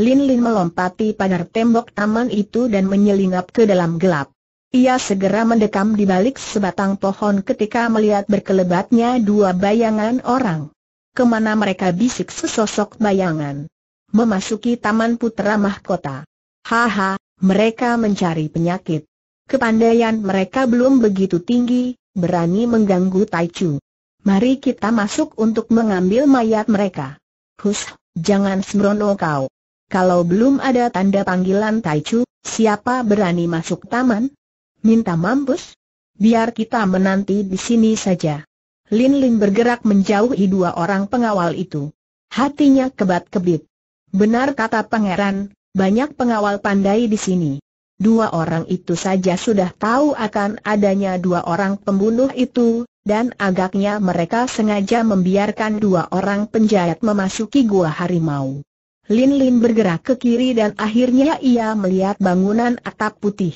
Lin Lin melompati pagar tembok taman itu dan menyelinap ke dalam gelap. Ia segera mendekam di balik sebatang pohon ketika melihat berkelebatnya dua bayangan orang. Kemana mereka bisik sesosok bayangan? Memasuki Taman Putra Mahkota. Haha, mereka mencari penyakit. Kepandaian mereka belum begitu tinggi, berani mengganggu Taichu. Mari kita masuk untuk mengambil mayat mereka. Hus, jangan sembrono kau. Kalau belum ada tanda panggilan Taichu, siapa berani masuk taman? Minta mampus? Biar kita menanti di sini saja. Lin Lin bergerak menjauhi dua orang pengawal itu. Hatinya kebat-kebit. Benar kata pangeran, banyak pengawal pandai di sini. Dua orang itu saja sudah tahu akan adanya dua orang pembunuh itu, dan agaknya mereka sengaja membiarkan dua orang penjahat memasuki gua harimau. Lin Lin bergerak ke kiri dan akhirnya ia melihat bangunan atap putih.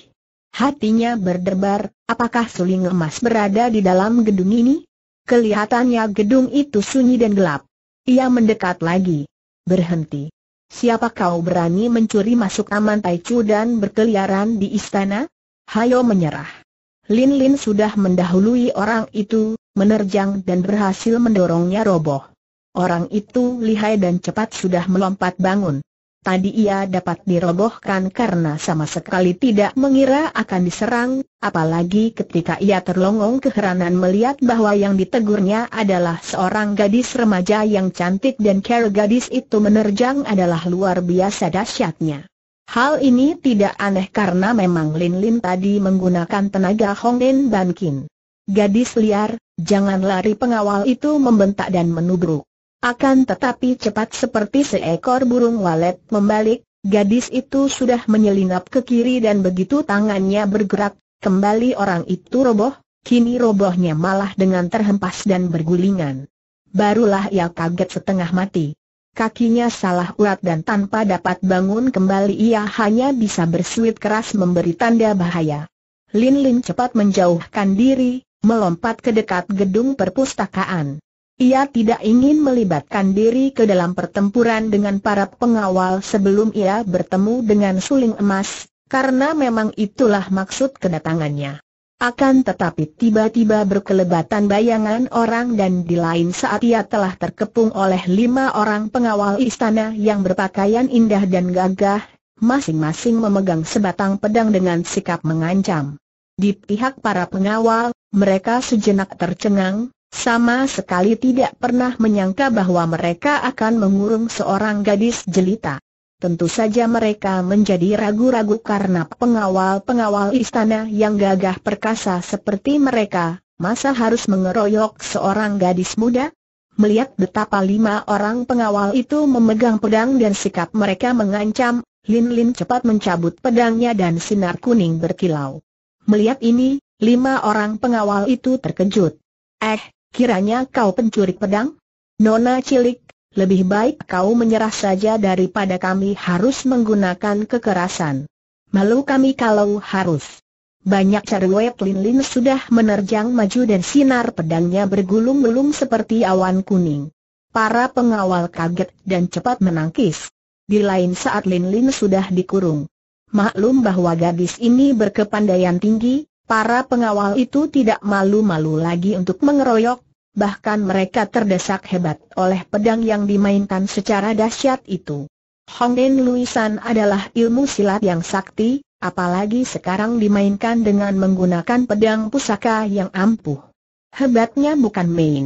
Hatinya berdebar, apakah suling emas berada di dalam gedung ini? Kelihatannya gedung itu sunyi dan gelap. Ia mendekat lagi. Berhenti. Siapa kau berani mencuri masuk aman Taichu dan berkeliaran di istana? Hayo menyerah. Lin Lin sudah mendahului orang itu, menerjang dan berhasil mendorongnya roboh. Orang itu lihai dan cepat sudah melompat bangun. Tadi ia dapat dirobohkan karena sama sekali tidak mengira akan diserang, apalagi ketika ia terlongong keheranan melihat bahwa yang ditegurnya adalah seorang gadis remaja yang cantik dan care gadis itu menerjang adalah luar biasa dahsyatnya. Hal ini tidak aneh karena memang Lin Lin tadi menggunakan tenaga Hong dan Kin. Gadis liar, jangan lari pengawal itu membentak dan menubruk. Akan tetapi cepat seperti seekor burung walet membalik, gadis itu sudah menyelinap ke kiri dan begitu tangannya bergerak, kembali orang itu roboh, kini robohnya malah dengan terhempas dan bergulingan. Barulah ia kaget setengah mati. Kakinya salah urat dan tanpa dapat bangun kembali ia hanya bisa bersuit keras memberi tanda bahaya. Lin Lin cepat menjauhkan diri, melompat ke dekat gedung perpustakaan. Ia tidak ingin melibatkan diri ke dalam pertempuran dengan para pengawal sebelum ia bertemu dengan suling emas, karena memang itulah maksud kedatangannya. Akan tetapi tiba-tiba berkelebatan bayangan orang dan di lain saat ia telah terkepung oleh lima orang pengawal istana yang berpakaian indah dan gagah, masing-masing memegang sebatang pedang dengan sikap mengancam. Di pihak para pengawal, mereka sejenak tercengang, sama sekali tidak pernah menyangka bahwa mereka akan mengurung seorang gadis jelita. Tentu saja mereka menjadi ragu-ragu karena pengawal-pengawal istana yang gagah perkasa seperti mereka, masa harus mengeroyok seorang gadis muda? Melihat betapa lima orang pengawal itu memegang pedang dan sikap mereka mengancam, Lin Lin cepat mencabut pedangnya dan sinar kuning berkilau. Melihat ini, lima orang pengawal itu terkejut. Eh, Kiranya kau pencuri pedang? Nona cilik, lebih baik kau menyerah saja daripada kami harus menggunakan kekerasan. Malu kami kalau harus. Banyak carwet Lin Lin sudah menerjang maju dan sinar pedangnya bergulung-gulung seperti awan kuning. Para pengawal kaget dan cepat menangkis. Di lain saat Lin Lin sudah dikurung. Maklum bahwa gadis ini berkepandaian tinggi, Para pengawal itu tidak malu-malu lagi untuk mengeroyok, bahkan mereka terdesak hebat oleh pedang yang dimainkan secara dahsyat itu. Hongden Luisan adalah ilmu silat yang sakti, apalagi sekarang dimainkan dengan menggunakan pedang pusaka yang ampuh. Hebatnya bukan main.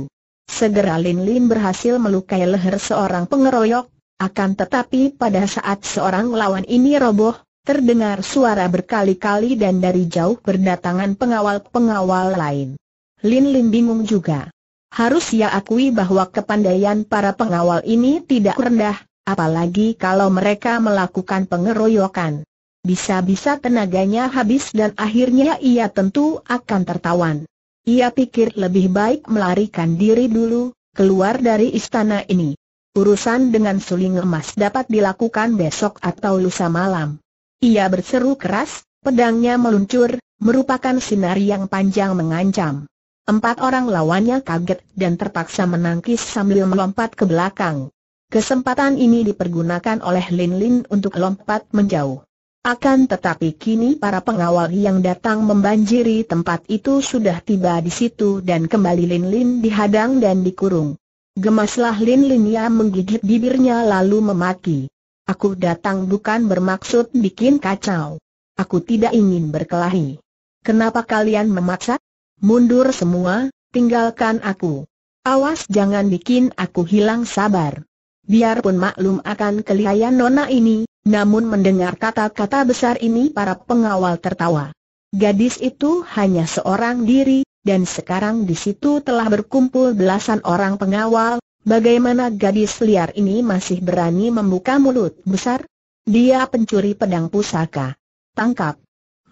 Segera Lin Lin berhasil melukai leher seorang pengeroyok, akan tetapi pada saat seorang lawan ini roboh, Terdengar suara berkali-kali dan dari jauh berdatangan pengawal-pengawal lain. Lin Lin bingung juga. Harus ia akui bahwa kepandaian para pengawal ini tidak rendah, apalagi kalau mereka melakukan pengeroyokan. Bisa-bisa tenaganya habis dan akhirnya ia tentu akan tertawan. Ia pikir lebih baik melarikan diri dulu, keluar dari istana ini. Urusan dengan suling emas dapat dilakukan besok atau lusa malam. Ia berseru keras, pedangnya meluncur, merupakan sinar yang panjang mengancam. Empat orang lawannya kaget dan terpaksa menangkis sambil melompat ke belakang. Kesempatan ini dipergunakan oleh Lin Lin untuk lompat menjauh. Akan tetapi kini para pengawal yang datang membanjiri tempat itu sudah tiba di situ dan kembali Lin Lin dihadang dan dikurung. Gemaslah Lin Lin yang menggigit bibirnya lalu memaki. Aku datang bukan bermaksud bikin kacau. Aku tidak ingin berkelahi. Kenapa kalian memaksa? Mundur semua, tinggalkan aku. Awas jangan bikin aku hilang sabar. Biarpun maklum akan kelihayan nona ini, namun mendengar kata-kata besar ini para pengawal tertawa. Gadis itu hanya seorang diri, dan sekarang di situ telah berkumpul belasan orang pengawal, Bagaimana gadis liar ini masih berani membuka mulut besar? Dia pencuri pedang pusaka. Tangkap.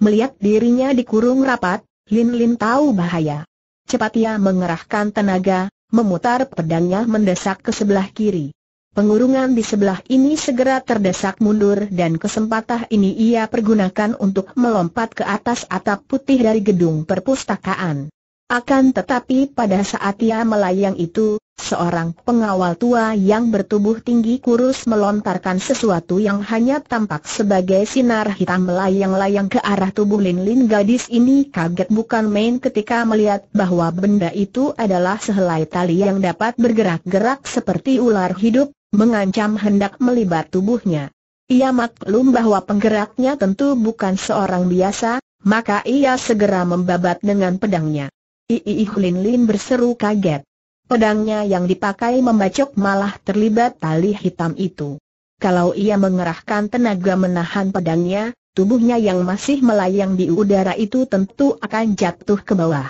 Melihat dirinya dikurung rapat, Lin Lin tahu bahaya. Cepat ia mengerahkan tenaga, memutar pedangnya mendesak ke sebelah kiri. Pengurungan di sebelah ini segera terdesak mundur dan kesempatan ini ia pergunakan untuk melompat ke atas atap putih dari gedung perpustakaan. Akan tetapi pada saat ia melayang itu, seorang pengawal tua yang bertubuh tinggi kurus melontarkan sesuatu yang hanya tampak sebagai sinar hitam melayang-layang ke arah tubuh Lin Lin gadis ini kaget bukan main ketika melihat bahwa benda itu adalah sehelai tali yang dapat bergerak-gerak seperti ular hidup, mengancam hendak melibat tubuhnya. Ia maklum bahwa penggeraknya tentu bukan seorang biasa, maka ia segera membabat dengan pedangnya. Iii Hulin Lin berseru kaget. Pedangnya yang dipakai membacok malah terlibat tali hitam itu. Kalau ia mengerahkan tenaga menahan pedangnya, tubuhnya yang masih melayang di udara itu tentu akan jatuh ke bawah.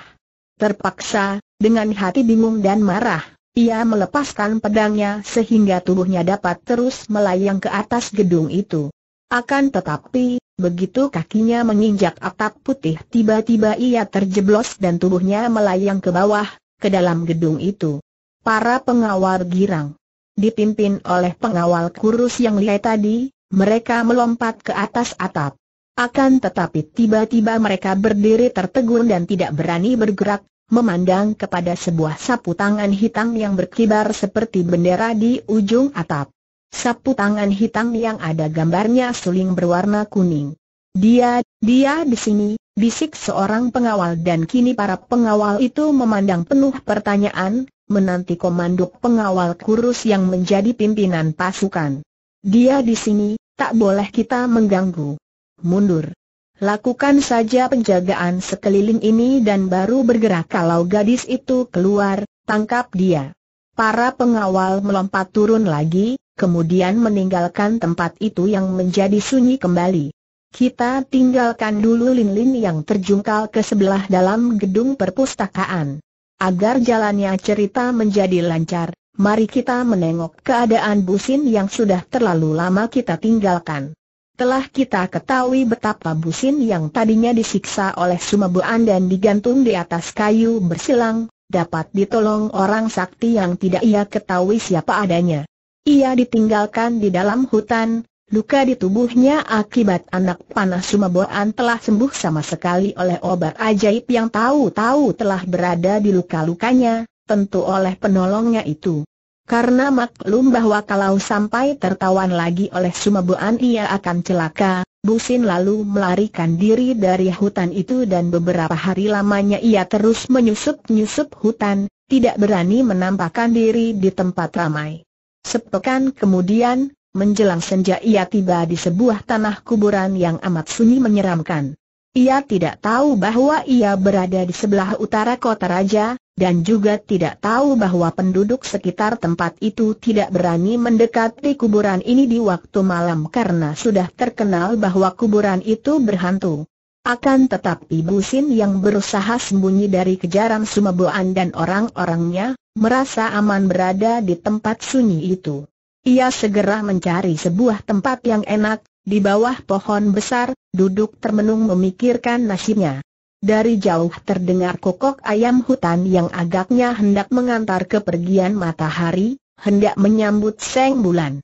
Terpaksa, dengan hati bingung dan marah, ia melepaskan pedangnya sehingga tubuhnya dapat terus melayang ke atas gedung itu. Akan tetapi, Begitu kakinya menginjak atap putih tiba-tiba ia terjeblos dan tubuhnya melayang ke bawah, ke dalam gedung itu. Para pengawal girang. Dipimpin oleh pengawal kurus yang lihat tadi, mereka melompat ke atas atap. Akan tetapi tiba-tiba mereka berdiri tertegun dan tidak berani bergerak, memandang kepada sebuah sapu tangan hitam yang berkibar seperti bendera di ujung atap. Sapu tangan hitam yang ada gambarnya suling berwarna kuning. Dia, dia di sini, bisik seorang pengawal dan kini para pengawal itu memandang penuh pertanyaan, menanti komando pengawal kurus yang menjadi pimpinan pasukan. Dia di sini, tak boleh kita mengganggu. Mundur. Lakukan saja penjagaan sekeliling ini dan baru bergerak kalau gadis itu keluar, tangkap dia. Para pengawal melompat turun lagi, kemudian meninggalkan tempat itu yang menjadi sunyi kembali. Kita tinggalkan dulu Lin-Lin yang terjungkal ke sebelah dalam gedung perpustakaan. Agar jalannya cerita menjadi lancar, mari kita menengok keadaan Busin yang sudah terlalu lama kita tinggalkan. Telah kita ketahui betapa Busin yang tadinya disiksa oleh Sumabuan dan digantung di atas kayu bersilang, dapat ditolong orang sakti yang tidak ia ketahui siapa adanya. Ia ditinggalkan di dalam hutan, luka di tubuhnya akibat anak panah Sumaboan telah sembuh sama sekali oleh obat ajaib yang tahu-tahu telah berada di luka-lukanya, tentu oleh penolongnya itu. Karena maklum bahwa kalau sampai tertawan lagi oleh Sumaboan ia akan celaka, Busin lalu melarikan diri dari hutan itu dan beberapa hari lamanya ia terus menyusup-nyusup hutan, tidak berani menampakkan diri di tempat ramai. Sepekan kemudian, menjelang senja ia tiba di sebuah tanah kuburan yang amat sunyi menyeramkan. Ia tidak tahu bahwa ia berada di sebelah utara kota raja, dan juga tidak tahu bahwa penduduk sekitar tempat itu tidak berani mendekati kuburan ini di waktu malam karena sudah terkenal bahwa kuburan itu berhantu. Akan tetapi Busin yang berusaha sembunyi dari kejaran Sumebuan dan orang-orangnya, merasa aman berada di tempat sunyi itu. Ia segera mencari sebuah tempat yang enak, di bawah pohon besar, duduk termenung memikirkan nasibnya. Dari jauh terdengar kokok ayam hutan yang agaknya hendak mengantar kepergian matahari, hendak menyambut seng bulan.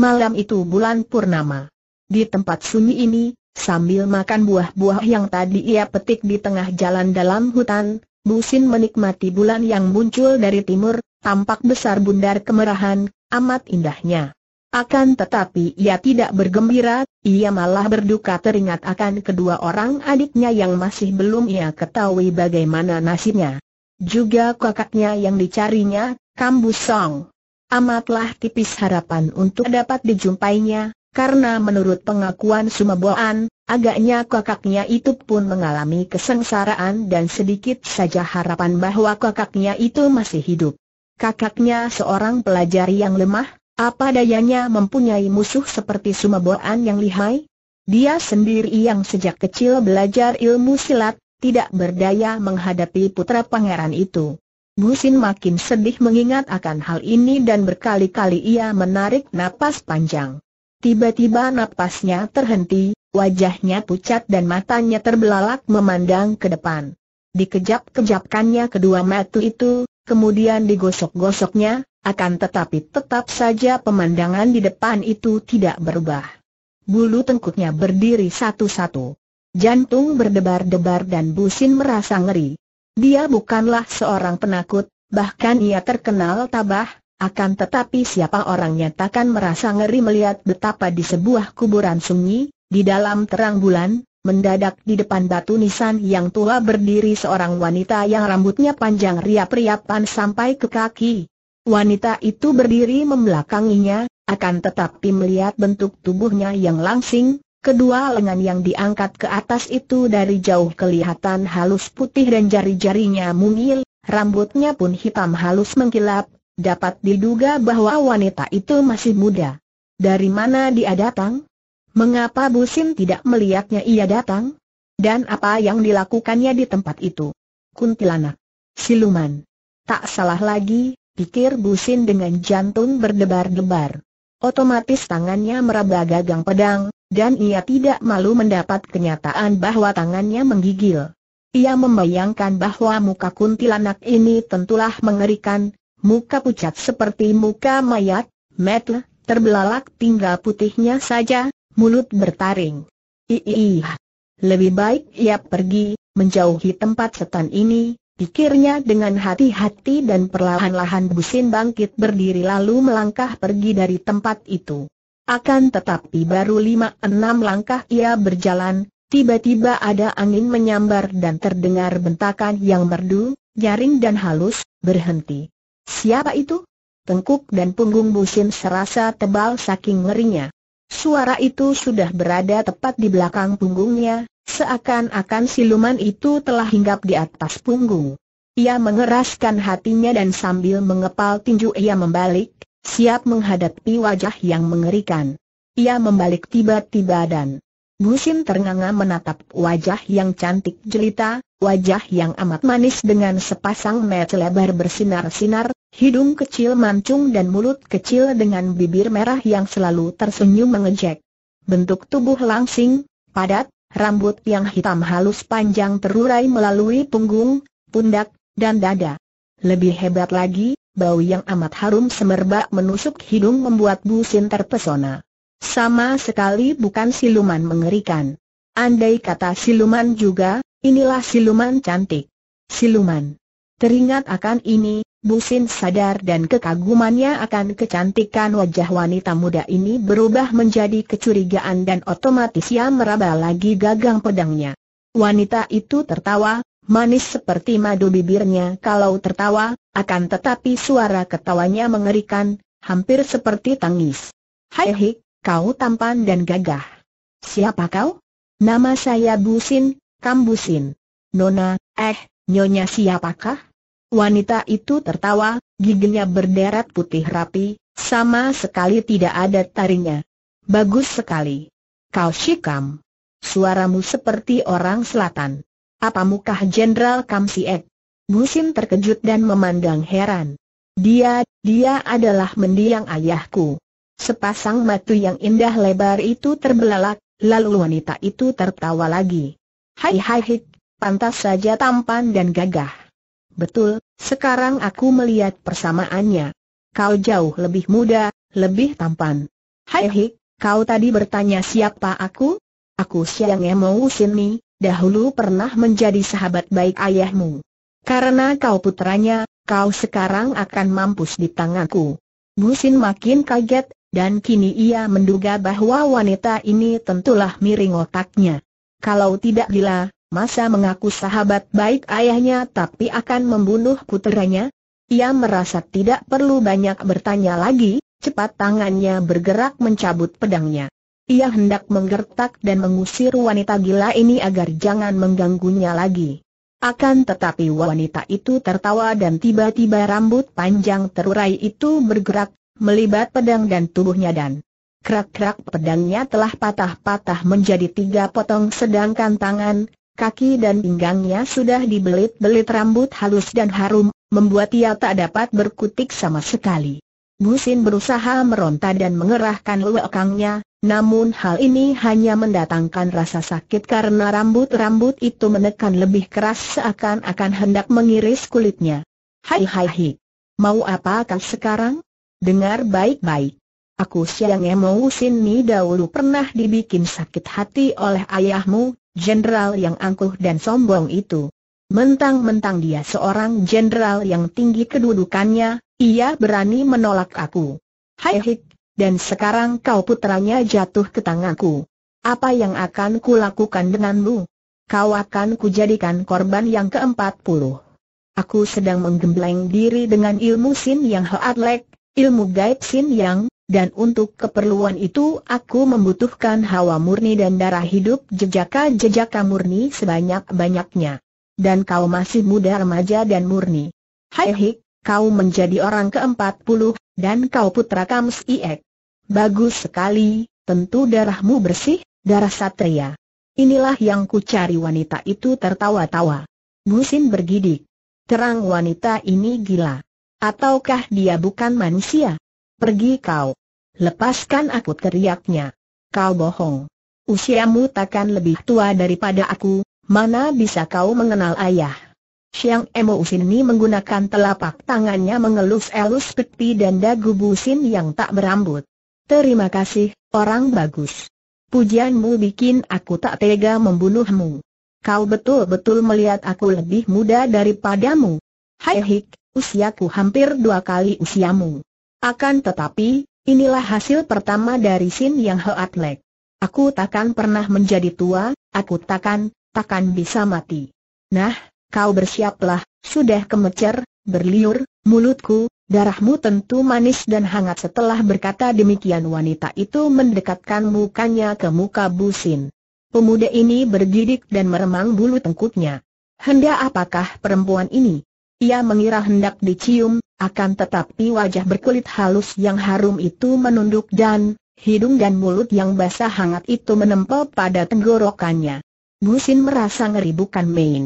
Malam itu bulan purnama. Di tempat sunyi ini, sambil makan buah-buah yang tadi ia petik di tengah jalan dalam hutan, Busin menikmati bulan yang muncul dari timur, tampak besar bundar kemerahan, amat indahnya. Akan tetapi ia tidak bergembira, ia malah berduka teringat akan kedua orang adiknya yang masih belum ia ketahui bagaimana nasibnya. Juga kakaknya yang dicarinya, Kambusong. Amatlah tipis harapan untuk dapat dijumpainya, karena menurut pengakuan Sumaboan, agaknya kakaknya itu pun mengalami kesengsaraan dan sedikit saja harapan bahwa kakaknya itu masih hidup. Kakaknya seorang pelajar yang lemah, apa dayanya mempunyai musuh seperti Sumaboan yang lihai? Dia sendiri yang sejak kecil belajar ilmu silat, tidak berdaya menghadapi putra pangeran itu. Busin makin sedih mengingat akan hal ini dan berkali-kali ia menarik napas panjang. Tiba-tiba napasnya terhenti, wajahnya pucat dan matanya terbelalak memandang ke depan. Dikejap-kejapkannya kedua mata itu, kemudian digosok-gosoknya, akan tetapi tetap saja pemandangan di depan itu tidak berubah. Bulu tengkuknya berdiri satu-satu. Jantung berdebar-debar dan Busin merasa ngeri. Dia bukanlah seorang penakut, bahkan ia terkenal tabah, akan tetapi siapa orangnya takkan merasa ngeri melihat betapa di sebuah kuburan sunyi, di dalam terang bulan, mendadak di depan batu nisan yang tua berdiri seorang wanita yang rambutnya panjang riap-riapan sampai ke kaki. Wanita itu berdiri membelakanginya, akan tetapi melihat bentuk tubuhnya yang langsing, kedua lengan yang diangkat ke atas itu dari jauh kelihatan halus putih dan jari-jarinya mungil, rambutnya pun hitam halus mengkilap, Dapat diduga bahwa wanita itu masih muda. Dari mana dia datang? Mengapa Busin tidak melihatnya ia datang? Dan apa yang dilakukannya di tempat itu? Kuntilanak. Siluman. Tak salah lagi, pikir Busin dengan jantung berdebar-debar. Otomatis tangannya meraba gagang pedang, dan ia tidak malu mendapat kenyataan bahwa tangannya menggigil. Ia membayangkan bahwa muka kuntilanak ini tentulah mengerikan, muka pucat seperti muka mayat, metel, terbelalak tinggal putihnya saja, mulut bertaring. Iiih, lebih baik ia pergi, menjauhi tempat setan ini, pikirnya dengan hati-hati dan perlahan-lahan Busin bangkit berdiri lalu melangkah pergi dari tempat itu. Akan tetapi baru lima enam langkah ia berjalan, tiba-tiba ada angin menyambar dan terdengar bentakan yang merdu, jaring dan halus, berhenti. Siapa itu? Tengkuk dan punggung Busin serasa tebal saking ngerinya. Suara itu sudah berada tepat di belakang punggungnya, seakan-akan siluman itu telah hinggap di atas punggung. Ia mengeraskan hatinya dan sambil mengepal tinju ia membalik, siap menghadapi wajah yang mengerikan. Ia membalik tiba-tiba dan Busin ternganga menatap wajah yang cantik jelita, wajah yang amat manis dengan sepasang mata lebar bersinar-sinar, hidung kecil mancung dan mulut kecil dengan bibir merah yang selalu tersenyum mengejek. Bentuk tubuh langsing, padat, rambut yang hitam halus panjang terurai melalui punggung, pundak, dan dada. Lebih hebat lagi, bau yang amat harum semerbak menusuk hidung membuat Busin terpesona. Sama sekali bukan siluman mengerikan. Andai kata siluman juga, inilah siluman cantik. Siluman. Teringat akan ini, Busin sadar dan kekagumannya akan kecantikan wajah wanita muda ini berubah menjadi kecurigaan dan otomatis ia meraba lagi gagang pedangnya. Wanita itu tertawa, manis seperti madu bibirnya kalau tertawa, akan tetapi suara ketawanya mengerikan, hampir seperti tangis. Hai hik, kau tampan dan gagah. Siapa kau? Nama saya Busin, Kambusin. Nona, eh, nyonya siapakah? Wanita itu tertawa, giginya berderet putih rapi, sama sekali tidak ada tarinya. Bagus sekali. Kau Shikam. Suaramu seperti orang selatan. Apa mukah Jenderal Kam Siek? Busin terkejut dan memandang heran. Dia, dia adalah mendiang ayahku. Sepasang mata yang indah lebar itu terbelalak, lalu wanita itu tertawa lagi. Hai hai hik, pantas saja tampan dan gagah. Betul, sekarang aku melihat persamaannya. Kau jauh lebih muda, lebih tampan. Hai hik, kau tadi bertanya siapa aku? Aku Siang Emo Sini, dahulu pernah menjadi sahabat baik ayahmu. Karena kau putranya, kau sekarang akan mampus di tanganku. Busin makin kaget, dan kini ia menduga bahwa wanita ini tentulah miring otaknya. Kalau tidak gila, masa mengaku sahabat baik ayahnya tapi akan membunuh putranya? Ia merasa tidak perlu banyak bertanya lagi, cepat tangannya bergerak mencabut pedangnya. Ia hendak menggertak dan mengusir wanita gila ini agar jangan mengganggunya lagi. Akan tetapi wanita itu tertawa dan tiba-tiba rambut panjang terurai itu bergerak melibat pedang dan tubuhnya dan krak-krak pedangnya telah patah-patah menjadi tiga potong sedangkan tangan, kaki dan pinggangnya sudah dibelit-belit rambut halus dan harum, membuat ia tak dapat berkutik sama sekali. Gusin berusaha meronta dan mengerahkan lekangnya, namun hal ini hanya mendatangkan rasa sakit karena rambut-rambut itu menekan lebih keras seakan-akan hendak mengiris kulitnya. Hai hai hai. Mau apakah sekarang? Dengar baik-baik. Aku Siang usin Sini dahulu pernah dibikin sakit hati oleh ayahmu, jenderal yang angkuh dan sombong itu. Mentang-mentang dia seorang jenderal yang tinggi kedudukannya, ia berani menolak aku. Hai hik, dan sekarang kau putranya jatuh ke tanganku. Apa yang akan kulakukan denganmu? Kau akan kujadikan korban yang keempat puluh. Aku sedang menggembleng diri dengan ilmu sin yang hoatlek, ilmu gaib Sin Yang, dan untuk keperluan itu aku membutuhkan hawa murni dan darah hidup jejaka-jejaka murni sebanyak-banyaknya. Dan kau masih muda remaja dan murni. Hai Hik, kau menjadi orang ke-40, dan kau putra Kams Iek. Bagus sekali, tentu darahmu bersih, darah satria. Inilah yang ku cari wanita itu tertawa-tawa. Gusin bergidik. Terang wanita ini gila. Ataukah dia bukan manusia? Pergi kau. Lepaskan aku teriaknya. Kau bohong. Usiamu takkan lebih tua daripada aku, mana bisa kau mengenal ayah? Siang Emo Usini menggunakan telapak tangannya mengelus-elus peti dan dagu busin yang tak berambut. Terima kasih, orang bagus. Pujianmu bikin aku tak tega membunuhmu. Kau betul-betul melihat aku lebih muda daripadamu. Hai hik, usiaku hampir dua kali usiamu. Akan tetapi, inilah hasil pertama dari Sin Yang Hoat Aku takkan pernah menjadi tua, aku takkan, takkan bisa mati. Nah, kau bersiaplah, sudah kemecer, berliur, mulutku, darahmu tentu manis dan hangat setelah berkata demikian wanita itu mendekatkan mukanya ke muka Busin. Pemuda ini bergidik dan meremang bulu tengkuknya. Hendak apakah perempuan ini? Ia mengira hendak dicium, akan tetapi wajah berkulit halus yang harum itu menunduk dan hidung dan mulut yang basah hangat itu menempel pada tenggorokannya. Gusin merasa ngeri bukan main.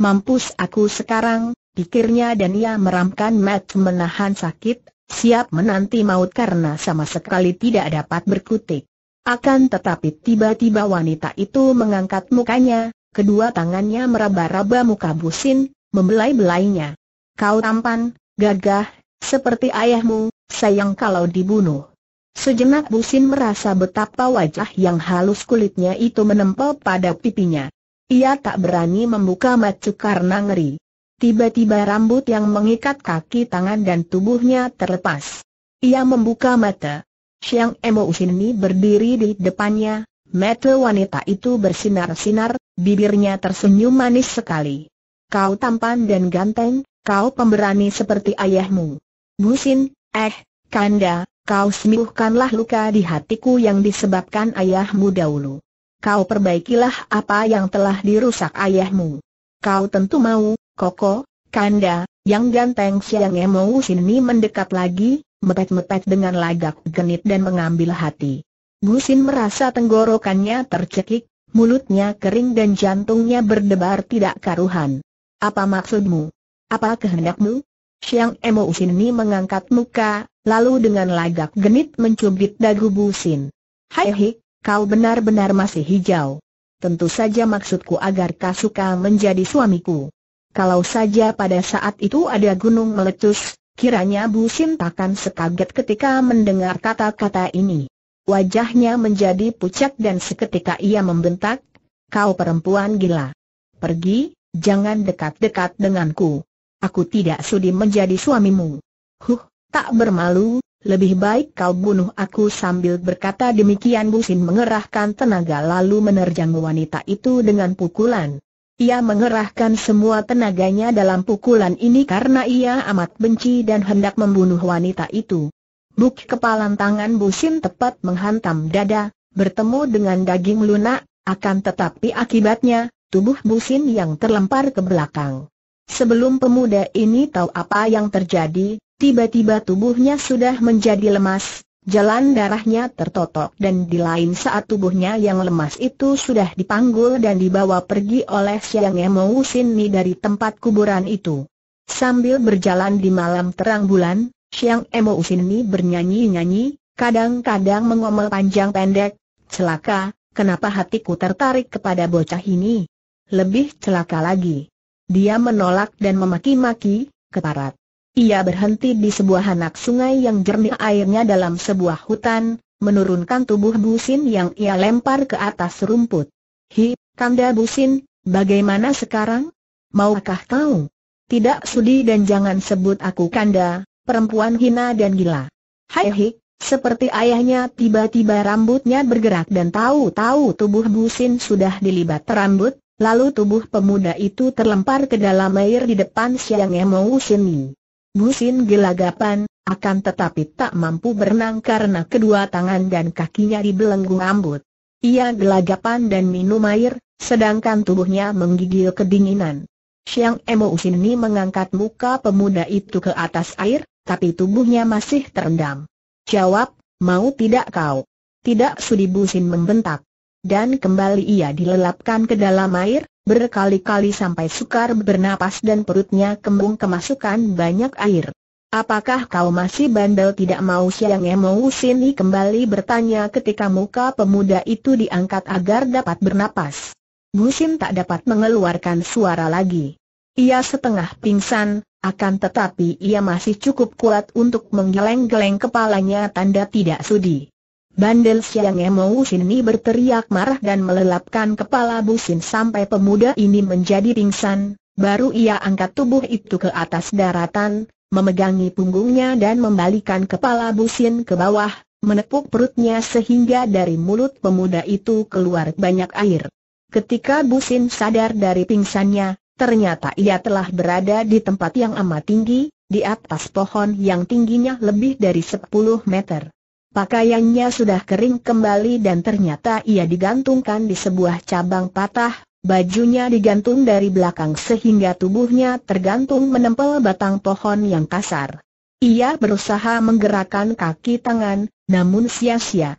Mampus aku sekarang, pikirnya dan ia meramkan mat menahan sakit, siap menanti maut karena sama sekali tidak dapat berkutik. Akan tetapi tiba-tiba wanita itu mengangkat mukanya, kedua tangannya meraba-raba muka Busin, membelai-belainya. Kau tampan, gagah, seperti ayahmu, sayang kalau dibunuh. Sejenak Busin merasa betapa wajah yang halus kulitnya itu menempel pada pipinya. Ia tak berani membuka mata karena ngeri. Tiba-tiba rambut yang mengikat kaki tangan dan tubuhnya terlepas. Ia membuka mata. Siang Emo ini berdiri di depannya, mata wanita itu bersinar-sinar, bibirnya tersenyum manis sekali kau tampan dan ganteng, kau pemberani seperti ayahmu. Busin, eh, kanda, kau sembuhkanlah luka di hatiku yang disebabkan ayahmu dahulu. Kau perbaikilah apa yang telah dirusak ayahmu. Kau tentu mau, Koko, kanda, yang ganteng siang emu sini mendekat lagi, mepet-mepet dengan lagak genit dan mengambil hati. Busin merasa tenggorokannya tercekik, mulutnya kering dan jantungnya berdebar tidak karuhan. Apa maksudmu? Apa kehendakmu? Siang Emo Usin ini mengangkat muka, lalu dengan lagak genit mencubit dagu Busin. Hai hik, kau benar-benar masih hijau. Tentu saja maksudku agar Kasuka menjadi suamiku. Kalau saja pada saat itu ada gunung meletus, kiranya Busin takkan sekaget ketika mendengar kata-kata ini. Wajahnya menjadi pucat dan seketika ia membentak, kau perempuan gila. Pergi, Jangan dekat-dekat denganku. Aku tidak sudi menjadi suamimu. Huh, tak bermalu, lebih baik kau bunuh aku sambil berkata demikian Busin mengerahkan tenaga lalu menerjang wanita itu dengan pukulan. Ia mengerahkan semua tenaganya dalam pukulan ini karena ia amat benci dan hendak membunuh wanita itu. Buk kepalan tangan Busin tepat menghantam dada, bertemu dengan daging lunak, akan tetapi akibatnya, tubuh Busin yang terlempar ke belakang. Sebelum pemuda ini tahu apa yang terjadi, tiba-tiba tubuhnya sudah menjadi lemas, jalan darahnya tertotok dan di lain saat tubuhnya yang lemas itu sudah dipanggul dan dibawa pergi oleh Siang Emo Ni dari tempat kuburan itu. Sambil berjalan di malam terang bulan, Siang Emo Ni bernyanyi-nyanyi, kadang-kadang mengomel panjang pendek, celaka, kenapa hatiku tertarik kepada bocah ini? Lebih celaka lagi. Dia menolak dan memaki-maki, keparat. Ia berhenti di sebuah anak sungai yang jernih airnya dalam sebuah hutan, menurunkan tubuh busin yang ia lempar ke atas rumput. Hi, tanda busin, bagaimana sekarang? Maukah kau? Tidak sudi dan jangan sebut aku kanda, perempuan hina dan gila. Hai hik, seperti ayahnya tiba-tiba rambutnya bergerak dan tahu-tahu tubuh busin sudah dilibat rambut, Lalu tubuh pemuda itu terlempar ke dalam air di depan Siang Emo Sini. Busin gelagapan, akan tetapi tak mampu berenang karena kedua tangan dan kakinya dibelenggu rambut. Ia gelagapan dan minum air, sedangkan tubuhnya menggigil kedinginan. Siang Emo Sini mengangkat muka pemuda itu ke atas air, tapi tubuhnya masih terendam. Jawab, mau tidak kau? Tidak sudi Busin membentak dan kembali ia dilelapkan ke dalam air, berkali-kali sampai sukar bernapas dan perutnya kembung kemasukan banyak air. Apakah kau masih bandel tidak mau siang Emo Sini kembali bertanya ketika muka pemuda itu diangkat agar dapat bernapas. Musim tak dapat mengeluarkan suara lagi. Ia setengah pingsan, akan tetapi ia masih cukup kuat untuk menggeleng-geleng kepalanya tanda tidak sudi. Bandel Siang Emotion ini berteriak marah dan melelapkan kepala Busin sampai pemuda ini menjadi pingsan, baru ia angkat tubuh itu ke atas daratan, memegangi punggungnya dan membalikan kepala Busin ke bawah, menepuk perutnya sehingga dari mulut pemuda itu keluar banyak air. Ketika Busin sadar dari pingsannya, ternyata ia telah berada di tempat yang amat tinggi, di atas pohon yang tingginya lebih dari 10 meter. Pakaiannya sudah kering kembali dan ternyata ia digantungkan di sebuah cabang patah, bajunya digantung dari belakang sehingga tubuhnya tergantung menempel batang pohon yang kasar. Ia berusaha menggerakkan kaki tangan, namun sia-sia.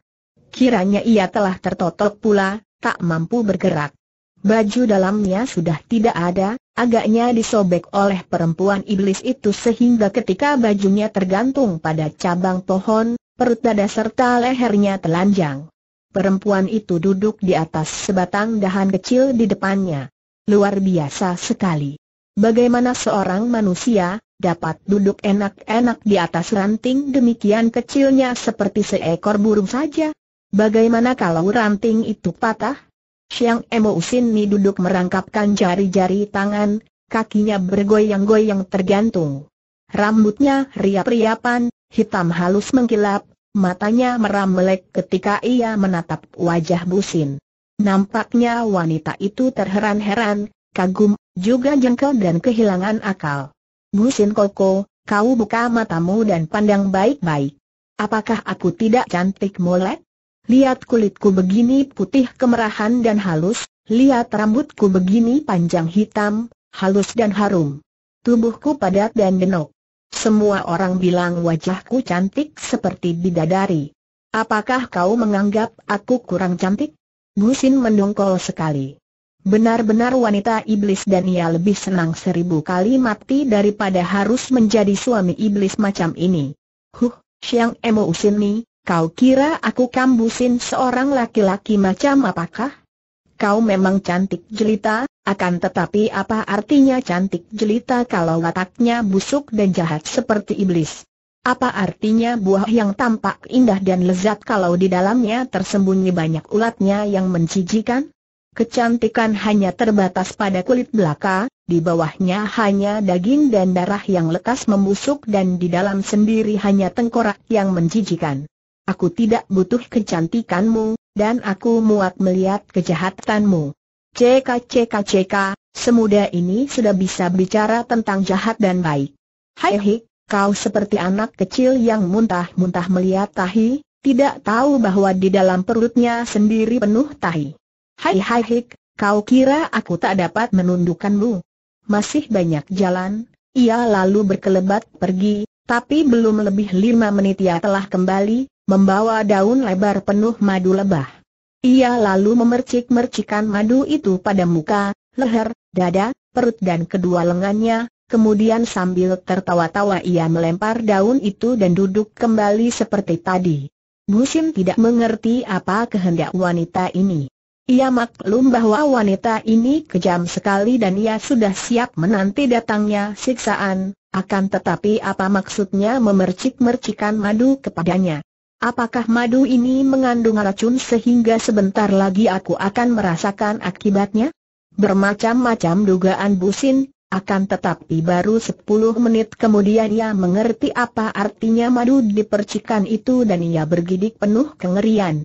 Kiranya ia telah tertotok pula, tak mampu bergerak. Baju dalamnya sudah tidak ada, agaknya disobek oleh perempuan iblis itu sehingga ketika bajunya tergantung pada cabang pohon, perut dada serta lehernya telanjang. Perempuan itu duduk di atas sebatang dahan kecil di depannya. Luar biasa sekali. Bagaimana seorang manusia dapat duduk enak-enak di atas ranting demikian kecilnya seperti seekor burung saja? Bagaimana kalau ranting itu patah? Siang Emo Usin Ni duduk merangkapkan jari-jari tangan, kakinya bergoyang-goyang tergantung. Rambutnya riap-riapan, Hitam halus mengkilap, matanya meram melek ketika ia menatap wajah Busin. Nampaknya wanita itu terheran-heran, kagum, juga jengkel dan kehilangan akal. Busin Koko, kau buka matamu dan pandang baik-baik. Apakah aku tidak cantik molek? Lihat kulitku begini putih kemerahan dan halus, lihat rambutku begini panjang hitam, halus dan harum. Tubuhku padat dan genok. Semua orang bilang wajahku cantik seperti bidadari. Apakah kau menganggap aku kurang cantik? Gusin mendongkol sekali. Benar-benar wanita iblis dan ia lebih senang seribu kali mati daripada harus menjadi suami iblis macam ini. Huh, Siang Emo nih, kau kira aku kambusin seorang laki-laki macam apakah? Kau memang cantik jelita, akan tetapi apa artinya cantik jelita kalau wataknya busuk dan jahat seperti iblis? Apa artinya buah yang tampak indah dan lezat kalau di dalamnya tersembunyi banyak ulatnya yang menjijikan? Kecantikan hanya terbatas pada kulit belaka, di bawahnya hanya daging dan darah yang lekas membusuk dan di dalam sendiri hanya tengkorak yang menjijikan. Aku tidak butuh kecantikanmu, dan aku muat melihat kejahatanmu cek, semuda ini sudah bisa bicara tentang jahat dan baik. Hai hik, kau seperti anak kecil yang muntah-muntah melihat tahi, tidak tahu bahwa di dalam perutnya sendiri penuh tahi. Hai hai hik, kau kira aku tak dapat menundukkanmu? Masih banyak jalan, ia lalu berkelebat pergi, tapi belum lebih lima menit ia telah kembali, membawa daun lebar penuh madu lebah. Ia lalu memercik-mercikan madu itu pada muka, leher, dada, perut dan kedua lengannya, kemudian sambil tertawa-tawa ia melempar daun itu dan duduk kembali seperti tadi. Busim tidak mengerti apa kehendak wanita ini. Ia maklum bahwa wanita ini kejam sekali dan ia sudah siap menanti datangnya siksaan, akan tetapi apa maksudnya memercik-mercikan madu kepadanya? Apakah madu ini mengandung racun sehingga sebentar lagi aku akan merasakan akibatnya? Bermacam-macam dugaan Busin, akan tetapi baru 10 menit kemudian ia mengerti apa artinya madu dipercikan itu dan ia bergidik penuh kengerian.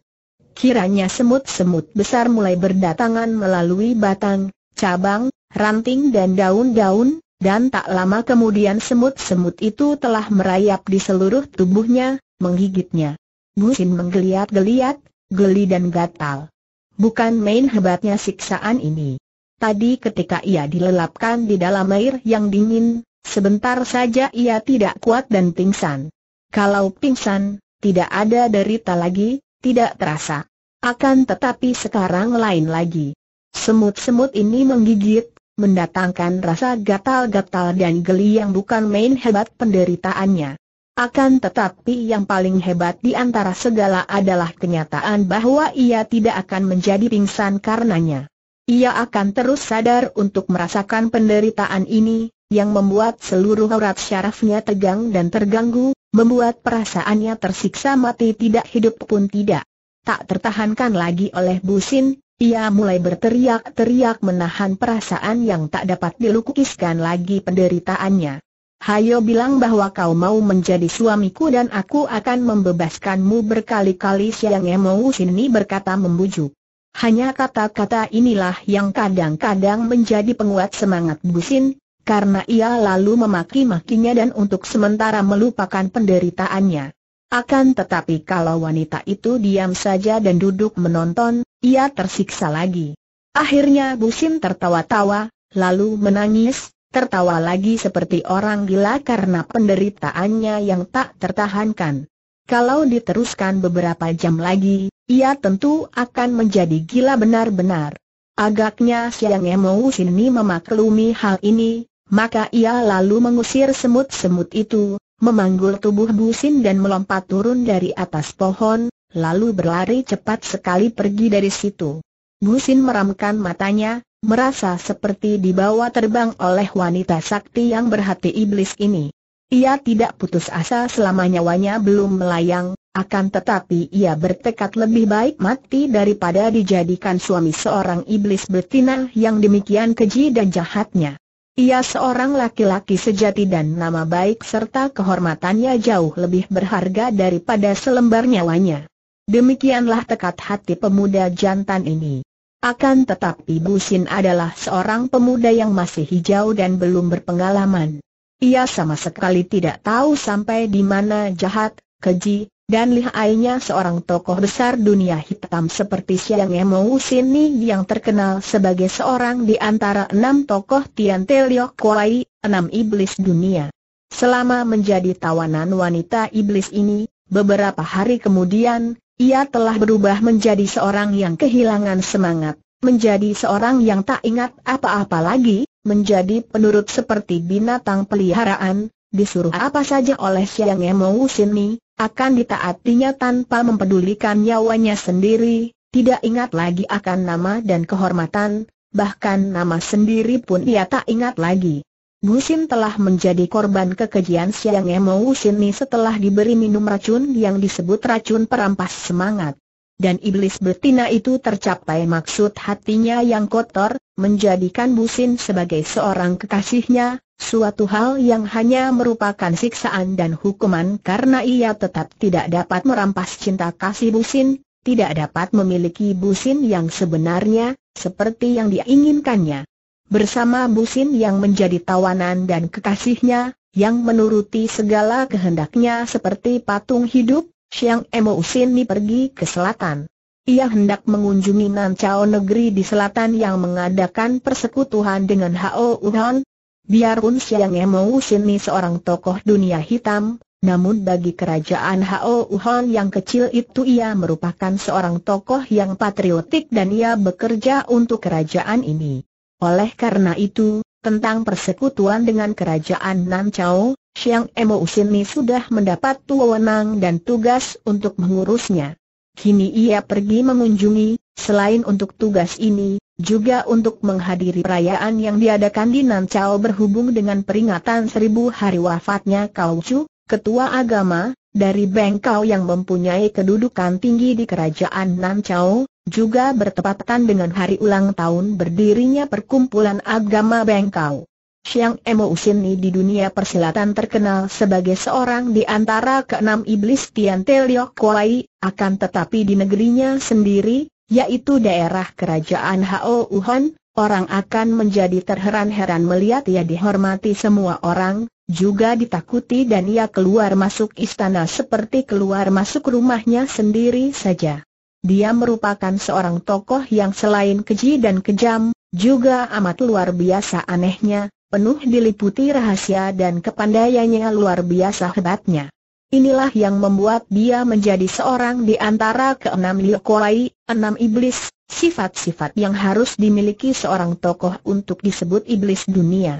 Kiranya semut-semut besar mulai berdatangan melalui batang, cabang, ranting dan daun-daun, dan tak lama kemudian semut-semut itu telah merayap di seluruh tubuhnya, menggigitnya. Busin menggeliat-geliat, geli dan gatal. Bukan main hebatnya siksaan ini. Tadi ketika ia dilelapkan di dalam air yang dingin, sebentar saja ia tidak kuat dan pingsan. Kalau pingsan, tidak ada derita lagi, tidak terasa. Akan tetapi sekarang lain lagi. Semut-semut ini menggigit, mendatangkan rasa gatal-gatal dan geli yang bukan main hebat penderitaannya. Akan tetapi yang paling hebat di antara segala adalah kenyataan bahwa ia tidak akan menjadi pingsan karenanya. Ia akan terus sadar untuk merasakan penderitaan ini, yang membuat seluruh urat syarafnya tegang dan terganggu, membuat perasaannya tersiksa mati tidak hidup pun tidak. Tak tertahankan lagi oleh Busin, ia mulai berteriak-teriak menahan perasaan yang tak dapat dilukiskan lagi penderitaannya. Hayo bilang bahwa kau mau menjadi suamiku dan aku akan membebaskanmu berkali-kali Siang Emo Sini berkata membujuk. Hanya kata-kata inilah yang kadang-kadang menjadi penguat semangat Busin, karena ia lalu memaki-makinya dan untuk sementara melupakan penderitaannya. Akan tetapi kalau wanita itu diam saja dan duduk menonton, ia tersiksa lagi. Akhirnya Busin tertawa-tawa, lalu menangis, tertawa lagi seperti orang gila karena penderitaannya yang tak tertahankan. Kalau diteruskan beberapa jam lagi, ia tentu akan menjadi gila benar-benar. Agaknya Siang Emo Sini memaklumi hal ini, maka ia lalu mengusir semut-semut itu, memanggul tubuh Busin dan melompat turun dari atas pohon, lalu berlari cepat sekali pergi dari situ. Busin meramkan matanya, merasa seperti dibawa terbang oleh wanita sakti yang berhati iblis ini. Ia tidak putus asa selama nyawanya belum melayang, akan tetapi ia bertekad lebih baik mati daripada dijadikan suami seorang iblis betina yang demikian keji dan jahatnya. Ia seorang laki-laki sejati dan nama baik serta kehormatannya jauh lebih berharga daripada selembar nyawanya. Demikianlah tekad hati pemuda jantan ini. Akan tetapi Busin adalah seorang pemuda yang masih hijau dan belum berpengalaman. Ia sama sekali tidak tahu sampai di mana jahat, keji, dan lihainya seorang tokoh besar dunia hitam seperti Siang Emo Ni yang terkenal sebagai seorang di antara enam tokoh Tian Teliok Kuai, enam iblis dunia. Selama menjadi tawanan wanita iblis ini, beberapa hari kemudian, ia telah berubah menjadi seorang yang kehilangan semangat, menjadi seorang yang tak ingat apa-apa lagi, menjadi penurut seperti binatang peliharaan, disuruh apa saja oleh Siang Emo Sini, akan ditaatinya tanpa mempedulikan nyawanya sendiri, tidak ingat lagi akan nama dan kehormatan, bahkan nama sendiri pun ia tak ingat lagi. Busin telah menjadi korban kekejian Siang Emo ini setelah diberi minum racun yang disebut racun perampas semangat. Dan iblis betina itu tercapai maksud hatinya yang kotor, menjadikan Busin sebagai seorang kekasihnya, suatu hal yang hanya merupakan siksaan dan hukuman karena ia tetap tidak dapat merampas cinta kasih Busin, tidak dapat memiliki Busin yang sebenarnya, seperti yang diinginkannya bersama Busin yang menjadi tawanan dan kekasihnya, yang menuruti segala kehendaknya seperti patung hidup, Siang Emo Usin Ni pergi ke selatan. Ia hendak mengunjungi Nancao negeri di selatan yang mengadakan persekutuan dengan Hao Uhan. Biarpun Siang Emo Usin Ni seorang tokoh dunia hitam, namun bagi kerajaan Hao Uhan yang kecil itu ia merupakan seorang tokoh yang patriotik dan ia bekerja untuk kerajaan ini. Oleh karena itu, tentang persekutuan dengan kerajaan Nan Chao, Xiang Emo Usini sudah mendapat wewenang dan tugas untuk mengurusnya. Kini ia pergi mengunjungi, selain untuk tugas ini, juga untuk menghadiri perayaan yang diadakan di Nanchao berhubung dengan peringatan seribu hari wafatnya Kaucu, ketua agama, dari Bengkau yang mempunyai kedudukan tinggi di kerajaan Nanchao juga bertepatan dengan hari ulang tahun berdirinya perkumpulan agama Bengkau. Xiang Emo Ushini di dunia persilatan terkenal sebagai seorang di antara keenam iblis Tian Te Liok Kuai, akan tetapi di negerinya sendiri, yaitu daerah kerajaan Hao Uhon, orang akan menjadi terheran-heran melihat ia dihormati semua orang, juga ditakuti dan ia keluar masuk istana seperti keluar masuk rumahnya sendiri saja dia merupakan seorang tokoh yang selain keji dan kejam, juga amat luar biasa anehnya, penuh diliputi rahasia dan kepandaiannya luar biasa hebatnya. Inilah yang membuat dia menjadi seorang di antara keenam Liokolai, enam iblis, sifat-sifat yang harus dimiliki seorang tokoh untuk disebut iblis dunia.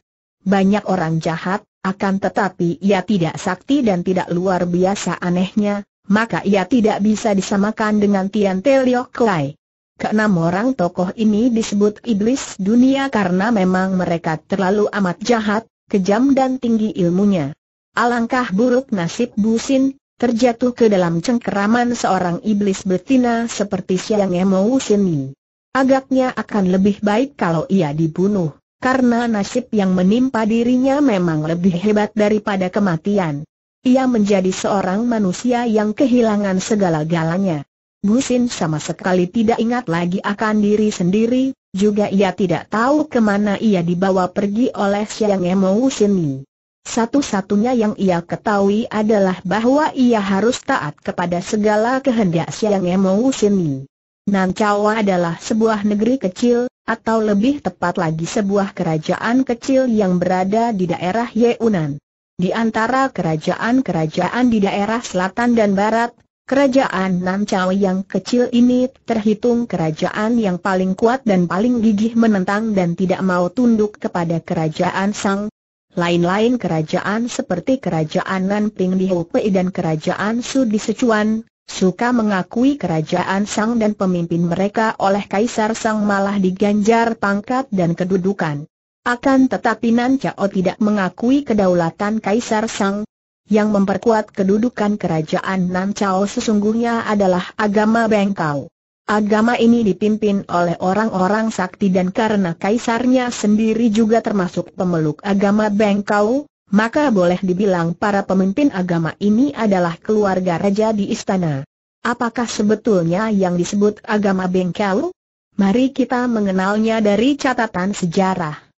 Banyak orang jahat, akan tetapi ia tidak sakti dan tidak luar biasa anehnya, maka ia tidak bisa disamakan dengan Tian Te Keenam orang tokoh ini disebut iblis dunia karena memang mereka terlalu amat jahat, kejam dan tinggi ilmunya. Alangkah buruk nasib Busin, terjatuh ke dalam cengkeraman seorang iblis betina seperti Siang Emo Seni. Agaknya akan lebih baik kalau ia dibunuh, karena nasib yang menimpa dirinya memang lebih hebat daripada kematian. Ia menjadi seorang manusia yang kehilangan segala-galanya. Gusin sama sekali tidak ingat lagi akan diri sendiri, juga ia tidak tahu kemana ia dibawa pergi oleh Siang Emo Sini. Satu-satunya yang ia ketahui adalah bahwa ia harus taat kepada segala kehendak Siang Emo Sini. Nancawa adalah sebuah negeri kecil, atau lebih tepat lagi sebuah kerajaan kecil yang berada di daerah Yeunan. Di antara kerajaan-kerajaan di daerah selatan dan barat, kerajaan Nancawi yang kecil ini terhitung kerajaan yang paling kuat dan paling gigih menentang dan tidak mau tunduk kepada kerajaan Sang. Lain-lain kerajaan seperti kerajaan Nanping di Hupei dan kerajaan Su di Sichuan, suka mengakui kerajaan Sang dan pemimpin mereka oleh Kaisar Sang malah diganjar pangkat dan kedudukan. Akan tetapi Nan Chao tidak mengakui kedaulatan Kaisar Sang, yang memperkuat kedudukan kerajaan Nan Chao sesungguhnya adalah agama Bengkau. Agama ini dipimpin oleh orang-orang sakti dan karena kaisarnya sendiri juga termasuk pemeluk agama Bengkau, maka boleh dibilang para pemimpin agama ini adalah keluarga raja di istana. Apakah sebetulnya yang disebut agama Bengkau? Mari kita mengenalnya dari catatan sejarah.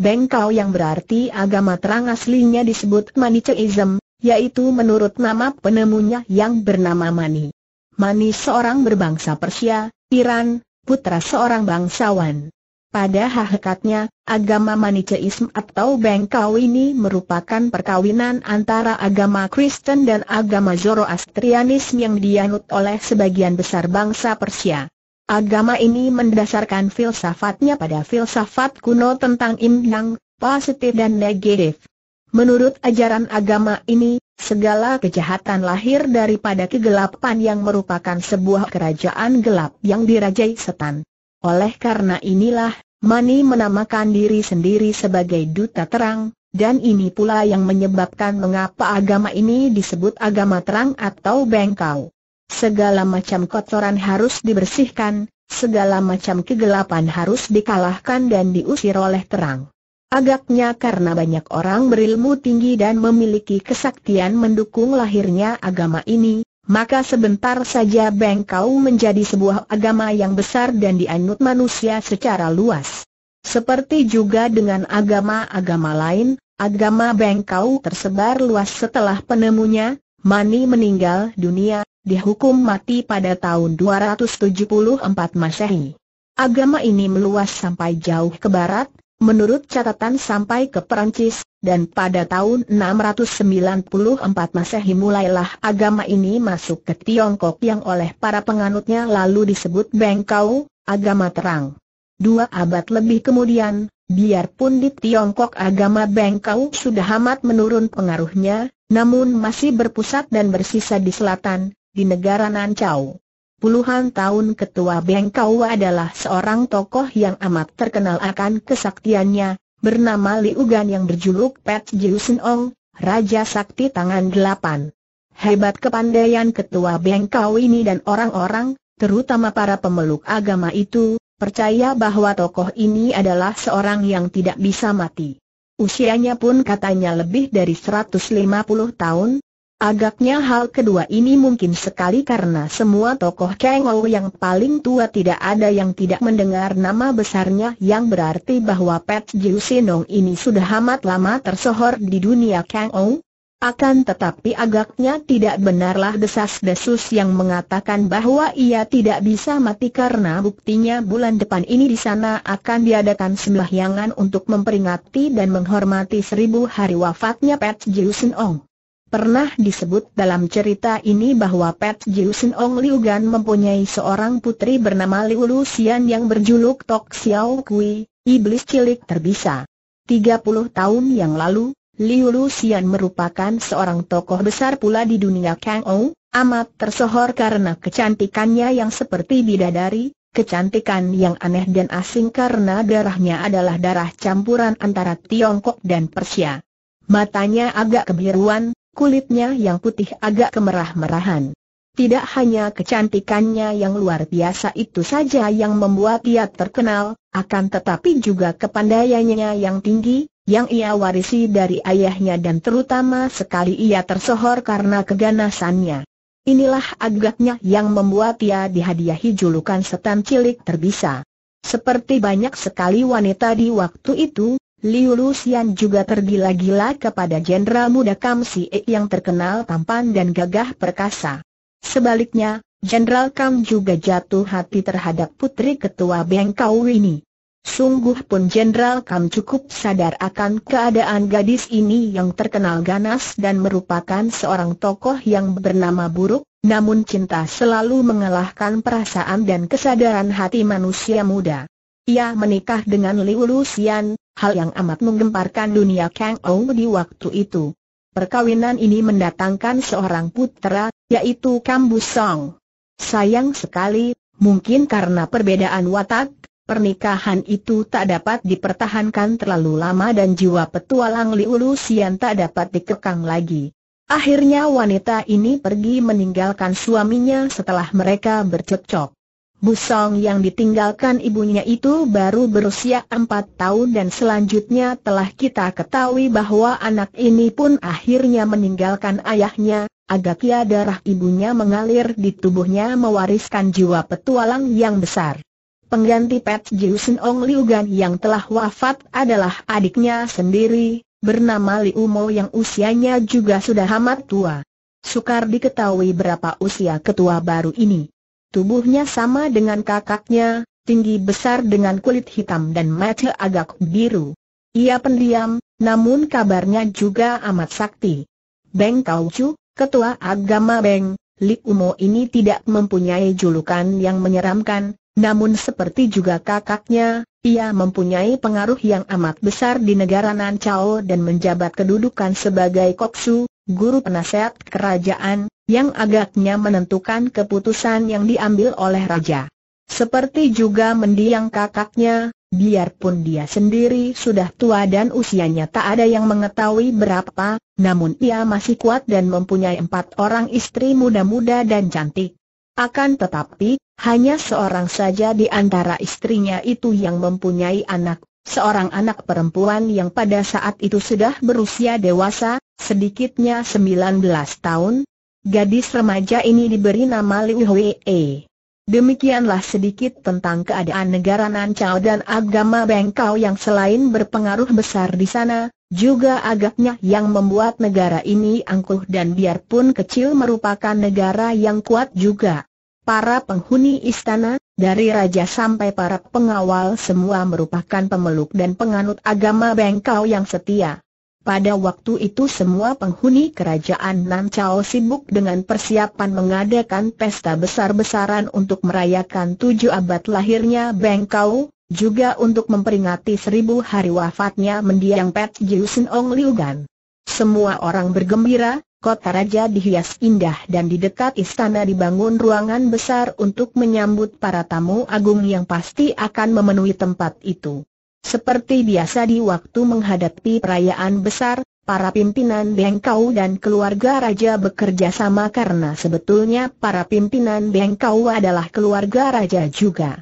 Bengkau yang berarti agama terang aslinya disebut Manicheism, yaitu menurut nama penemunya yang bernama Mani. Mani seorang berbangsa Persia, Iran, putra seorang bangsawan. Pada hakikatnya, agama Manicheism atau Bengkau ini merupakan perkawinan antara agama Kristen dan agama Zoroastrianisme yang dianut oleh sebagian besar bangsa Persia. Agama ini mendasarkan filsafatnya pada filsafat kuno tentang imbang yang, positif dan negatif. Menurut ajaran agama ini, segala kejahatan lahir daripada kegelapan yang merupakan sebuah kerajaan gelap yang dirajai setan. Oleh karena inilah, Mani menamakan diri sendiri sebagai duta terang, dan ini pula yang menyebabkan mengapa agama ini disebut agama terang atau bengkau. Segala macam kotoran harus dibersihkan, segala macam kegelapan harus dikalahkan dan diusir oleh terang. Agaknya karena banyak orang berilmu tinggi dan memiliki kesaktian mendukung lahirnya agama ini, maka sebentar saja bengkau menjadi sebuah agama yang besar dan dianut manusia secara luas. Seperti juga dengan agama-agama lain, agama bengkau tersebar luas setelah penemunya, Mani meninggal dunia, dihukum mati pada tahun 274 Masehi. Agama ini meluas sampai jauh ke barat, menurut catatan sampai ke Perancis, dan pada tahun 694 Masehi mulailah agama ini masuk ke Tiongkok yang oleh para penganutnya lalu disebut Bengkau, agama terang. Dua abad lebih kemudian, biarpun di Tiongkok agama Bengkau sudah amat menurun pengaruhnya, namun masih berpusat dan bersisa di selatan, di negara Nancau. Puluhan tahun ketua Bengkau adalah seorang tokoh yang amat terkenal akan kesaktiannya, bernama Liugan yang berjuluk Pet Jiusen Ong, Raja Sakti Tangan Delapan. Hebat kepandaian ketua Bengkau ini dan orang-orang, terutama para pemeluk agama itu, percaya bahwa tokoh ini adalah seorang yang tidak bisa mati. Usianya pun katanya lebih dari 150 tahun, Agaknya hal kedua ini mungkin sekali karena semua tokoh Cheng yang paling tua tidak ada yang tidak mendengar nama besarnya yang berarti bahwa Pet Jiu Sinong ini sudah amat lama tersohor di dunia Cheng Akan tetapi agaknya tidak benarlah desas-desus yang mengatakan bahwa ia tidak bisa mati karena buktinya bulan depan ini di sana akan diadakan sembahyangan untuk memperingati dan menghormati seribu hari wafatnya Pet Jiu Sinong. Pernah disebut dalam cerita ini bahwa Pet Jiu Sin Ong Liu Gan mempunyai seorang putri bernama Liu Lu Xian yang berjuluk Tok Xiao Kui, iblis cilik terbisa. 30 tahun yang lalu, Liu Lu Xian merupakan seorang tokoh besar pula di dunia Kang Ou, amat tersohor karena kecantikannya yang seperti bidadari, kecantikan yang aneh dan asing karena darahnya adalah darah campuran antara Tiongkok dan Persia. Matanya agak kebiruan, kulitnya yang putih agak kemerah-merahan. Tidak hanya kecantikannya yang luar biasa itu saja yang membuat ia terkenal, akan tetapi juga kepandaiannya yang tinggi, yang ia warisi dari ayahnya dan terutama sekali ia tersohor karena keganasannya. Inilah agaknya yang membuat ia dihadiahi julukan setan cilik terbisa. Seperti banyak sekali wanita di waktu itu, Liu Luxian juga tergila-gila kepada jenderal muda Kam Si e yang terkenal tampan dan gagah perkasa. Sebaliknya, Jenderal Kam juga jatuh hati terhadap putri ketua Bengkau ini. Sungguh pun Jenderal Kam cukup sadar akan keadaan gadis ini yang terkenal ganas dan merupakan seorang tokoh yang bernama buruk, namun cinta selalu mengalahkan perasaan dan kesadaran hati manusia muda. Ia menikah dengan Liu Lucian, hal yang amat menggemparkan dunia Kang Ou di waktu itu. Perkawinan ini mendatangkan seorang putra, yaitu Kambu Song. Sayang sekali, mungkin karena perbedaan watak, pernikahan itu tak dapat dipertahankan terlalu lama dan jiwa petualang Liu Lucian tak dapat dikekang lagi. Akhirnya wanita ini pergi meninggalkan suaminya setelah mereka bercocok. Busong yang ditinggalkan ibunya itu baru berusia empat tahun dan selanjutnya telah kita ketahui bahwa anak ini pun akhirnya meninggalkan ayahnya, agaknya darah ibunya mengalir di tubuhnya mewariskan jiwa petualang yang besar. Pengganti Pet Jiusen Ong Liugan yang telah wafat adalah adiknya sendiri, bernama Liu Mo yang usianya juga sudah amat tua. Sukar diketahui berapa usia ketua baru ini. Tubuhnya sama dengan kakaknya, tinggi besar dengan kulit hitam dan mata agak biru. Ia pendiam, namun kabarnya juga amat sakti. Beng Kau Chu, ketua agama Beng, Lik Umo ini tidak mempunyai julukan yang menyeramkan, namun seperti juga kakaknya, ia mempunyai pengaruh yang amat besar di negara Nancao dan menjabat kedudukan sebagai Koksu, guru penasehat kerajaan, yang agaknya menentukan keputusan yang diambil oleh raja. Seperti juga mendiang kakaknya, biarpun dia sendiri sudah tua dan usianya tak ada yang mengetahui berapa, namun ia masih kuat dan mempunyai empat orang istri muda-muda dan cantik. Akan tetapi, hanya seorang saja di antara istrinya itu yang mempunyai anak, seorang anak perempuan yang pada saat itu sudah berusia dewasa, sedikitnya 19 tahun, Gadis remaja ini diberi nama Liu Hwee. Demikianlah sedikit tentang keadaan negara Nanchao dan agama Bengkau yang selain berpengaruh besar di sana, juga agaknya yang membuat negara ini angkuh dan biarpun kecil merupakan negara yang kuat juga. Para penghuni istana, dari raja sampai para pengawal semua merupakan pemeluk dan penganut agama Bengkau yang setia. Pada waktu itu semua penghuni kerajaan Nanchao sibuk dengan persiapan mengadakan pesta besar-besaran untuk merayakan tujuh abad lahirnya Bengkau, juga untuk memperingati seribu hari wafatnya mendiang Pet Jiusin Ong Liugan. Semua orang bergembira, Kota Raja dihias indah dan di dekat istana dibangun ruangan besar untuk menyambut para tamu agung yang pasti akan memenuhi tempat itu. Seperti biasa di waktu menghadapi perayaan besar, para pimpinan Bengkau dan keluarga raja bekerja sama karena sebetulnya para pimpinan Bengkau adalah keluarga raja juga.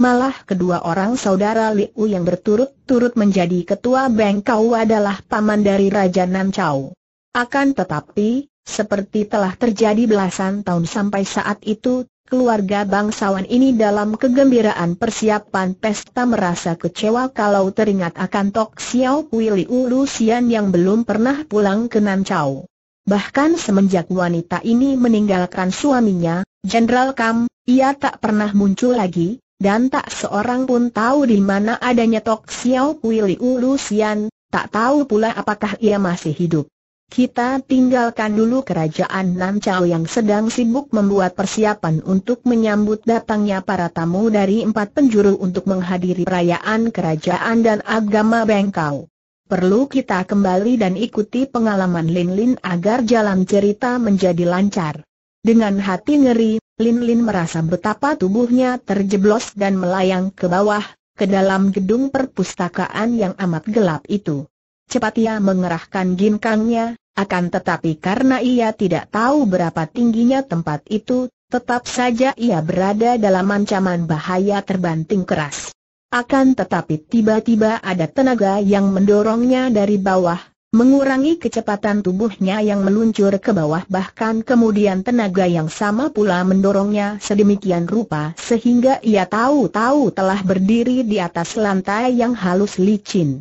Malah kedua orang saudara Liu yang berturut-turut menjadi ketua Bengkau adalah paman dari Raja Nancau. Akan tetapi, seperti telah terjadi belasan tahun sampai saat itu, keluarga bangsawan ini dalam kegembiraan persiapan pesta merasa kecewa kalau teringat akan Tok Xiao Pui Liu Lucian yang belum pernah pulang ke Nancau. Bahkan semenjak wanita ini meninggalkan suaminya, Jenderal Kam, ia tak pernah muncul lagi, dan tak seorang pun tahu di mana adanya Tok Xiao Pui Liu Lucian, tak tahu pula apakah ia masih hidup. Kita tinggalkan dulu kerajaan Namchao yang sedang sibuk membuat persiapan untuk menyambut datangnya para tamu dari empat penjuru untuk menghadiri perayaan kerajaan dan agama Bengkau. Perlu kita kembali dan ikuti pengalaman Lin Lin agar jalan cerita menjadi lancar. Dengan hati ngeri, Lin Lin merasa betapa tubuhnya terjeblos dan melayang ke bawah, ke dalam gedung perpustakaan yang amat gelap itu. Cepat ia mengerahkan ginkangnya, akan tetapi karena ia tidak tahu berapa tingginya tempat itu, tetap saja ia berada dalam ancaman bahaya terbanting keras. Akan tetapi tiba-tiba ada tenaga yang mendorongnya dari bawah, mengurangi kecepatan tubuhnya yang meluncur ke bawah bahkan kemudian tenaga yang sama pula mendorongnya sedemikian rupa sehingga ia tahu-tahu telah berdiri di atas lantai yang halus licin.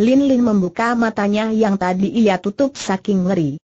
Lin Lin membuka matanya yang tadi ia tutup saking ngeri.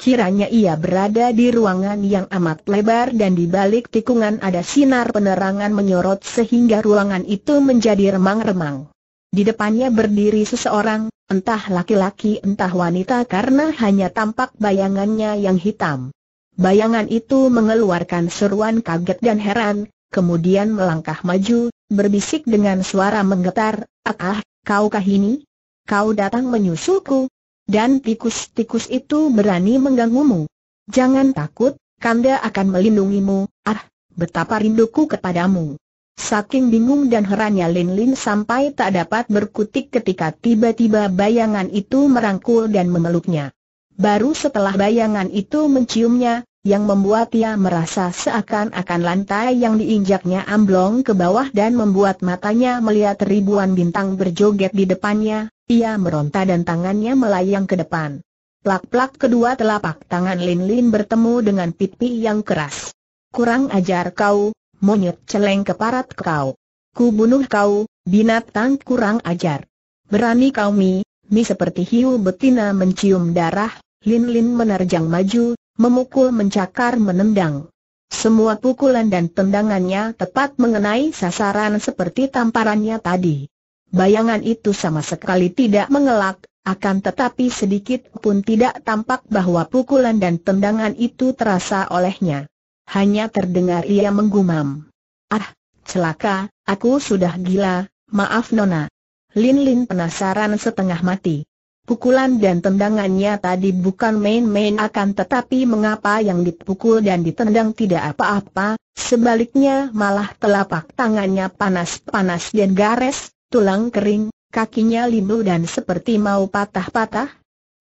Kiranya ia berada di ruangan yang amat lebar dan di balik tikungan ada sinar penerangan menyorot sehingga ruangan itu menjadi remang-remang. Di depannya berdiri seseorang, entah laki-laki entah wanita karena hanya tampak bayangannya yang hitam. Bayangan itu mengeluarkan seruan kaget dan heran, kemudian melangkah maju, berbisik dengan suara menggetar, ah, kaukah ini? kau datang menyusulku. Dan tikus-tikus itu berani mengganggumu. Jangan takut, Kanda akan melindungimu, ah, betapa rinduku kepadamu. Saking bingung dan herannya Lin Lin sampai tak dapat berkutik ketika tiba-tiba bayangan itu merangkul dan memeluknya. Baru setelah bayangan itu menciumnya, yang membuat ia merasa seakan-akan lantai yang diinjaknya amblong ke bawah dan membuat matanya melihat ribuan bintang berjoget di depannya, ia meronta dan tangannya melayang ke depan. Plak-plak kedua telapak tangan Lin-Lin bertemu dengan pipi yang keras. Kurang ajar kau, monyet celeng keparat kau. Ku bunuh kau, binatang kurang ajar. Berani kau mi, mi seperti hiu betina mencium darah, Lin-Lin menerjang maju, memukul mencakar menendang. Semua pukulan dan tendangannya tepat mengenai sasaran seperti tamparannya tadi. Bayangan itu sama sekali tidak mengelak, akan tetapi sedikit pun tidak tampak bahwa pukulan dan tendangan itu terasa olehnya. Hanya terdengar ia menggumam. Ah, celaka, aku sudah gila, maaf Nona. Lin Lin penasaran setengah mati. Pukulan dan tendangannya tadi bukan main-main akan tetapi mengapa yang dipukul dan ditendang tidak apa-apa, sebaliknya malah telapak tangannya panas-panas dan gares, tulang kering, kakinya limbu dan seperti mau patah-patah.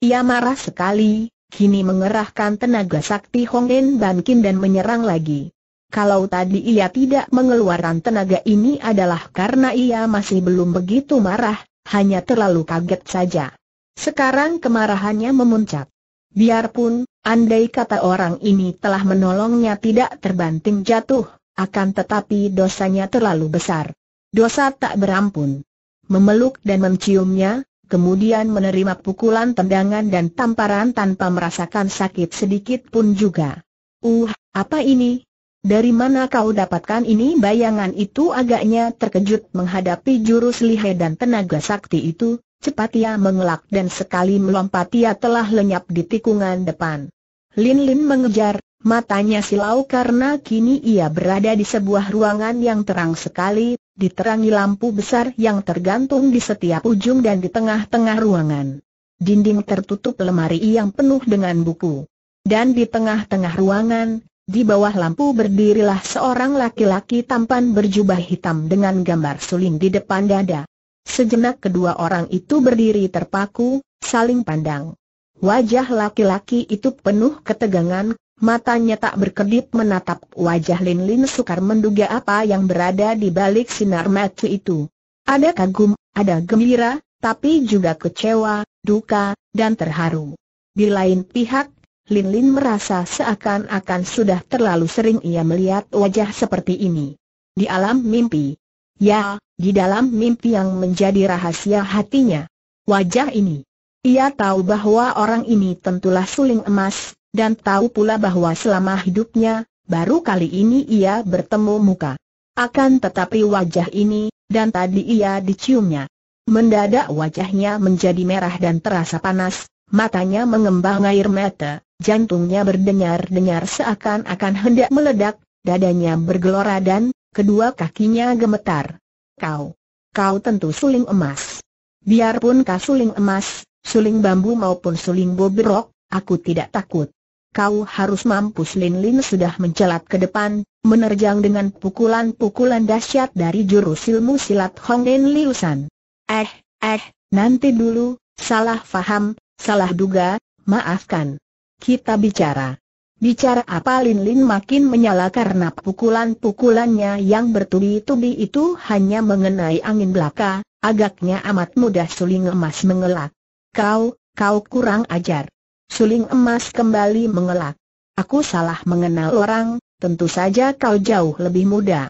Ia marah sekali, kini mengerahkan tenaga sakti Hongen Bankin dan menyerang lagi. Kalau tadi ia tidak mengeluarkan tenaga ini adalah karena ia masih belum begitu marah, hanya terlalu kaget saja. Sekarang kemarahannya memuncak. Biarpun, andai kata orang ini telah menolongnya tidak terbanting jatuh, akan tetapi dosanya terlalu besar. Dosa tak berampun. Memeluk dan menciumnya, kemudian menerima pukulan tendangan dan tamparan tanpa merasakan sakit sedikit pun juga. Uh, apa ini? Dari mana kau dapatkan ini bayangan itu agaknya terkejut menghadapi jurus lihe dan tenaga sakti itu, cepat ia mengelak dan sekali melompat ia telah lenyap di tikungan depan. Lin Lin mengejar, matanya silau karena kini ia berada di sebuah ruangan yang terang sekali, diterangi lampu besar yang tergantung di setiap ujung dan di tengah-tengah ruangan. Dinding tertutup lemari yang penuh dengan buku. Dan di tengah-tengah ruangan, di bawah lampu berdirilah seorang laki-laki tampan berjubah hitam dengan gambar suling di depan dada. Sejenak kedua orang itu berdiri terpaku, saling pandang. Wajah laki-laki itu penuh ketegangan, matanya tak berkedip menatap wajah Lin Lin sukar menduga apa yang berada di balik sinar mata itu. Ada kagum, ada gembira, tapi juga kecewa, duka, dan terharu. Di lain pihak, Lin Lin merasa seakan-akan sudah terlalu sering ia melihat wajah seperti ini. Di alam mimpi. Ya, di dalam mimpi yang menjadi rahasia hatinya. Wajah ini. Ia tahu bahwa orang ini tentulah suling emas, dan tahu pula bahwa selama hidupnya, baru kali ini ia bertemu muka. Akan tetapi wajah ini, dan tadi ia diciumnya. Mendadak wajahnya menjadi merah dan terasa panas, matanya mengembang air mata, jantungnya berdenyar-denyar seakan-akan hendak meledak, dadanya bergelora dan kedua kakinya gemetar. Kau, kau tentu suling emas. Biarpun kau suling emas, suling bambu maupun suling bobrok, aku tidak takut. Kau harus mampus Lin Lin sudah mencelat ke depan, menerjang dengan pukulan-pukulan dahsyat dari jurus ilmu silat Hong Den Liusan. Eh, eh, nanti dulu, salah faham, salah duga, maafkan kita bicara. Bicara apa Lin Lin makin menyala karena pukulan-pukulannya yang bertubi-tubi itu hanya mengenai angin belaka, agaknya amat mudah suling emas mengelak. Kau, kau kurang ajar. Suling emas kembali mengelak. Aku salah mengenal orang, tentu saja kau jauh lebih muda.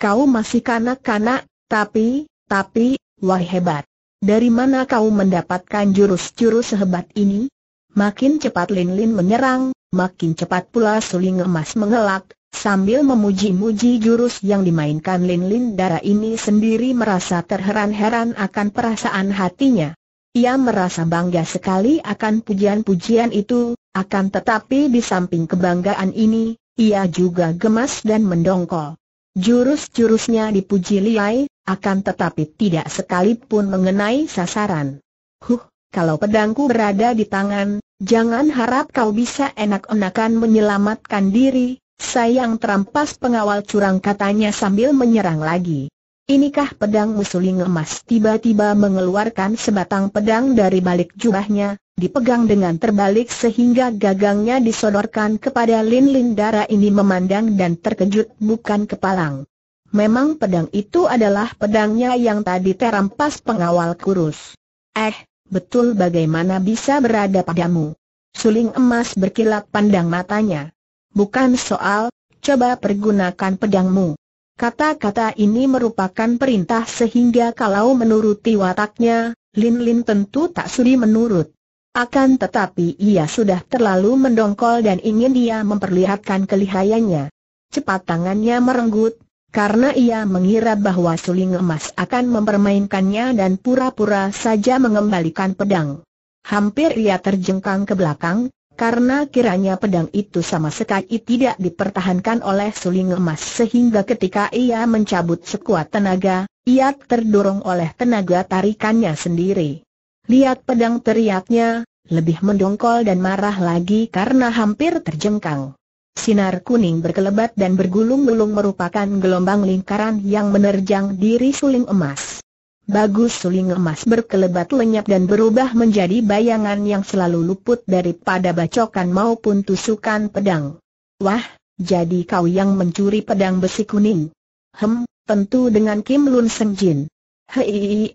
Kau masih kanak-kanak, tapi, tapi, wah hebat. Dari mana kau mendapatkan jurus-jurus sehebat ini? Makin cepat Lin Lin menyerang, makin cepat pula suling emas mengelak, sambil memuji-muji jurus yang dimainkan Lin Lin Dara ini sendiri merasa terheran-heran akan perasaan hatinya. Ia merasa bangga sekali akan pujian-pujian itu, akan tetapi di samping kebanggaan ini, ia juga gemas dan mendongkol. Jurus-jurusnya dipuji liai, akan tetapi tidak sekalipun mengenai sasaran. Huh, kalau pedangku berada di tangan, jangan harap kau bisa enak-enakan menyelamatkan diri, sayang terampas pengawal curang katanya sambil menyerang lagi. Inikah pedang musuling emas tiba-tiba mengeluarkan sebatang pedang dari balik jubahnya, dipegang dengan terbalik sehingga gagangnya disodorkan kepada Lin Lin Dara ini memandang dan terkejut bukan kepalang. Memang pedang itu adalah pedangnya yang tadi terampas pengawal kurus. Eh, betul bagaimana bisa berada padamu. Suling emas berkilat pandang matanya. Bukan soal, coba pergunakan pedangmu. Kata-kata ini merupakan perintah sehingga kalau menuruti wataknya, Lin Lin tentu tak sudi menurut. Akan tetapi ia sudah terlalu mendongkol dan ingin dia memperlihatkan kelihayannya. Cepat tangannya merenggut, karena ia mengira bahwa suling emas akan mempermainkannya dan pura-pura saja mengembalikan pedang. Hampir ia terjengkang ke belakang, karena kiranya pedang itu sama sekali tidak dipertahankan oleh suling emas sehingga ketika ia mencabut sekuat tenaga, ia terdorong oleh tenaga tarikannya sendiri. Lihat pedang teriaknya, lebih mendongkol dan marah lagi karena hampir terjengkang. Sinar kuning berkelebat dan bergulung-gulung merupakan gelombang lingkaran yang menerjang diri suling emas. Bagus suling emas berkelebat lenyap dan berubah menjadi bayangan yang selalu luput daripada bacokan maupun tusukan pedang. Wah, jadi kau yang mencuri pedang besi kuning. Hem, tentu dengan Kim Lun Seng Jin. Hei,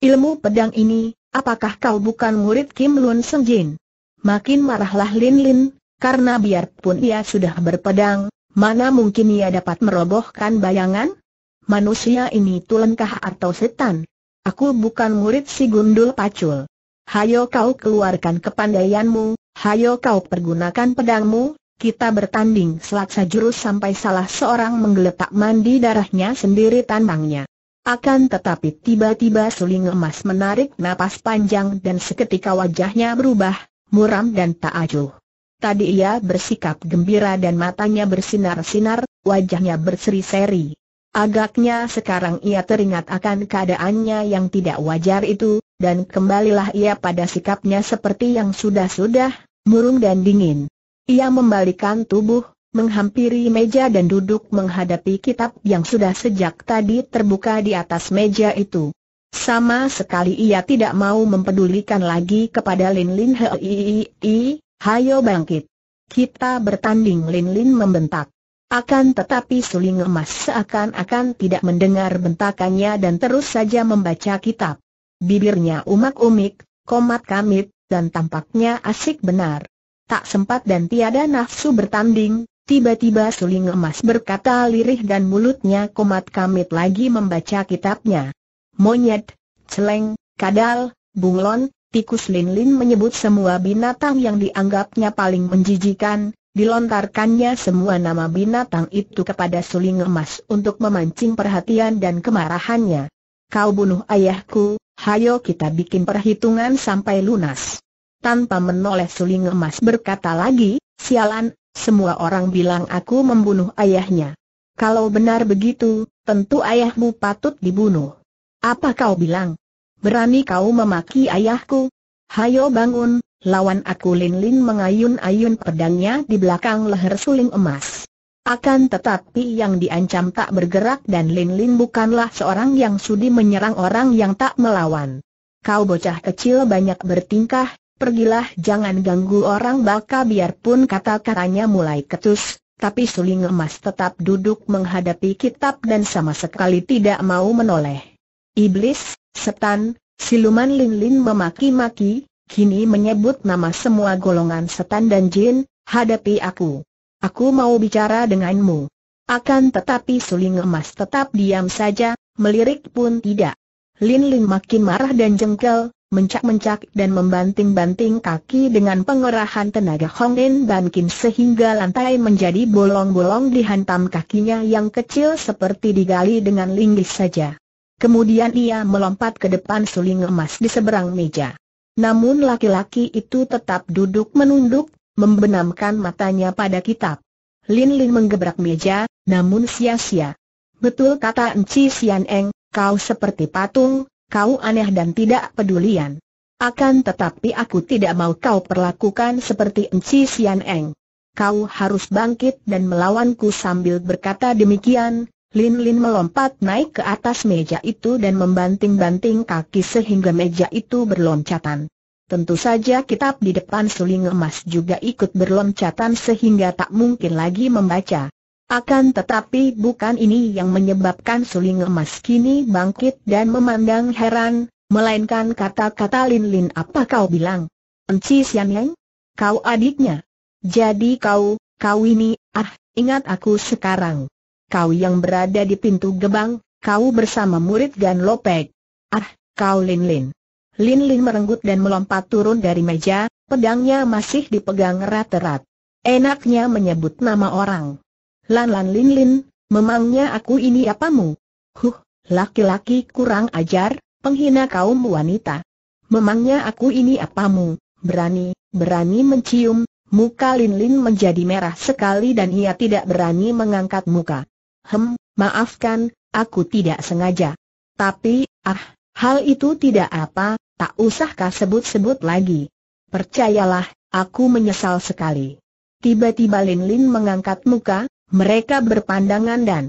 ilmu pedang ini, apakah kau bukan murid Kim Lun Seng Jin? Makin marahlah Lin Lin, karena biarpun ia sudah berpedang, mana mungkin ia dapat merobohkan bayangan? Manusia ini tulenkah atau setan? Aku bukan murid si gundul pacul. Hayo kau keluarkan kepandaianmu, hayo kau pergunakan pedangmu, kita bertanding selaksa jurus sampai salah seorang menggeletak mandi darahnya sendiri tanbangnya. Akan tetapi tiba-tiba suling emas menarik napas panjang dan seketika wajahnya berubah, muram dan tak acuh. Tadi ia bersikap gembira dan matanya bersinar-sinar, wajahnya berseri-seri. Agaknya sekarang ia teringat akan keadaannya yang tidak wajar itu, dan kembalilah ia pada sikapnya seperti yang sudah-sudah, murung dan dingin. Ia membalikan tubuh, menghampiri meja dan duduk menghadapi kitab yang sudah sejak tadi terbuka di atas meja itu. Sama sekali ia tidak mau mempedulikan lagi kepada Lin Lin Hei Hayo bangkit. Kita bertanding Lin Lin membentak. Akan tetapi suling emas seakan-akan tidak mendengar bentakannya dan terus saja membaca kitab. Bibirnya umak-umik, komat kamit, dan tampaknya asik benar. Tak sempat dan tiada nafsu bertanding, tiba-tiba suling emas berkata lirih dan mulutnya komat kamit lagi membaca kitabnya. Monyet, celeng, kadal, bunglon, tikus Lin Lin menyebut semua binatang yang dianggapnya paling menjijikan, dilontarkannya semua nama binatang itu kepada suling emas untuk memancing perhatian dan kemarahannya. Kau bunuh ayahku, hayo kita bikin perhitungan sampai lunas. Tanpa menoleh suling emas berkata lagi, sialan, semua orang bilang aku membunuh ayahnya. Kalau benar begitu, tentu ayahmu patut dibunuh. Apa kau bilang? berani kau memaki ayahku? Hayo bangun, lawan aku Lin Lin mengayun-ayun pedangnya di belakang leher suling emas. Akan tetapi yang diancam tak bergerak dan Lin Lin bukanlah seorang yang sudi menyerang orang yang tak melawan. Kau bocah kecil banyak bertingkah, pergilah jangan ganggu orang baka biarpun kata-katanya mulai ketus, tapi suling emas tetap duduk menghadapi kitab dan sama sekali tidak mau menoleh. Iblis, Setan, siluman Lin Lin memaki-maki, kini menyebut nama semua golongan setan dan jin, hadapi aku. Aku mau bicara denganmu. Akan tetapi suling emas tetap diam saja, melirik pun tidak. Lin Lin makin marah dan jengkel, mencak-mencak dan membanting-banting kaki dengan pengerahan tenaga Hong Lin Ban Kim sehingga lantai menjadi bolong-bolong dihantam kakinya yang kecil seperti digali dengan linggis saja. Kemudian ia melompat ke depan suling emas di seberang meja. Namun laki-laki itu tetap duduk menunduk, membenamkan matanya pada kitab. Lin Lin menggebrak meja, namun sia-sia. Betul kata Enci Sian Eng, kau seperti patung, kau aneh dan tidak pedulian. Akan tetapi aku tidak mau kau perlakukan seperti Enci Sian Eng. Kau harus bangkit dan melawanku sambil berkata demikian, Lin Lin melompat naik ke atas meja itu dan membanting-banting kaki sehingga meja itu berloncatan. Tentu saja kitab di depan suling emas juga ikut berloncatan sehingga tak mungkin lagi membaca. Akan tetapi bukan ini yang menyebabkan suling emas kini bangkit dan memandang heran, melainkan kata-kata Lin Lin apa kau bilang? Enci Sian Yang? Kau adiknya? Jadi kau, kau ini, ah, ingat aku sekarang kau yang berada di pintu gebang, kau bersama murid Gan Lopek. Ah, kau Lin Lin. Lin Lin merenggut dan melompat turun dari meja, pedangnya masih dipegang erat-erat. Enaknya menyebut nama orang. Lan Lan Lin Lin, memangnya aku ini apamu? Huh, laki-laki kurang ajar, penghina kaum wanita. Memangnya aku ini apamu? Berani, berani mencium, muka Lin Lin menjadi merah sekali dan ia tidak berani mengangkat muka. Hem, maafkan, aku tidak sengaja. Tapi, ah, hal itu tidak apa, tak usahkah sebut-sebut lagi. Percayalah, aku menyesal sekali. Tiba-tiba Lin Lin mengangkat muka, mereka berpandangan dan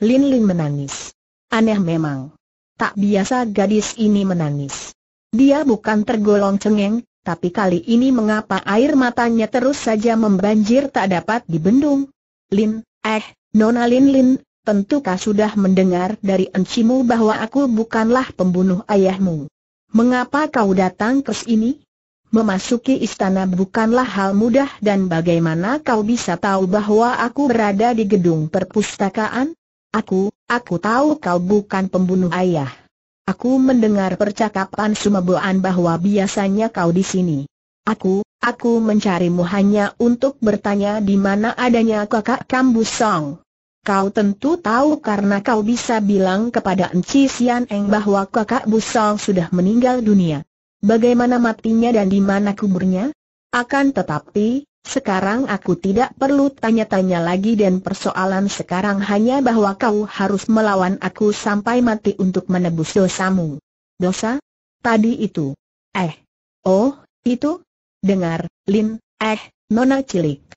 Lin Lin menangis. Aneh memang. Tak biasa gadis ini menangis. Dia bukan tergolong cengeng, tapi kali ini mengapa air matanya terus saja membanjir tak dapat dibendung? Lin, eh, Nona Lin Lin, tentu kau sudah mendengar dari encimu bahwa aku bukanlah pembunuh ayahmu. Mengapa kau datang ke sini? Memasuki istana bukanlah hal mudah dan bagaimana kau bisa tahu bahwa aku berada di gedung perpustakaan? Aku, aku tahu kau bukan pembunuh ayah. Aku mendengar percakapan Sumeboan bahwa biasanya kau di sini. Aku, Aku mencarimu hanya untuk bertanya di mana adanya kakak Kambu Song. Kau tentu tahu karena kau bisa bilang kepada Enci Sian Eng bahwa kakak Busong sudah meninggal dunia. Bagaimana matinya dan di mana kuburnya? Akan tetapi, sekarang aku tidak perlu tanya-tanya lagi dan persoalan sekarang hanya bahwa kau harus melawan aku sampai mati untuk menebus dosamu. Dosa? Tadi itu. Eh. Oh, itu? Dengar, Lin, eh, nona cilik.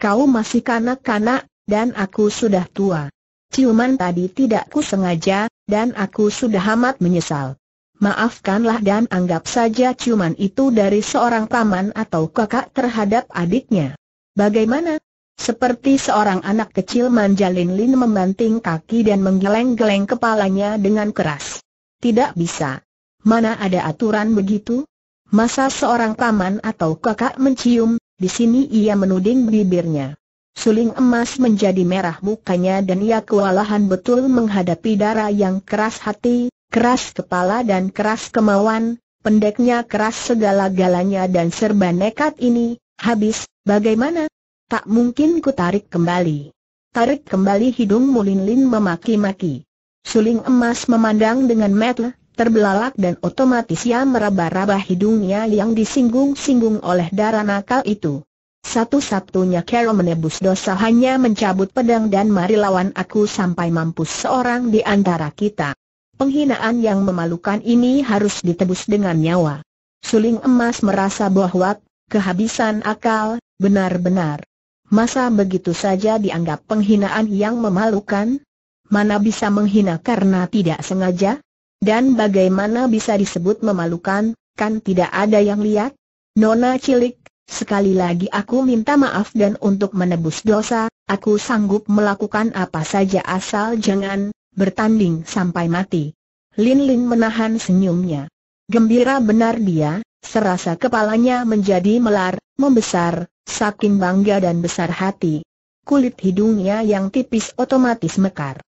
Kau masih kanak-kanak, dan aku sudah tua. Ciuman tadi tidak ku sengaja, dan aku sudah amat menyesal. Maafkanlah dan anggap saja ciuman itu dari seorang paman atau kakak terhadap adiknya. Bagaimana? Seperti seorang anak kecil manjalin Lin membanting kaki dan menggeleng-geleng kepalanya dengan keras. Tidak bisa. Mana ada aturan begitu? Masa seorang paman atau kakak mencium, di sini ia menuding bibirnya. Suling emas menjadi merah mukanya dan ia kewalahan betul menghadapi darah yang keras hati, keras kepala dan keras kemauan, pendeknya keras segala-galanya dan serba nekat ini, habis, bagaimana? Tak mungkin ku tarik kembali. Tarik kembali hidung Mulin Lin memaki-maki. Suling emas memandang dengan metel, terbelalak dan otomatis ia meraba-raba hidungnya yang disinggung-singgung oleh darah nakal itu. Satu-satunya Carol menebus dosa hanya mencabut pedang dan mari lawan aku sampai mampus seorang di antara kita. Penghinaan yang memalukan ini harus ditebus dengan nyawa. Suling emas merasa bahwa kehabisan akal, benar-benar. Masa begitu saja dianggap penghinaan yang memalukan? Mana bisa menghina karena tidak sengaja? Dan bagaimana bisa disebut memalukan, kan tidak ada yang lihat? Nona cilik, sekali lagi aku minta maaf dan untuk menebus dosa, aku sanggup melakukan apa saja asal jangan bertanding sampai mati. Lin Lin menahan senyumnya. Gembira benar dia, serasa kepalanya menjadi melar, membesar, saking bangga dan besar hati. Kulit hidungnya yang tipis otomatis mekar.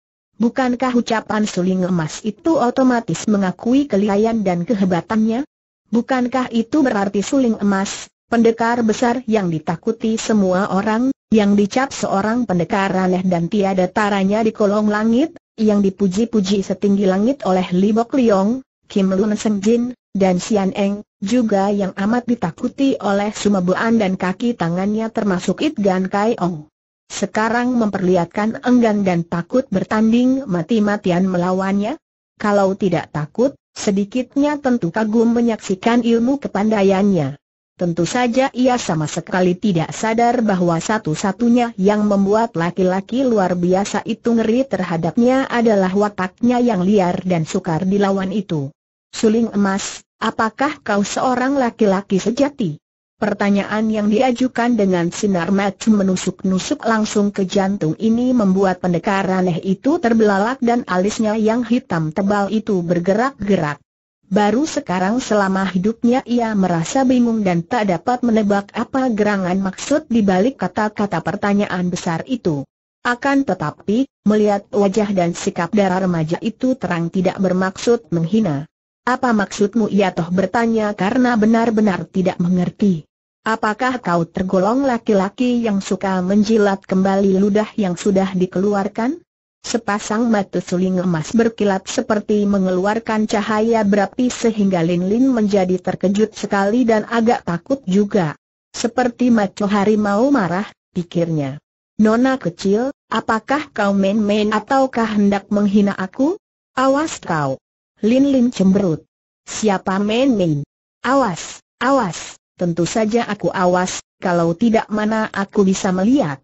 Bukankah ucapan suling emas itu otomatis mengakui kelihayan dan kehebatannya? Bukankah itu berarti suling emas, pendekar besar yang ditakuti semua orang, yang dicap seorang pendekar aneh dan tiada taranya di kolong langit, yang dipuji-puji setinggi langit oleh Li Bok Liong, Kim Lun Seng Jin, dan Xian Eng, juga yang amat ditakuti oleh Sumabuan dan kaki tangannya termasuk It Gan Kai Ong sekarang memperlihatkan enggan dan takut bertanding mati-matian melawannya? Kalau tidak takut, sedikitnya tentu kagum menyaksikan ilmu kepandaiannya. Tentu saja ia sama sekali tidak sadar bahwa satu-satunya yang membuat laki-laki luar biasa itu ngeri terhadapnya adalah wataknya yang liar dan sukar dilawan itu. Suling emas, apakah kau seorang laki-laki sejati? Pertanyaan yang diajukan dengan sinar mata menusuk-nusuk langsung ke jantung ini membuat pendekar aneh itu terbelalak dan alisnya yang hitam tebal itu bergerak-gerak. Baru sekarang selama hidupnya ia merasa bingung dan tak dapat menebak apa gerangan maksud di balik kata-kata pertanyaan besar itu. Akan tetapi, melihat wajah dan sikap darah remaja itu terang tidak bermaksud menghina. Apa maksudmu ia toh bertanya karena benar-benar tidak mengerti. Apakah kau tergolong laki-laki yang suka menjilat kembali ludah yang sudah dikeluarkan? Sepasang mata suling emas berkilat seperti mengeluarkan cahaya berapi sehingga Lin Lin menjadi terkejut sekali dan agak takut juga. Seperti maco harimau marah, pikirnya. Nona kecil, apakah kau main-main ataukah hendak menghina aku? Awas kau! Lin Lin cemberut. Siapa main-main? Awas, awas! tentu saja aku awas, kalau tidak mana aku bisa melihat.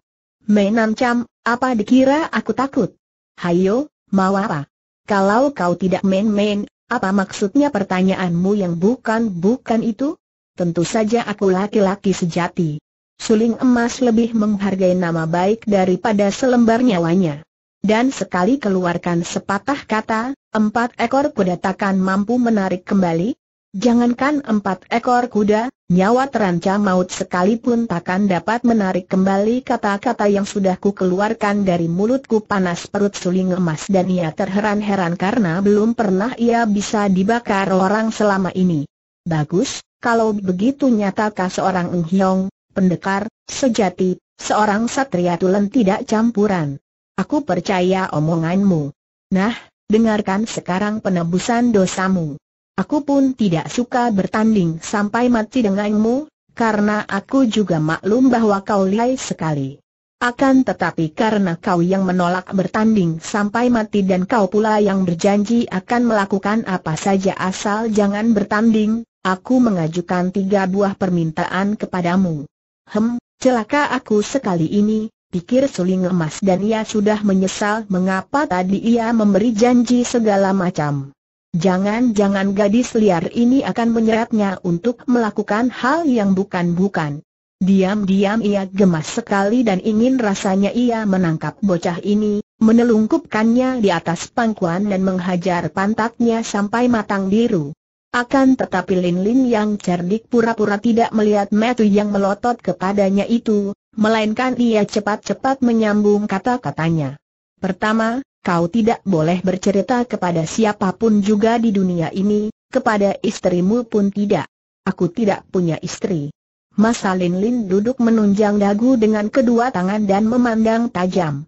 Menan Cam, apa dikira aku takut? Hayo, mau apa? Kalau kau tidak main-main, apa maksudnya pertanyaanmu yang bukan-bukan itu? Tentu saja aku laki-laki sejati. Suling emas lebih menghargai nama baik daripada selembar nyawanya. Dan sekali keluarkan sepatah kata, empat ekor kuda takkan mampu menarik kembali? Jangankan empat ekor kuda, Nyawa terancam maut sekalipun takkan dapat menarik kembali kata-kata yang sudah ku keluarkan dari mulutku panas perut suling emas dan ia terheran-heran karena belum pernah ia bisa dibakar orang selama ini. Bagus, kalau begitu nyatakah seorang Eng Hiong, pendekar, sejati, seorang satria tulen tidak campuran. Aku percaya omonganmu. Nah, dengarkan sekarang penebusan dosamu. Aku pun tidak suka bertanding sampai mati denganmu, karena aku juga maklum bahwa kau lihai sekali. Akan tetapi karena kau yang menolak bertanding sampai mati dan kau pula yang berjanji akan melakukan apa saja asal jangan bertanding, aku mengajukan tiga buah permintaan kepadamu. Hem, celaka aku sekali ini, pikir suling emas dan ia sudah menyesal mengapa tadi ia memberi janji segala macam. Jangan-jangan gadis liar ini akan menyeretnya untuk melakukan hal yang bukan-bukan. Diam-diam ia gemas sekali dan ingin rasanya ia menangkap bocah ini, menelungkupkannya di atas pangkuan dan menghajar pantatnya sampai matang biru. Akan tetapi Lin Lin yang cerdik pura-pura tidak melihat metu yang melotot kepadanya itu, melainkan ia cepat-cepat menyambung kata-katanya. Pertama, Kau tidak boleh bercerita kepada siapapun juga di dunia ini, kepada istrimu pun tidak. Aku tidak punya istri. Masa Lin Lin duduk menunjang dagu dengan kedua tangan dan memandang tajam.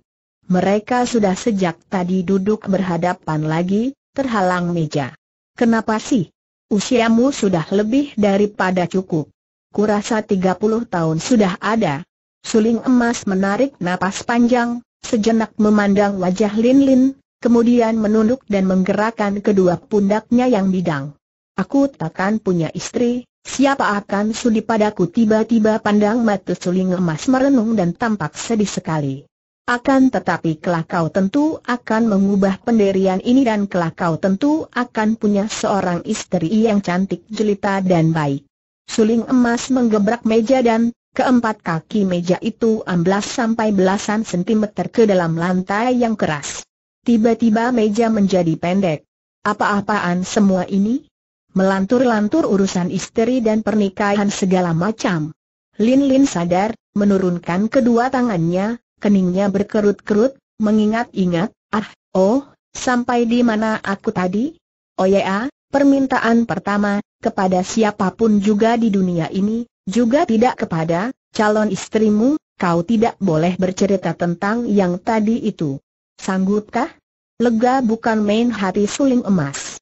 Mereka sudah sejak tadi duduk berhadapan lagi, terhalang meja. Kenapa sih? Usiamu sudah lebih daripada cukup. Kurasa 30 tahun sudah ada. Suling emas menarik napas panjang, sejenak memandang wajah Lin Lin, kemudian menunduk dan menggerakkan kedua pundaknya yang bidang. Aku takkan punya istri, siapa akan sudi padaku tiba-tiba pandang mata suling emas merenung dan tampak sedih sekali. Akan tetapi kelak kau tentu akan mengubah penderian ini dan kelak kau tentu akan punya seorang istri yang cantik jelita dan baik. Suling emas menggebrak meja dan Keempat kaki meja itu amblas sampai belasan sentimeter ke dalam lantai yang keras. Tiba-tiba meja menjadi pendek. Apa-apaan semua ini? Melantur-lantur urusan istri dan pernikahan segala macam. Lin Lin sadar, menurunkan kedua tangannya, keningnya berkerut-kerut, mengingat-ingat, ah, oh, sampai di mana aku tadi? Oh ya, permintaan pertama, kepada siapapun juga di dunia ini, juga tidak kepada calon istrimu, kau tidak boleh bercerita tentang yang tadi itu. Sanggupkah? Lega bukan main hati suling emas.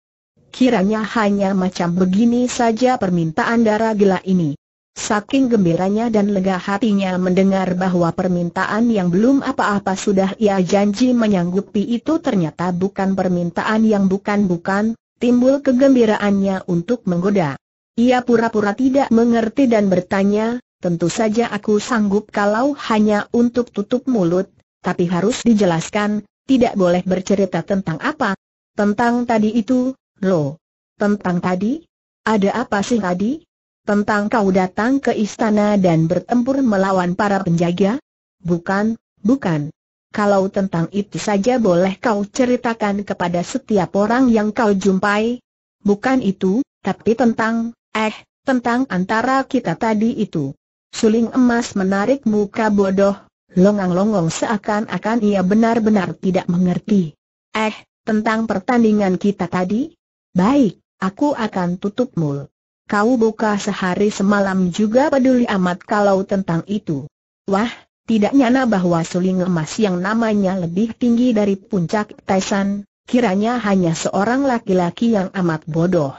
Kiranya hanya macam begini saja permintaan darah gila ini. Saking gembiranya dan lega hatinya mendengar bahwa permintaan yang belum apa-apa sudah ia janji menyanggupi itu ternyata bukan permintaan yang bukan-bukan, timbul kegembiraannya untuk menggoda. Ia pura-pura tidak mengerti dan bertanya, tentu saja aku sanggup kalau hanya untuk tutup mulut, tapi harus dijelaskan, tidak boleh bercerita tentang apa. Tentang tadi itu, loh. Tentang tadi? Ada apa sih tadi? Tentang kau datang ke istana dan bertempur melawan para penjaga? Bukan, bukan. Kalau tentang itu saja boleh kau ceritakan kepada setiap orang yang kau jumpai. Bukan itu, tapi tentang, Eh, tentang antara kita tadi itu. Suling emas menarik muka bodoh, longang-longong seakan-akan ia benar-benar tidak mengerti. Eh, tentang pertandingan kita tadi? Baik, aku akan tutup mul. Kau buka sehari semalam juga peduli amat kalau tentang itu. Wah, tidak nyana bahwa suling emas yang namanya lebih tinggi dari puncak Taisan, kiranya hanya seorang laki-laki yang amat bodoh.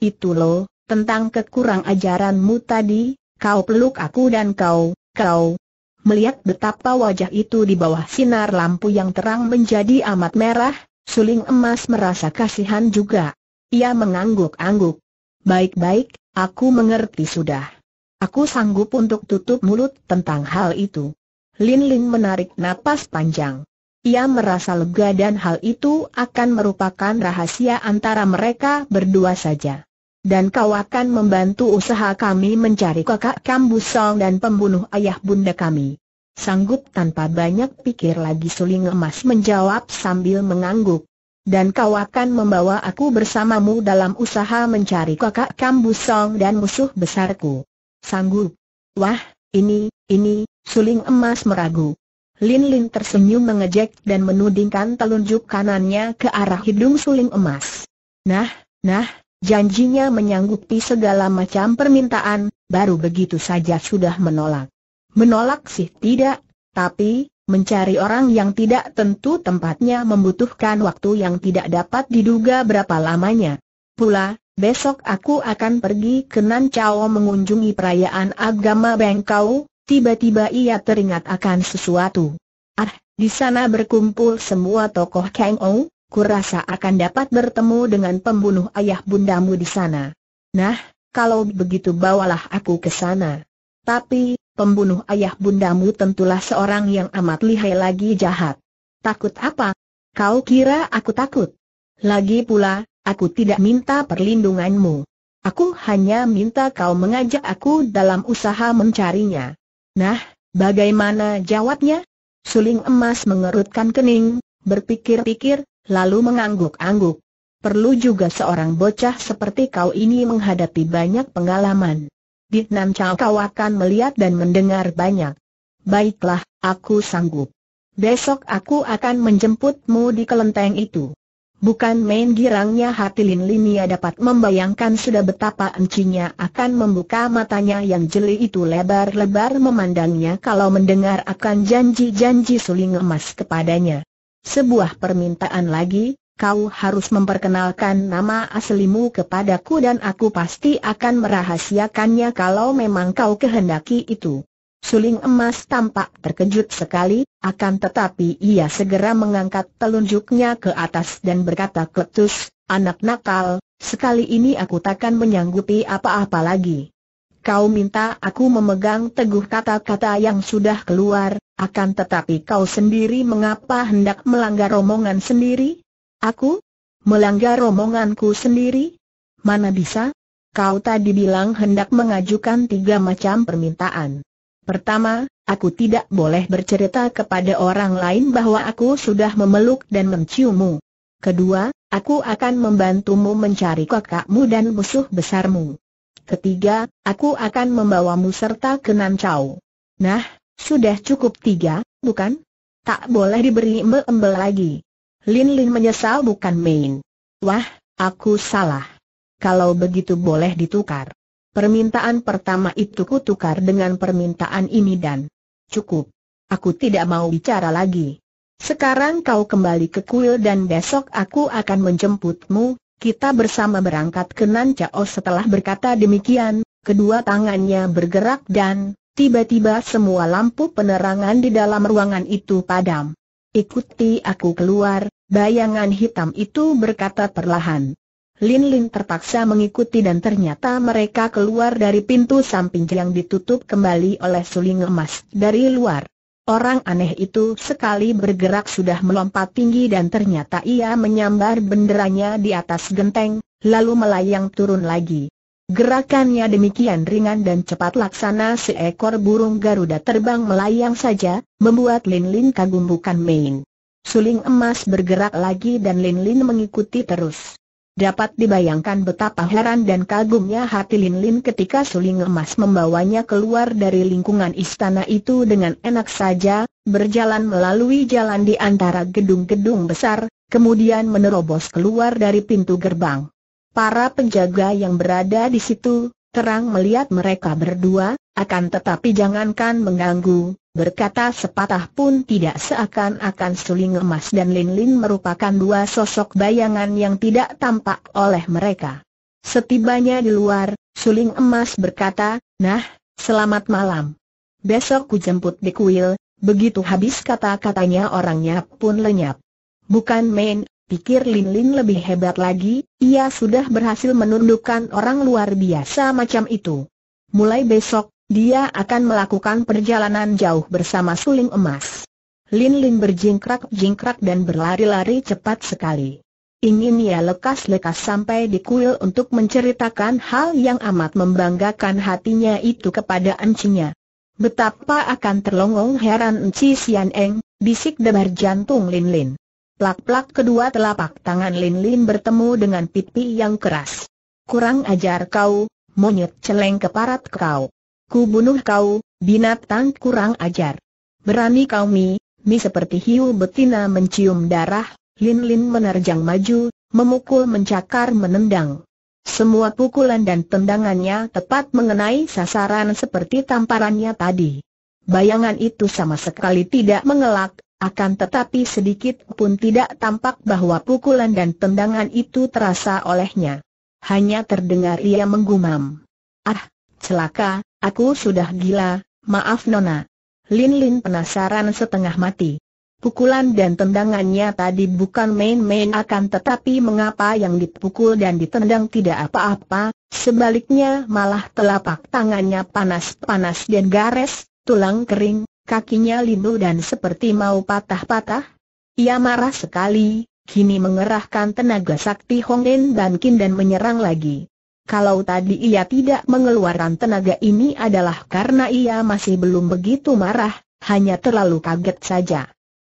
Itu loh, tentang kekurang ajaranmu tadi, kau peluk aku dan kau, kau. Melihat betapa wajah itu di bawah sinar lampu yang terang menjadi amat merah, suling emas merasa kasihan juga. Ia mengangguk-angguk. Baik-baik, aku mengerti sudah. Aku sanggup untuk tutup mulut tentang hal itu. Lin Lin menarik napas panjang. Ia merasa lega dan hal itu akan merupakan rahasia antara mereka berdua saja dan kau akan membantu usaha kami mencari kakak Kambusong dan pembunuh ayah bunda kami. Sanggup tanpa banyak pikir lagi suling emas menjawab sambil mengangguk. Dan kau akan membawa aku bersamamu dalam usaha mencari kakak Kambusong dan musuh besarku. Sanggup. Wah, ini, ini, suling emas meragu. Lin Lin tersenyum mengejek dan menudingkan telunjuk kanannya ke arah hidung suling emas. Nah, nah, Janjinya menyanggupi segala macam permintaan, baru begitu saja sudah menolak. Menolak sih tidak, tapi, mencari orang yang tidak tentu tempatnya membutuhkan waktu yang tidak dapat diduga berapa lamanya. Pula, besok aku akan pergi ke Nancao mengunjungi perayaan agama Bengkau, tiba-tiba ia teringat akan sesuatu. Ah, di sana berkumpul semua tokoh Kang Ou, kurasa akan dapat bertemu dengan pembunuh ayah bundamu di sana. Nah, kalau begitu bawalah aku ke sana. Tapi, pembunuh ayah bundamu tentulah seorang yang amat lihai lagi jahat. Takut apa? Kau kira aku takut? Lagi pula, aku tidak minta perlindunganmu. Aku hanya minta kau mengajak aku dalam usaha mencarinya. Nah, bagaimana jawabnya? Suling emas mengerutkan kening, berpikir-pikir, lalu mengangguk-angguk. Perlu juga seorang bocah seperti kau ini menghadapi banyak pengalaman. Di Nam Chao kau akan melihat dan mendengar banyak. Baiklah, aku sanggup. Besok aku akan menjemputmu di kelenteng itu. Bukan main girangnya hati Lin Linia dapat membayangkan sudah betapa encinya akan membuka matanya yang jeli itu lebar-lebar memandangnya kalau mendengar akan janji-janji suling emas kepadanya. Sebuah permintaan lagi, kau harus memperkenalkan nama aslimu kepadaku dan aku pasti akan merahasiakannya kalau memang kau kehendaki itu. Suling emas tampak terkejut sekali, akan tetapi ia segera mengangkat telunjuknya ke atas dan berkata ketus, anak nakal, sekali ini aku takkan menyanggupi apa-apa lagi kau minta aku memegang teguh kata-kata yang sudah keluar, akan tetapi kau sendiri mengapa hendak melanggar omongan sendiri? Aku? Melanggar omonganku sendiri? Mana bisa? Kau tadi bilang hendak mengajukan tiga macam permintaan. Pertama, aku tidak boleh bercerita kepada orang lain bahwa aku sudah memeluk dan menciummu. Kedua, aku akan membantumu mencari kakakmu dan musuh besarmu. Ketiga, aku akan membawamu serta ke Nancau. Nah, sudah cukup tiga, bukan? Tak boleh diberi embel-embel lagi. Lin Lin menyesal bukan main. Wah, aku salah. Kalau begitu boleh ditukar. Permintaan pertama itu ku tukar dengan permintaan ini dan cukup. Aku tidak mau bicara lagi. Sekarang kau kembali ke kuil dan besok aku akan menjemputmu, kita bersama berangkat ke Nancao setelah berkata demikian, kedua tangannya bergerak dan, tiba-tiba semua lampu penerangan di dalam ruangan itu padam. Ikuti aku keluar, bayangan hitam itu berkata perlahan. Lin Lin terpaksa mengikuti dan ternyata mereka keluar dari pintu samping yang ditutup kembali oleh suling emas dari luar. Orang aneh itu sekali bergerak sudah melompat tinggi dan ternyata ia menyambar benderanya di atas genteng, lalu melayang turun lagi. Gerakannya demikian ringan dan cepat laksana seekor burung Garuda terbang melayang saja, membuat Lin Lin kagum bukan main. Suling emas bergerak lagi dan Lin Lin mengikuti terus. Dapat dibayangkan betapa heran dan kagumnya hati Lin Lin ketika suling emas membawanya keluar dari lingkungan istana itu dengan enak saja, berjalan melalui jalan di antara gedung-gedung besar, kemudian menerobos keluar dari pintu gerbang. Para penjaga yang berada di situ, terang melihat mereka berdua, akan tetapi jangankan mengganggu, berkata sepatah pun tidak seakan-akan suling emas dan Lin Lin merupakan dua sosok bayangan yang tidak tampak oleh mereka. Setibanya di luar, suling emas berkata, nah, selamat malam. Besok ku jemput di kuil, begitu habis kata-katanya orangnya pun lenyap. Bukan main, Pikir Lin Lin lebih hebat lagi, ia sudah berhasil menundukkan orang luar biasa macam itu. Mulai besok, dia akan melakukan perjalanan jauh bersama suling emas. Lin Lin berjingkrak-jingkrak dan berlari-lari cepat sekali. Ingin ia lekas-lekas sampai di kuil untuk menceritakan hal yang amat membanggakan hatinya itu kepada encinya. Betapa akan terlongong heran Enci Sian Eng, bisik debar jantung Lin Lin. Plak-plak kedua telapak tangan Lin Lin bertemu dengan pipi yang keras. Kurang ajar kau, monyet celeng keparat kau. Ku bunuh kau, binatang kurang ajar. Berani kau mi, mi seperti hiu betina mencium darah, Lin Lin menerjang maju, memukul mencakar menendang. Semua pukulan dan tendangannya tepat mengenai sasaran seperti tamparannya tadi. Bayangan itu sama sekali tidak mengelak, akan tetapi sedikit pun tidak tampak bahwa pukulan dan tendangan itu terasa olehnya. Hanya terdengar ia menggumam. Ah, celaka, aku sudah gila, maaf Nona. Lin Lin penasaran setengah mati. Pukulan dan tendangannya tadi bukan main-main akan tetapi mengapa yang dipukul dan ditendang tidak apa-apa, sebaliknya malah telapak tangannya panas-panas dan gares, tulang kering, kakinya lindu dan seperti mau patah-patah. Ia marah sekali, kini mengerahkan tenaga sakti Hongen Kin dan menyerang lagi. Kalau tadi ia tidak mengeluarkan tenaga ini adalah karena ia masih belum begitu marah, hanya terlalu kaget saja.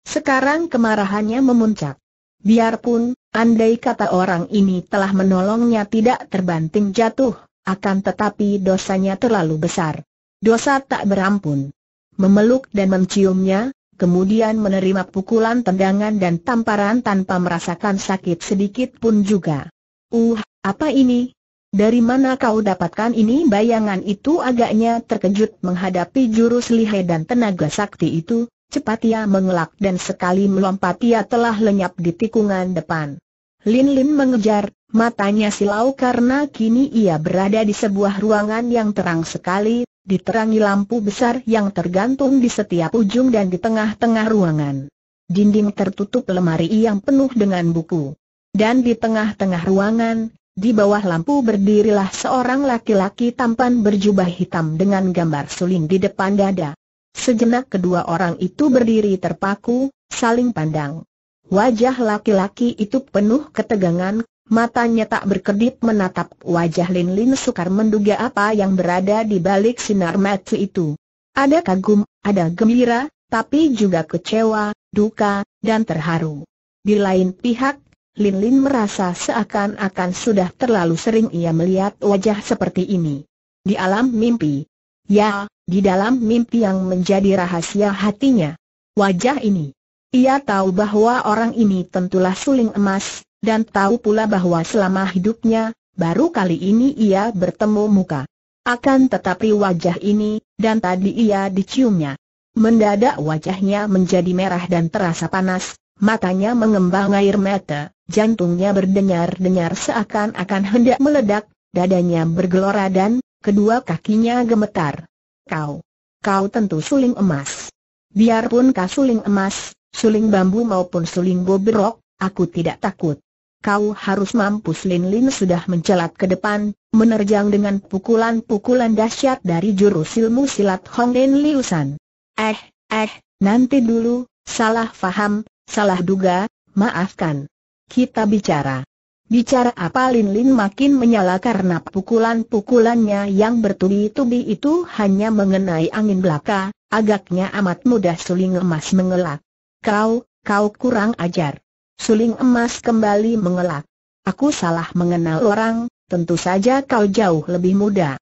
Sekarang kemarahannya memuncak. Biarpun, andai kata orang ini telah menolongnya tidak terbanting jatuh, akan tetapi dosanya terlalu besar. Dosa tak berampun memeluk dan menciumnya, kemudian menerima pukulan tendangan dan tamparan tanpa merasakan sakit sedikit pun juga. Uh, apa ini? Dari mana kau dapatkan ini? Bayangan itu agaknya terkejut menghadapi jurus lihai dan tenaga sakti itu, cepat ia mengelak dan sekali melompat ia telah lenyap di tikungan depan. Lin Lin mengejar, matanya silau karena kini ia berada di sebuah ruangan yang terang sekali, diterangi lampu besar yang tergantung di setiap ujung dan di tengah-tengah ruangan. Dinding tertutup lemari yang penuh dengan buku. Dan di tengah-tengah ruangan, di bawah lampu berdirilah seorang laki-laki tampan berjubah hitam dengan gambar suling di depan dada. Sejenak kedua orang itu berdiri terpaku, saling pandang. Wajah laki-laki itu penuh ketegangan matanya tak berkedip menatap wajah Lin Lin sukar menduga apa yang berada di balik sinar mata itu. Ada kagum, ada gembira, tapi juga kecewa, duka, dan terharu. Di lain pihak, Lin Lin merasa seakan-akan sudah terlalu sering ia melihat wajah seperti ini. Di alam mimpi. Ya, di dalam mimpi yang menjadi rahasia hatinya. Wajah ini. Ia tahu bahwa orang ini tentulah suling emas, dan tahu pula bahwa selama hidupnya, baru kali ini ia bertemu muka. Akan tetapi wajah ini, dan tadi ia diciumnya. Mendadak wajahnya menjadi merah dan terasa panas, matanya mengembang air mata, jantungnya berdenyar-denyar seakan-akan hendak meledak, dadanya bergelora dan, kedua kakinya gemetar. Kau, kau tentu suling emas. Biarpun kau suling emas, suling bambu maupun suling bobrok, aku tidak takut kau harus mampus Lin Lin sudah mencelat ke depan, menerjang dengan pukulan-pukulan dahsyat dari jurus ilmu silat Hong Lin Liusan. Eh, eh, nanti dulu, salah faham, salah duga, maafkan. Kita bicara. Bicara apa Lin Lin makin menyala karena pukulan-pukulannya yang bertubi-tubi itu hanya mengenai angin belaka, agaknya amat mudah suling emas mengelak. Kau, kau kurang ajar. Suling emas kembali mengelak. Aku salah mengenal orang, tentu saja kau jauh lebih muda.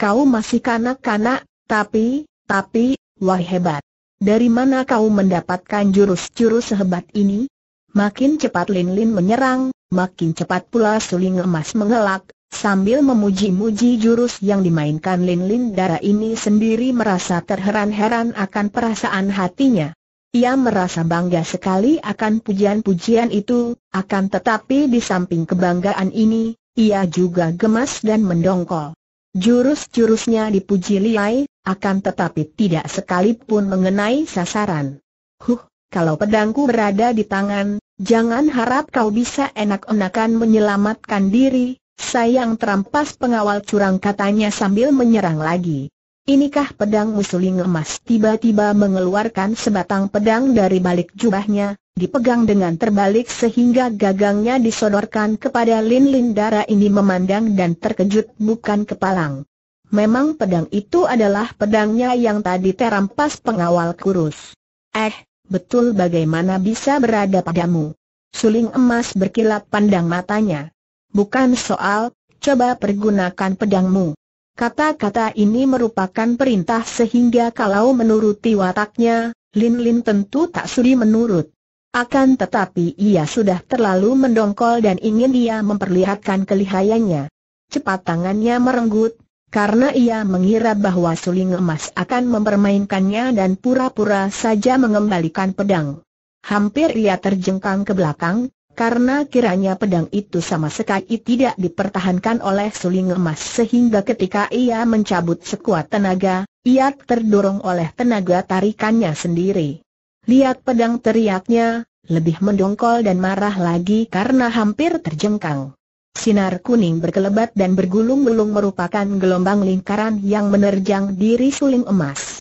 Kau masih kanak-kanak, tapi, tapi, wah hebat. Dari mana kau mendapatkan jurus-jurus sehebat ini? Makin cepat Lin Lin menyerang, makin cepat pula suling emas mengelak, sambil memuji-muji jurus yang dimainkan Lin Lin Dara ini sendiri merasa terheran-heran akan perasaan hatinya. Ia merasa bangga sekali akan pujian-pujian itu, akan tetapi di samping kebanggaan ini, ia juga gemas dan mendongkol. Jurus-jurusnya dipuji liai, akan tetapi tidak sekalipun mengenai sasaran. Huh, kalau pedangku berada di tangan, jangan harap kau bisa enak-enakan menyelamatkan diri, sayang terampas pengawal curang katanya sambil menyerang lagi. Inikah pedang musuling emas tiba-tiba mengeluarkan sebatang pedang dari balik jubahnya, dipegang dengan terbalik sehingga gagangnya disodorkan kepada Lin Lin Dara ini memandang dan terkejut bukan kepalang. Memang pedang itu adalah pedangnya yang tadi terampas pengawal kurus. Eh, betul bagaimana bisa berada padamu? Suling emas berkilap pandang matanya. Bukan soal, coba pergunakan pedangmu. Kata-kata ini merupakan perintah sehingga kalau menuruti wataknya, Lin Lin tentu tak sudi menurut. Akan tetapi ia sudah terlalu mendongkol dan ingin dia memperlihatkan kelihayannya. Cepat tangannya merenggut, karena ia mengira bahwa suling emas akan mempermainkannya dan pura-pura saja mengembalikan pedang. Hampir ia terjengkang ke belakang, karena kiranya pedang itu sama sekali tidak dipertahankan oleh suling emas sehingga ketika ia mencabut sekuat tenaga, ia terdorong oleh tenaga tarikannya sendiri. Lihat pedang teriaknya, lebih mendongkol dan marah lagi karena hampir terjengkang. Sinar kuning berkelebat dan bergulung-gulung merupakan gelombang lingkaran yang menerjang diri suling emas.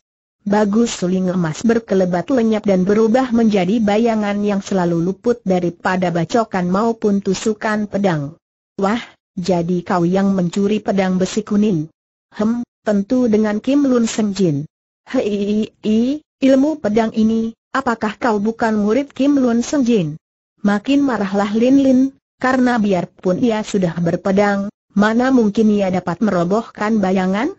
Bagus suling emas berkelebat lenyap dan berubah menjadi bayangan yang selalu luput daripada bacokan maupun tusukan pedang. Wah, jadi kau yang mencuri pedang besi kuning. Hem, tentu dengan Kim Lun Seng Jin. Hei, ilmu pedang ini, apakah kau bukan murid Kim Lun Seng Jin? Makin marahlah Lin Lin, karena biarpun ia sudah berpedang, mana mungkin ia dapat merobohkan bayangan?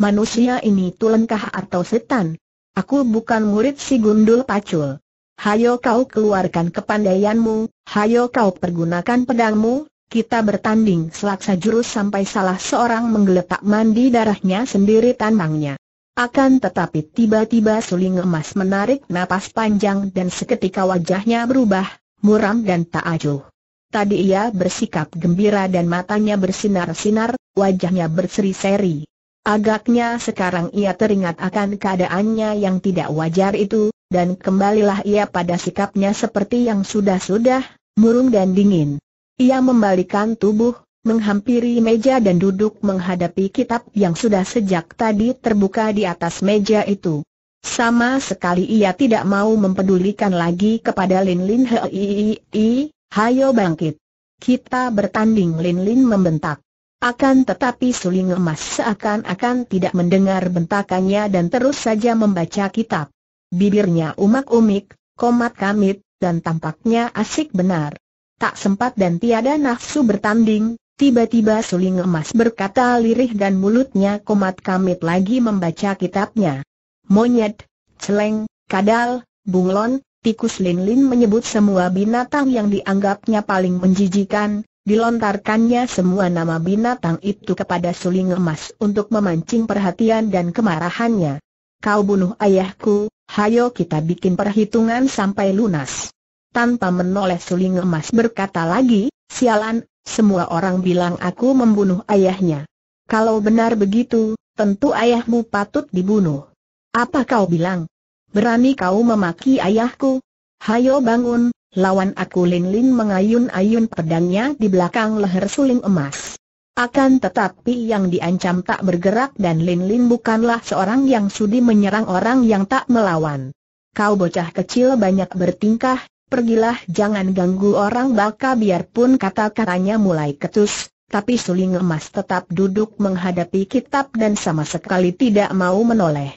manusia ini tulenkah atau setan? Aku bukan murid si gundul pacul. Hayo kau keluarkan kepandaianmu, hayo kau pergunakan pedangmu, kita bertanding selaksa jurus sampai salah seorang menggeletak mandi darahnya sendiri tanangnya. Akan tetapi tiba-tiba suling emas menarik napas panjang dan seketika wajahnya berubah, muram dan tak acuh. Tadi ia bersikap gembira dan matanya bersinar-sinar, wajahnya berseri-seri. Agaknya sekarang ia teringat akan keadaannya yang tidak wajar itu, dan kembalilah ia pada sikapnya seperti yang sudah-sudah, murung dan dingin. Ia membalikan tubuh, menghampiri meja dan duduk menghadapi kitab yang sudah sejak tadi terbuka di atas meja itu. Sama sekali ia tidak mau mempedulikan lagi kepada Lin Lin Hei, hayo bangkit. Kita bertanding Lin Lin membentak. Akan tetapi suling emas seakan-akan tidak mendengar bentakannya dan terus saja membaca kitab. Bibirnya umak-umik, komat kamit, dan tampaknya asik benar. Tak sempat dan tiada nafsu bertanding, tiba-tiba suling emas berkata lirih dan mulutnya komat kamit lagi membaca kitabnya. Monyet, celeng, kadal, bunglon, tikus lin-lin menyebut semua binatang yang dianggapnya paling menjijikan, Dilontarkannya semua nama binatang itu kepada suling emas untuk memancing perhatian dan kemarahannya. Kau bunuh ayahku, hayo kita bikin perhitungan sampai lunas. Tanpa menoleh suling emas berkata lagi, sialan, semua orang bilang aku membunuh ayahnya. Kalau benar begitu, tentu ayahmu patut dibunuh. Apa kau bilang? Berani kau memaki ayahku? Hayo bangun, Lawan aku Lin Lin mengayun-ayun pedangnya di belakang leher suling emas. Akan tetapi yang diancam tak bergerak dan Lin Lin bukanlah seorang yang sudi menyerang orang yang tak melawan. Kau bocah kecil banyak bertingkah, pergilah jangan ganggu orang baka biarpun kata-katanya mulai ketus, tapi suling emas tetap duduk menghadapi kitab dan sama sekali tidak mau menoleh.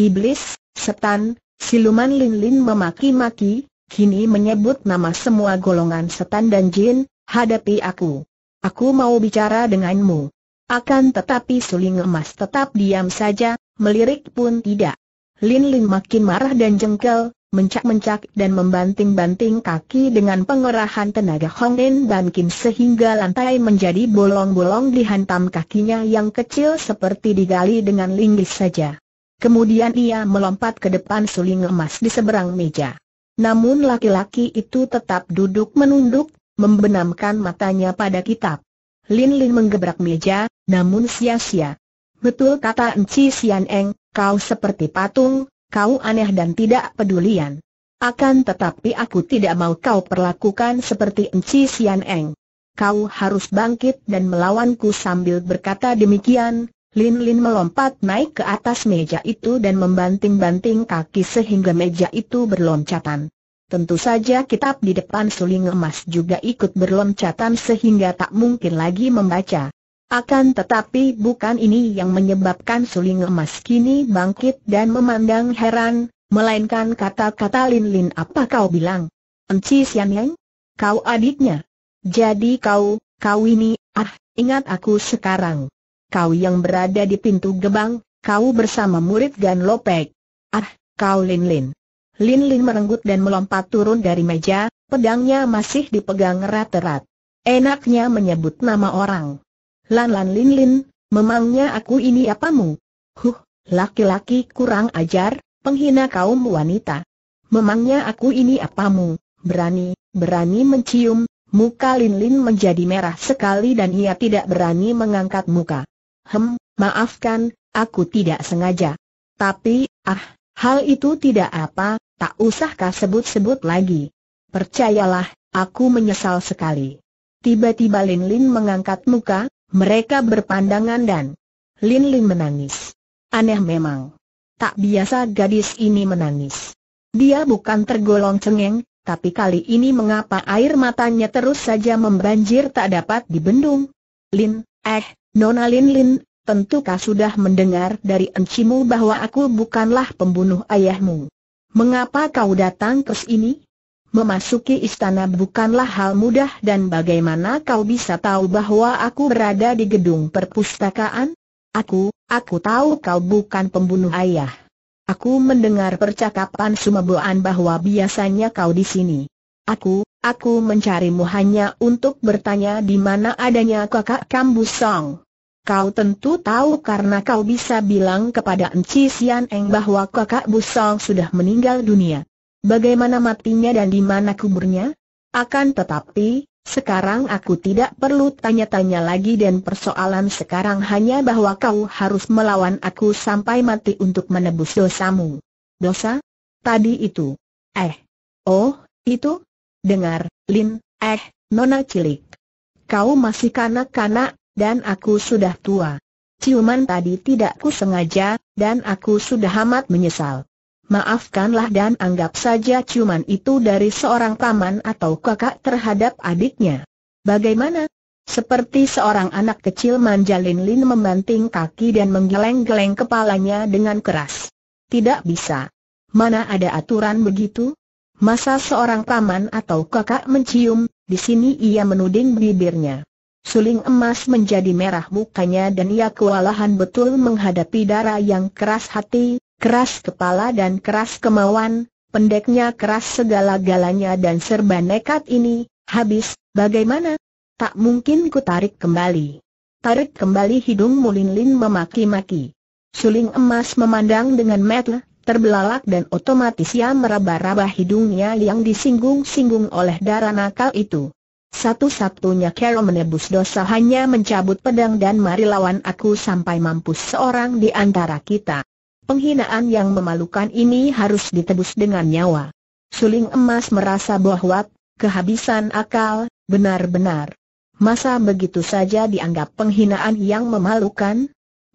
Iblis, setan, siluman Lin Lin memaki-maki, kini menyebut nama semua golongan setan dan jin, hadapi aku. Aku mau bicara denganmu. Akan tetapi suling emas tetap diam saja, melirik pun tidak. Lin Lin makin marah dan jengkel, mencak-mencak dan membanting-banting kaki dengan pengerahan tenaga Hong Lin Ban Kim sehingga lantai menjadi bolong-bolong dihantam kakinya yang kecil seperti digali dengan linggis saja. Kemudian ia melompat ke depan suling emas di seberang meja. Namun laki-laki itu tetap duduk menunduk, membenamkan matanya pada kitab. Lin Lin menggebrak meja, namun sia-sia. Betul kata Enci Sian Eng, kau seperti patung, kau aneh dan tidak pedulian. Akan tetapi aku tidak mau kau perlakukan seperti Enci Sian Eng. Kau harus bangkit dan melawanku sambil berkata demikian, Lin Lin melompat naik ke atas meja itu dan membanting-banting kaki sehingga meja itu berloncatan. Tentu saja kitab di depan suling emas juga ikut berloncatan sehingga tak mungkin lagi membaca. Akan tetapi bukan ini yang menyebabkan suling emas kini bangkit dan memandang heran, melainkan kata-kata Lin Lin apa kau bilang? Enci Sian Yang? Kau adiknya? Jadi kau, kau ini, ah, ingat aku sekarang kau yang berada di pintu gebang, kau bersama murid Gan Lopek. Ah, kau Lin Lin. Lin Lin merenggut dan melompat turun dari meja, pedangnya masih dipegang erat-erat. Enaknya menyebut nama orang. Lan Lan Lin Lin, memangnya aku ini apamu? Huh, laki-laki kurang ajar, penghina kaum wanita. Memangnya aku ini apamu? Berani, berani mencium, muka Lin Lin menjadi merah sekali dan ia tidak berani mengangkat muka. Hem, maafkan, aku tidak sengaja. Tapi, ah, hal itu tidak apa, tak usahkah sebut-sebut lagi. Percayalah, aku menyesal sekali. Tiba-tiba Lin Lin mengangkat muka, mereka berpandangan dan Lin Lin menangis. Aneh memang. Tak biasa gadis ini menangis. Dia bukan tergolong cengeng, tapi kali ini mengapa air matanya terus saja membanjir tak dapat dibendung? Lin, eh, Nona Lin Lin, tentukah sudah mendengar dari encimu bahwa aku bukanlah pembunuh ayahmu. Mengapa kau datang ke sini? Memasuki istana bukanlah hal mudah dan bagaimana kau bisa tahu bahwa aku berada di gedung perpustakaan? Aku, aku tahu kau bukan pembunuh ayah. Aku mendengar percakapan Sumeboan bahwa biasanya kau di sini. Aku, Aku mencarimu hanya untuk bertanya di mana adanya kakak Song. Kau tentu tahu karena kau bisa bilang kepada Enci Sian Eng bahwa kakak Busong sudah meninggal dunia. Bagaimana matinya dan di mana kuburnya? Akan tetapi, sekarang aku tidak perlu tanya-tanya lagi dan persoalan sekarang hanya bahwa kau harus melawan aku sampai mati untuk menebus dosamu. Dosa? Tadi itu. Eh. Oh, itu? Dengar, Lin, eh, nona cilik. Kau masih kanak-kanak, dan aku sudah tua. Ciuman tadi tidak ku sengaja, dan aku sudah amat menyesal. Maafkanlah dan anggap saja ciuman itu dari seorang paman atau kakak terhadap adiknya. Bagaimana? Seperti seorang anak kecil manja Lin Lin membanting kaki dan menggeleng-geleng kepalanya dengan keras. Tidak bisa. Mana ada aturan begitu? Masa seorang paman atau kakak mencium, di sini ia menuding bibirnya. Suling emas menjadi merah mukanya dan ia kewalahan betul menghadapi darah yang keras hati, keras kepala dan keras kemauan, pendeknya keras segala-galanya dan serba nekat ini, habis, bagaimana? Tak mungkin ku tarik kembali. Tarik kembali hidung Mulin Lin memaki-maki. Suling emas memandang dengan metel, terbelalak dan otomatis ia meraba-raba hidungnya yang disinggung-singgung oleh darah nakal itu. Satu-satunya Carol menebus dosa hanya mencabut pedang dan mari lawan aku sampai mampus seorang di antara kita. Penghinaan yang memalukan ini harus ditebus dengan nyawa. Suling emas merasa bahwa kehabisan akal, benar-benar. Masa begitu saja dianggap penghinaan yang memalukan?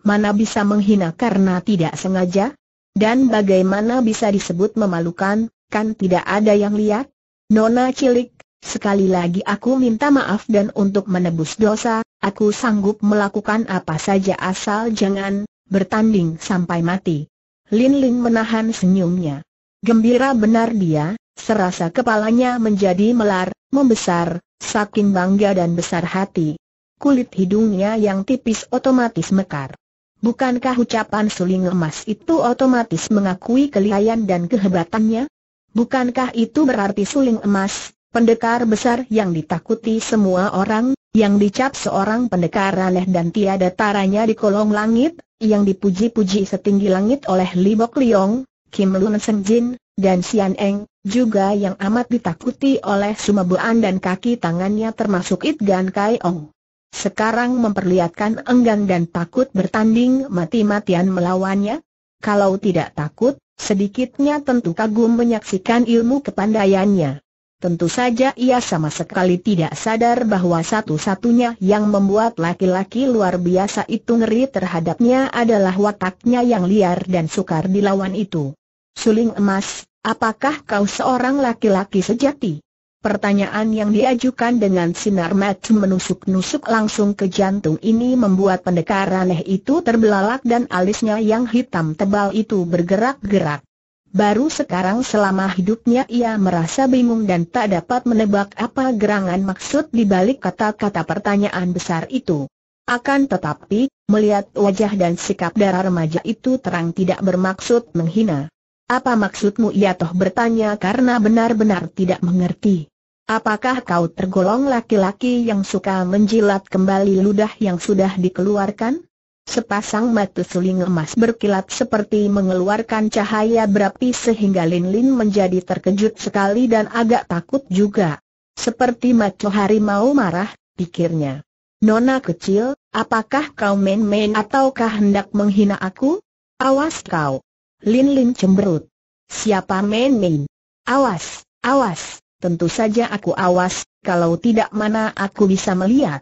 Mana bisa menghina karena tidak sengaja? Dan bagaimana bisa disebut memalukan, kan tidak ada yang lihat? Nona cilik, sekali lagi aku minta maaf dan untuk menebus dosa, aku sanggup melakukan apa saja asal jangan bertanding sampai mati. Lin Ling menahan senyumnya. Gembira benar dia, serasa kepalanya menjadi melar, membesar, saking bangga dan besar hati. Kulit hidungnya yang tipis otomatis mekar. Bukankah ucapan suling emas itu otomatis mengakui kelihayan dan kehebatannya? Bukankah itu berarti suling emas, pendekar besar yang ditakuti semua orang, yang dicap seorang pendekar aneh dan tiada taranya di kolong langit, yang dipuji-puji setinggi langit oleh Li Bok Liong, Kim Lun Seng Jin, dan Xian Eng, juga yang amat ditakuti oleh Sumabuan dan kaki tangannya termasuk It Gan Kai Ong. Sekarang memperlihatkan enggan dan takut bertanding mati-matian melawannya? Kalau tidak takut, sedikitnya tentu kagum menyaksikan ilmu kepandaiannya. Tentu saja ia sama sekali tidak sadar bahwa satu-satunya yang membuat laki-laki luar biasa itu ngeri terhadapnya adalah wataknya yang liar dan sukar dilawan itu. Suling emas, apakah kau seorang laki-laki sejati? Pertanyaan yang diajukan dengan sinar mata menusuk-nusuk langsung ke jantung ini membuat pendekar aneh itu terbelalak dan alisnya yang hitam tebal itu bergerak-gerak. Baru sekarang selama hidupnya ia merasa bingung dan tak dapat menebak apa gerangan maksud di balik kata-kata pertanyaan besar itu. Akan tetapi, melihat wajah dan sikap darah remaja itu terang tidak bermaksud menghina. Apa maksudmu ia toh bertanya karena benar-benar tidak mengerti. Apakah kau tergolong laki-laki yang suka menjilat kembali ludah yang sudah dikeluarkan? Sepasang mata suling emas berkilat seperti mengeluarkan cahaya berapi sehingga Lin Lin menjadi terkejut sekali dan agak takut juga. Seperti mata harimau marah, pikirnya. Nona kecil, apakah kau main-main ataukah hendak menghina aku? Awas kau! Lin Lin cemberut. Siapa main-main? Awas, awas! Tentu saja aku awas, kalau tidak mana aku bisa melihat.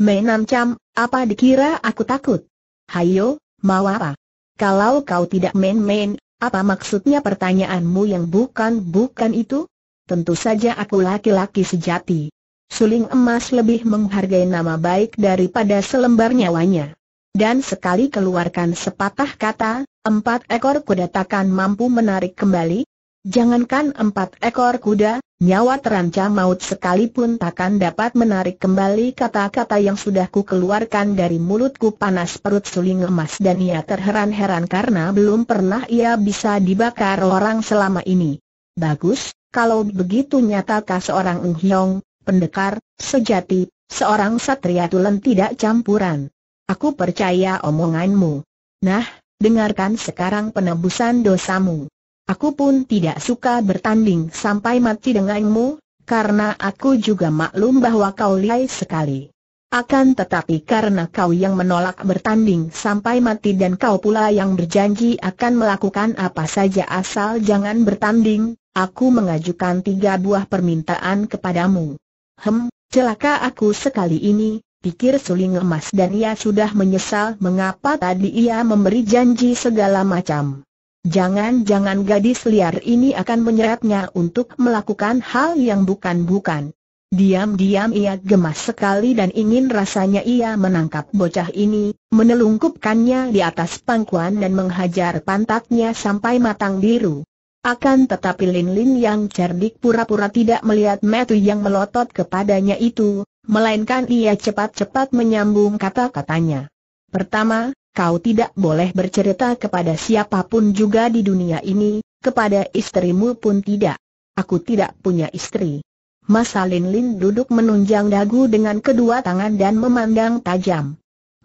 Menan Cam, apa dikira aku takut? Hayo, mau apa? Kalau kau tidak main-main, apa maksudnya pertanyaanmu yang bukan-bukan itu? Tentu saja aku laki-laki sejati. Suling emas lebih menghargai nama baik daripada selembar nyawanya. Dan sekali keluarkan sepatah kata, empat ekor kuda takkan mampu menarik kembali, Jangankan empat ekor kuda, nyawa terancam maut sekalipun takkan dapat menarik kembali kata-kata yang sudah ku keluarkan dari mulutku panas perut suling emas dan ia terheran-heran karena belum pernah ia bisa dibakar orang selama ini. Bagus, kalau begitu nyatakah seorang Eng Hiong, pendekar, sejati, seorang satria tulen tidak campuran. Aku percaya omonganmu. Nah, dengarkan sekarang penebusan dosamu. Aku pun tidak suka bertanding sampai mati denganmu, karena aku juga maklum bahwa kau lihai sekali. Akan tetapi karena kau yang menolak bertanding sampai mati dan kau pula yang berjanji akan melakukan apa saja asal jangan bertanding, aku mengajukan tiga buah permintaan kepadamu. Hem, celaka aku sekali ini, pikir suling emas dan ia sudah menyesal mengapa tadi ia memberi janji segala macam. Jangan-jangan gadis liar ini akan menyeretnya untuk melakukan hal yang bukan-bukan. Diam-diam ia gemas sekali dan ingin rasanya ia menangkap bocah ini, menelungkupkannya di atas pangkuan dan menghajar pantatnya sampai matang biru. Akan tetapi Lin Lin yang cerdik pura-pura tidak melihat metu yang melotot kepadanya itu, melainkan ia cepat-cepat menyambung kata-katanya. Pertama, kau tidak boleh bercerita kepada siapapun juga di dunia ini, kepada istrimu pun tidak. Aku tidak punya istri. Masa Lin Lin duduk menunjang dagu dengan kedua tangan dan memandang tajam.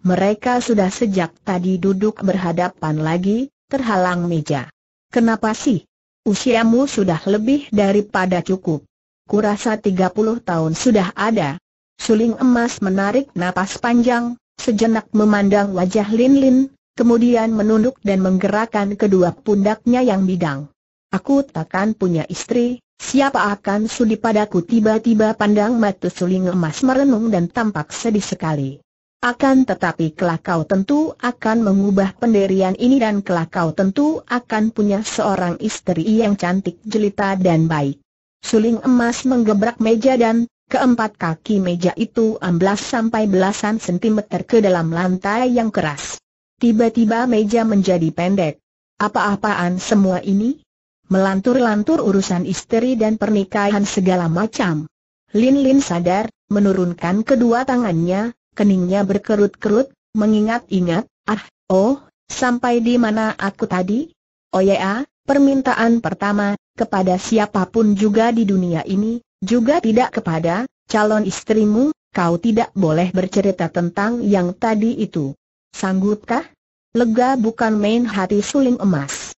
Mereka sudah sejak tadi duduk berhadapan lagi, terhalang meja. Kenapa sih? Usiamu sudah lebih daripada cukup. Kurasa 30 tahun sudah ada. Suling emas menarik napas panjang, sejenak memandang wajah Lin Lin, kemudian menunduk dan menggerakkan kedua pundaknya yang bidang. Aku takkan punya istri, siapa akan sudi padaku tiba-tiba pandang mata suling emas merenung dan tampak sedih sekali. Akan tetapi kelak kau tentu akan mengubah penderian ini dan kelak kau tentu akan punya seorang istri yang cantik jelita dan baik. Suling emas menggebrak meja dan Keempat kaki meja itu amblas sampai belasan sentimeter ke dalam lantai yang keras. Tiba-tiba meja menjadi pendek. Apa-apaan semua ini? Melantur-lantur urusan istri dan pernikahan segala macam. Lin Lin sadar, menurunkan kedua tangannya, keningnya berkerut-kerut, mengingat-ingat, ah, oh, sampai di mana aku tadi? Oh ya, permintaan pertama, kepada siapapun juga di dunia ini, juga tidak kepada calon istrimu, kau tidak boleh bercerita tentang yang tadi itu. Sanggupkah? Lega bukan main hati suling emas.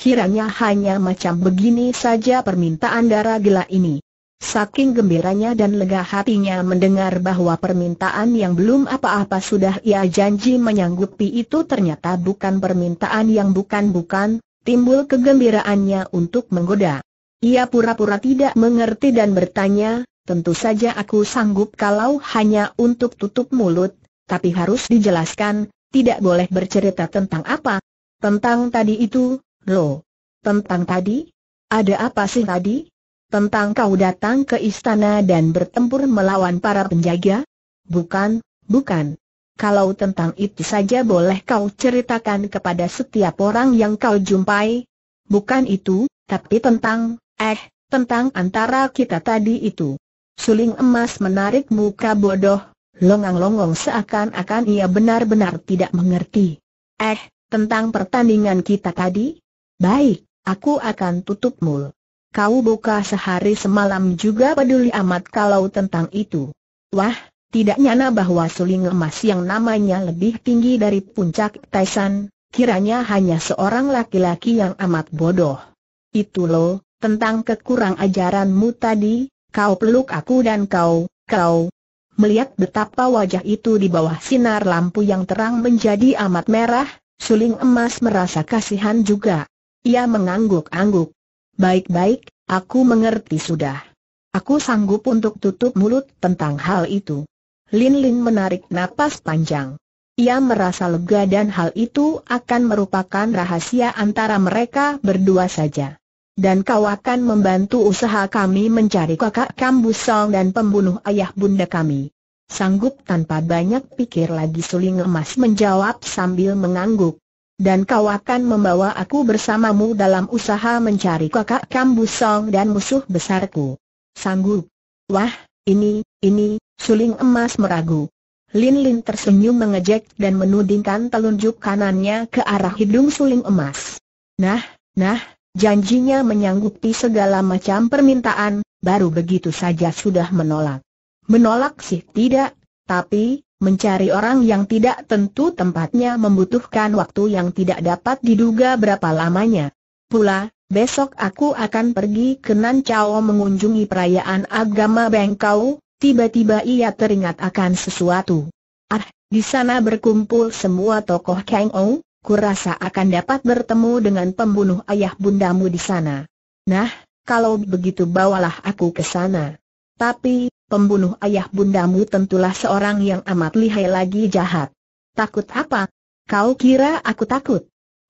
Kiranya hanya macam begini saja permintaan darah gila ini. Saking gembiranya dan lega hatinya mendengar bahwa permintaan yang belum apa-apa sudah ia janji menyanggupi itu ternyata bukan permintaan yang bukan-bukan, timbul kegembiraannya untuk menggoda. Ia pura-pura tidak mengerti dan bertanya, tentu saja aku sanggup kalau hanya untuk tutup mulut, tapi harus dijelaskan, tidak boleh bercerita tentang apa. Tentang tadi itu, loh. Tentang tadi? Ada apa sih tadi? Tentang kau datang ke istana dan bertempur melawan para penjaga? Bukan, bukan. Kalau tentang itu saja boleh kau ceritakan kepada setiap orang yang kau jumpai. Bukan itu, tapi tentang, Eh, tentang antara kita tadi itu. Suling emas menarik muka bodoh, longang-longong seakan-akan ia benar-benar tidak mengerti. Eh, tentang pertandingan kita tadi? Baik, aku akan tutup mul. Kau buka sehari semalam juga peduli amat kalau tentang itu. Wah, tidak nyana bahwa suling emas yang namanya lebih tinggi dari puncak Taisan, kiranya hanya seorang laki-laki yang amat bodoh. Itu loh, tentang kekurang ajaranmu tadi, kau peluk aku dan kau, kau. Melihat betapa wajah itu di bawah sinar lampu yang terang menjadi amat merah, suling emas merasa kasihan juga. Ia mengangguk-angguk. Baik-baik, aku mengerti sudah. Aku sanggup untuk tutup mulut tentang hal itu. Lin Lin menarik napas panjang. Ia merasa lega dan hal itu akan merupakan rahasia antara mereka berdua saja dan kau akan membantu usaha kami mencari kakak Kambusong dan pembunuh ayah bunda kami. Sanggup tanpa banyak pikir lagi suling emas menjawab sambil mengangguk. Dan kau akan membawa aku bersamamu dalam usaha mencari kakak Kambusong dan musuh besarku. Sanggup. Wah, ini, ini, suling emas meragu. Lin Lin tersenyum mengejek dan menudingkan telunjuk kanannya ke arah hidung suling emas. Nah, nah, Janjinya menyanggupi segala macam permintaan, baru begitu saja sudah menolak. Menolak sih tidak, tapi, mencari orang yang tidak tentu tempatnya membutuhkan waktu yang tidak dapat diduga berapa lamanya. Pula, besok aku akan pergi ke Nancao mengunjungi perayaan agama Bengkau, tiba-tiba ia teringat akan sesuatu. Ah, di sana berkumpul semua tokoh Kang Ou, kurasa akan dapat bertemu dengan pembunuh ayah bundamu di sana. Nah, kalau begitu bawalah aku ke sana. Tapi, pembunuh ayah bundamu tentulah seorang yang amat lihai lagi jahat. Takut apa? Kau kira aku takut?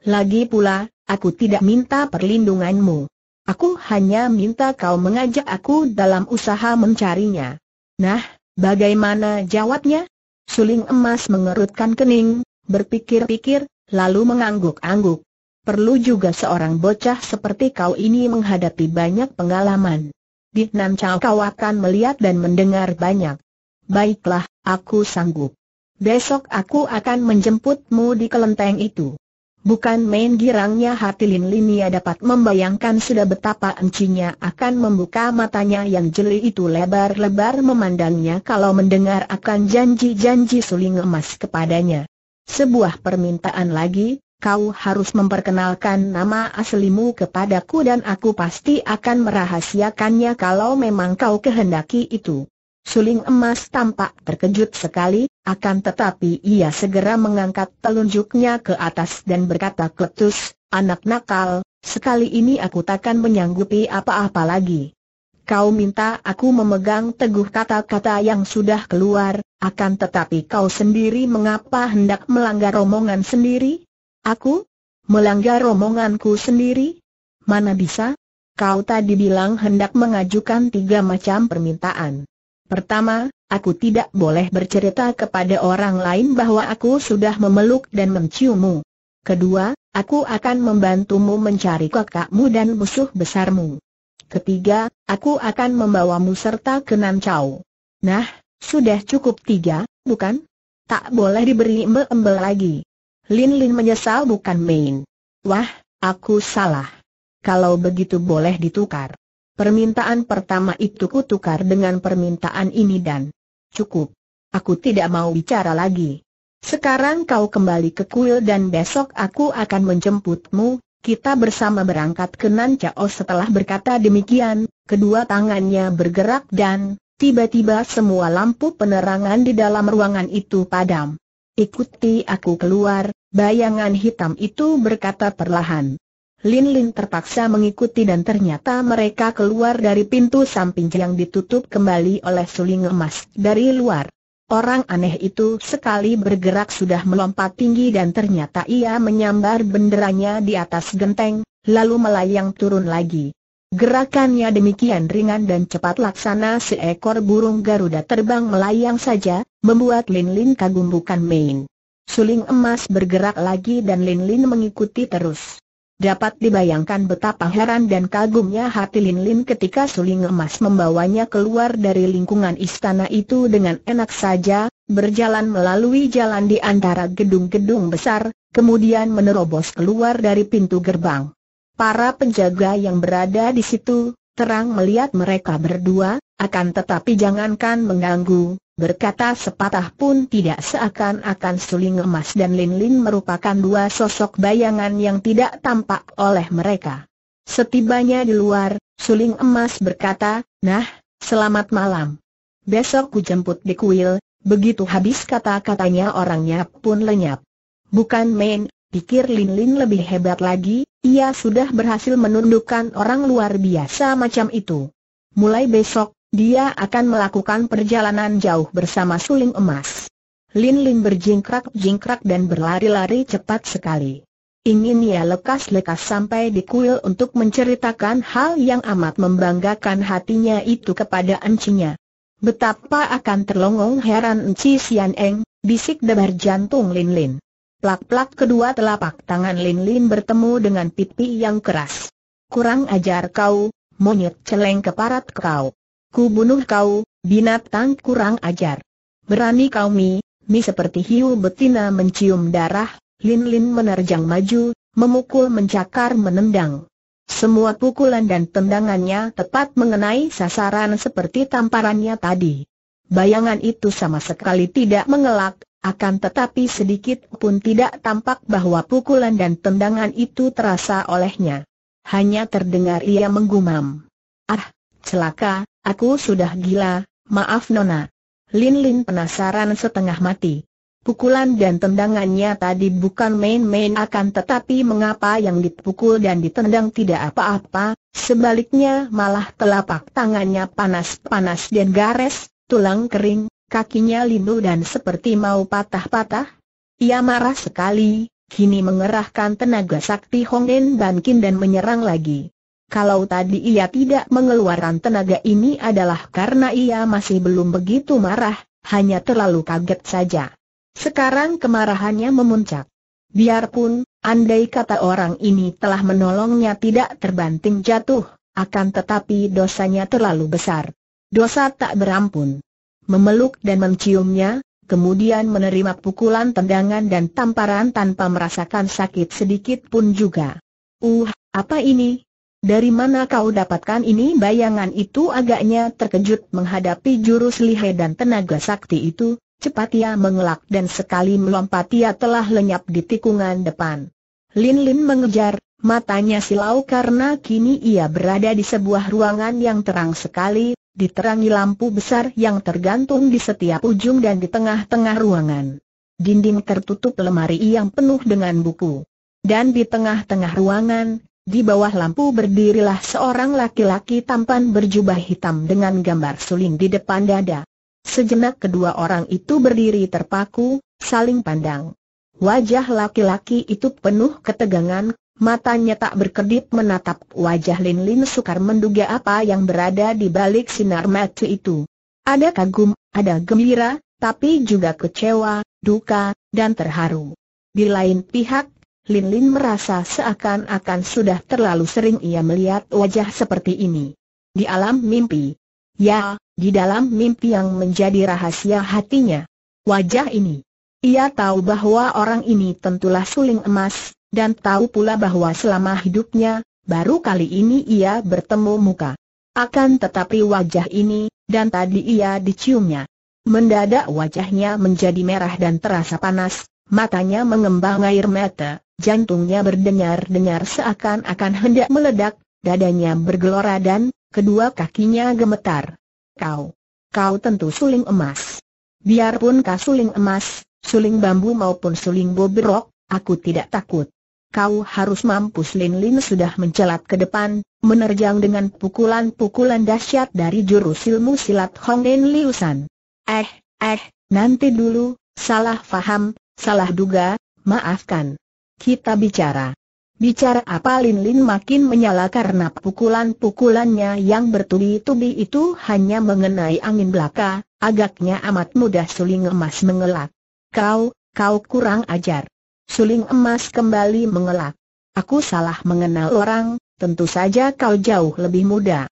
Lagi pula, aku tidak minta perlindunganmu. Aku hanya minta kau mengajak aku dalam usaha mencarinya. Nah, bagaimana jawabnya? Suling emas mengerutkan kening, berpikir-pikir, lalu mengangguk-angguk. Perlu juga seorang bocah seperti kau ini menghadapi banyak pengalaman. Di Chau kau akan melihat dan mendengar banyak. Baiklah, aku sanggup. Besok aku akan menjemputmu di kelenteng itu. Bukan main girangnya hati Lin Linia dapat membayangkan sudah betapa encinya akan membuka matanya yang jeli itu lebar-lebar memandangnya kalau mendengar akan janji-janji suling emas kepadanya. Sebuah permintaan lagi, kau harus memperkenalkan nama aslimu kepadaku dan aku pasti akan merahasiakannya kalau memang kau kehendaki itu. Suling emas tampak terkejut sekali, akan tetapi ia segera mengangkat telunjuknya ke atas dan berkata ketus, anak nakal, sekali ini aku takkan menyanggupi apa-apa lagi kau minta aku memegang teguh kata-kata yang sudah keluar, akan tetapi kau sendiri mengapa hendak melanggar omongan sendiri? Aku? Melanggar omonganku sendiri? Mana bisa? Kau tadi bilang hendak mengajukan tiga macam permintaan. Pertama, aku tidak boleh bercerita kepada orang lain bahwa aku sudah memeluk dan menciummu. Kedua, aku akan membantumu mencari kakakmu dan musuh besarmu. Ketiga, aku akan membawamu serta ke Nancau. Nah, sudah cukup tiga, bukan? Tak boleh diberi embel-embel lagi. Lin Lin menyesal bukan main. Wah, aku salah. Kalau begitu boleh ditukar. Permintaan pertama itu kutukar dengan permintaan ini dan cukup. Aku tidak mau bicara lagi. Sekarang kau kembali ke kuil dan besok aku akan menjemputmu, kita bersama berangkat ke Nancao setelah berkata demikian, kedua tangannya bergerak dan, tiba-tiba semua lampu penerangan di dalam ruangan itu padam. Ikuti aku keluar, bayangan hitam itu berkata perlahan. Lin Lin terpaksa mengikuti dan ternyata mereka keluar dari pintu samping yang ditutup kembali oleh suling emas dari luar. Orang aneh itu sekali bergerak sudah melompat tinggi dan ternyata ia menyambar benderanya di atas genteng, lalu melayang turun lagi. Gerakannya demikian ringan dan cepat laksana seekor burung Garuda terbang melayang saja, membuat Lin Lin kagum bukan main. Suling emas bergerak lagi dan Lin Lin mengikuti terus. Dapat dibayangkan betapa heran dan kagumnya hati Lin Lin ketika suling emas membawanya keluar dari lingkungan istana itu dengan enak saja, berjalan melalui jalan di antara gedung-gedung besar, kemudian menerobos keluar dari pintu gerbang. Para penjaga yang berada di situ, terang melihat mereka berdua, akan tetapi jangankan mengganggu, Berkata sepatah pun tidak seakan-akan suling emas dan Lin Lin merupakan dua sosok bayangan yang tidak tampak oleh mereka. Setibanya di luar, suling emas berkata, Nah, selamat malam. Besok ku jemput di kuil, begitu habis kata-katanya orangnya pun lenyap. Bukan main, pikir Lin Lin lebih hebat lagi, ia sudah berhasil menundukkan orang luar biasa macam itu. Mulai besok, dia akan melakukan perjalanan jauh bersama suling emas. Lin Lin berjingkrak-jingkrak dan berlari-lari cepat sekali. Ingin ia lekas-lekas sampai di kuil untuk menceritakan hal yang amat membanggakan hatinya itu kepada encinya. Betapa akan terlongong heran Enci Sian Eng, bisik debar jantung Lin Lin. Plak-plak kedua telapak tangan Lin Lin bertemu dengan pipi yang keras. Kurang ajar kau, monyet celeng keparat kau. Ku bunuh kau, binatang kurang ajar. Berani kau mi, mi seperti hiu betina mencium darah, Lin Lin menerjang maju, memukul mencakar menendang. Semua pukulan dan tendangannya tepat mengenai sasaran seperti tamparannya tadi. Bayangan itu sama sekali tidak mengelak, akan tetapi sedikit pun tidak tampak bahwa pukulan dan tendangan itu terasa olehnya. Hanya terdengar ia menggumam. Ah, celaka, Aku sudah gila, maaf Nona. Lin Lin penasaran setengah mati. Pukulan dan tendangannya tadi bukan main-main akan tetapi mengapa yang dipukul dan ditendang tidak apa-apa, sebaliknya malah telapak tangannya panas-panas dan gares, tulang kering, kakinya lindu dan seperti mau patah-patah. Ia marah sekali, kini mengerahkan tenaga sakti Hongen Bankin dan menyerang lagi kalau tadi ia tidak mengeluarkan tenaga ini adalah karena ia masih belum begitu marah, hanya terlalu kaget saja. Sekarang kemarahannya memuncak. Biarpun, andai kata orang ini telah menolongnya tidak terbanting jatuh, akan tetapi dosanya terlalu besar. Dosa tak berampun. Memeluk dan menciumnya, kemudian menerima pukulan tendangan dan tamparan tanpa merasakan sakit sedikit pun juga. Uh, apa ini? Dari mana kau dapatkan ini bayangan itu agaknya terkejut menghadapi jurus lihe dan tenaga sakti itu, cepat ia mengelak dan sekali melompat ia telah lenyap di tikungan depan. Lin Lin mengejar, matanya silau karena kini ia berada di sebuah ruangan yang terang sekali, diterangi lampu besar yang tergantung di setiap ujung dan di tengah-tengah ruangan. Dinding tertutup lemari yang penuh dengan buku. Dan di tengah-tengah ruangan, di bawah lampu berdirilah seorang laki-laki tampan berjubah hitam dengan gambar suling di depan dada. Sejenak kedua orang itu berdiri terpaku, saling pandang. Wajah laki-laki itu penuh ketegangan, matanya tak berkedip menatap wajah Lin Lin sukar menduga apa yang berada di balik sinar mata itu. Ada kagum, ada gembira, tapi juga kecewa, duka, dan terharu. Di lain pihak, Lin Lin merasa seakan-akan sudah terlalu sering ia melihat wajah seperti ini. Di alam mimpi. Ya, di dalam mimpi yang menjadi rahasia hatinya. Wajah ini. Ia tahu bahwa orang ini tentulah suling emas, dan tahu pula bahwa selama hidupnya, baru kali ini ia bertemu muka. Akan tetapi wajah ini, dan tadi ia diciumnya. Mendadak wajahnya menjadi merah dan terasa panas, matanya mengembang air mata, Jantungnya berdenyar-denyar seakan-akan hendak meledak, dadanya bergelora dan kedua kakinya gemetar. Kau, kau tentu suling emas. Biarpun kau suling emas, suling bambu maupun suling bobrok, aku tidak takut. Kau harus mampus Lin Lin sudah mencelat ke depan, menerjang dengan pukulan-pukulan dahsyat dari jurus ilmu silat Hong Liu Liusan. Eh, eh, nanti dulu, salah faham, salah duga, maafkan kita bicara. Bicara apa Lin Lin makin menyala karena pukulan-pukulannya yang bertubi-tubi itu hanya mengenai angin belaka, agaknya amat mudah suling emas mengelak. Kau, kau kurang ajar. Suling emas kembali mengelak. Aku salah mengenal orang, tentu saja kau jauh lebih muda.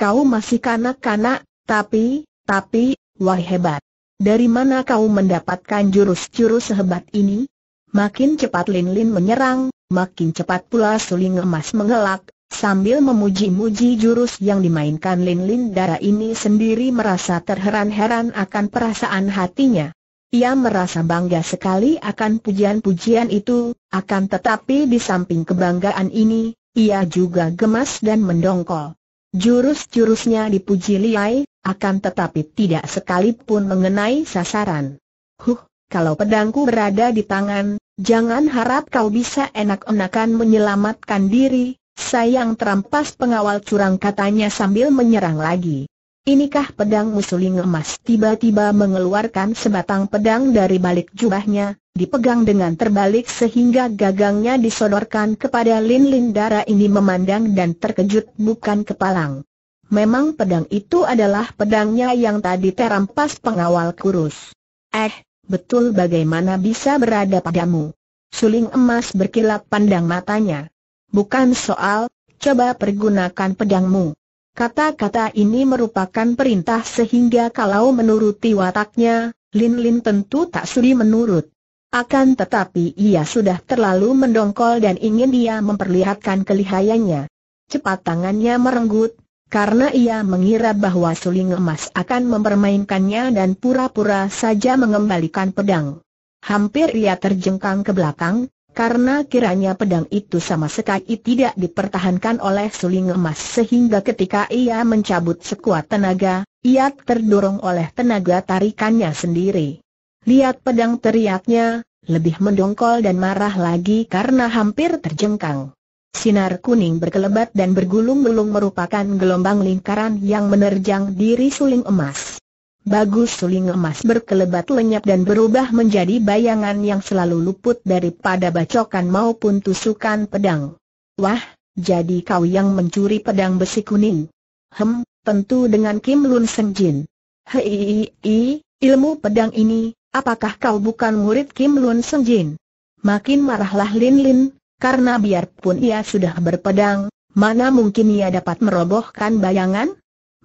Kau masih kanak-kanak, tapi, tapi, wah hebat. Dari mana kau mendapatkan jurus-jurus sehebat ini? Makin cepat Lin Lin menyerang, makin cepat pula suling emas mengelak, sambil memuji-muji jurus yang dimainkan Lin Lin Dara ini sendiri merasa terheran-heran akan perasaan hatinya. Ia merasa bangga sekali akan pujian-pujian itu, akan tetapi di samping kebanggaan ini, ia juga gemas dan mendongkol. Jurus-jurusnya dipuji liai, akan tetapi tidak sekalipun mengenai sasaran. Huh, kalau pedangku berada di tangan, jangan harap kau bisa enak-enakan menyelamatkan diri, sayang terampas pengawal curang katanya sambil menyerang lagi. Inikah pedang musuling emas tiba-tiba mengeluarkan sebatang pedang dari balik jubahnya, dipegang dengan terbalik sehingga gagangnya disodorkan kepada Lin Lin Dara ini memandang dan terkejut bukan kepalang. Memang pedang itu adalah pedangnya yang tadi terampas pengawal kurus. Eh, betul bagaimana bisa berada padamu. Suling emas berkilat pandang matanya. Bukan soal, coba pergunakan pedangmu. Kata-kata ini merupakan perintah sehingga kalau menuruti wataknya, Lin Lin tentu tak sudi menurut. Akan tetapi ia sudah terlalu mendongkol dan ingin dia memperlihatkan kelihayannya. Cepat tangannya merenggut, karena ia mengira bahwa suling emas akan mempermainkannya dan pura-pura saja mengembalikan pedang. Hampir ia terjengkang ke belakang, karena kiranya pedang itu sama sekali tidak dipertahankan oleh suling emas sehingga ketika ia mencabut sekuat tenaga, ia terdorong oleh tenaga tarikannya sendiri. Lihat pedang teriaknya, lebih mendongkol dan marah lagi karena hampir terjengkang. Sinar kuning berkelebat dan bergulung-gulung merupakan gelombang lingkaran yang menerjang diri suling emas. Bagus suling emas berkelebat lenyap dan berubah menjadi bayangan yang selalu luput daripada bacokan maupun tusukan pedang. Wah, jadi kau yang mencuri pedang besi kuning. Hem, tentu dengan Kim Lun Seng Jin. Hei, ilmu pedang ini, apakah kau bukan murid Kim Lun Seng Jin? Makin marahlah Lin Lin, karena biarpun ia sudah berpedang, mana mungkin ia dapat merobohkan bayangan?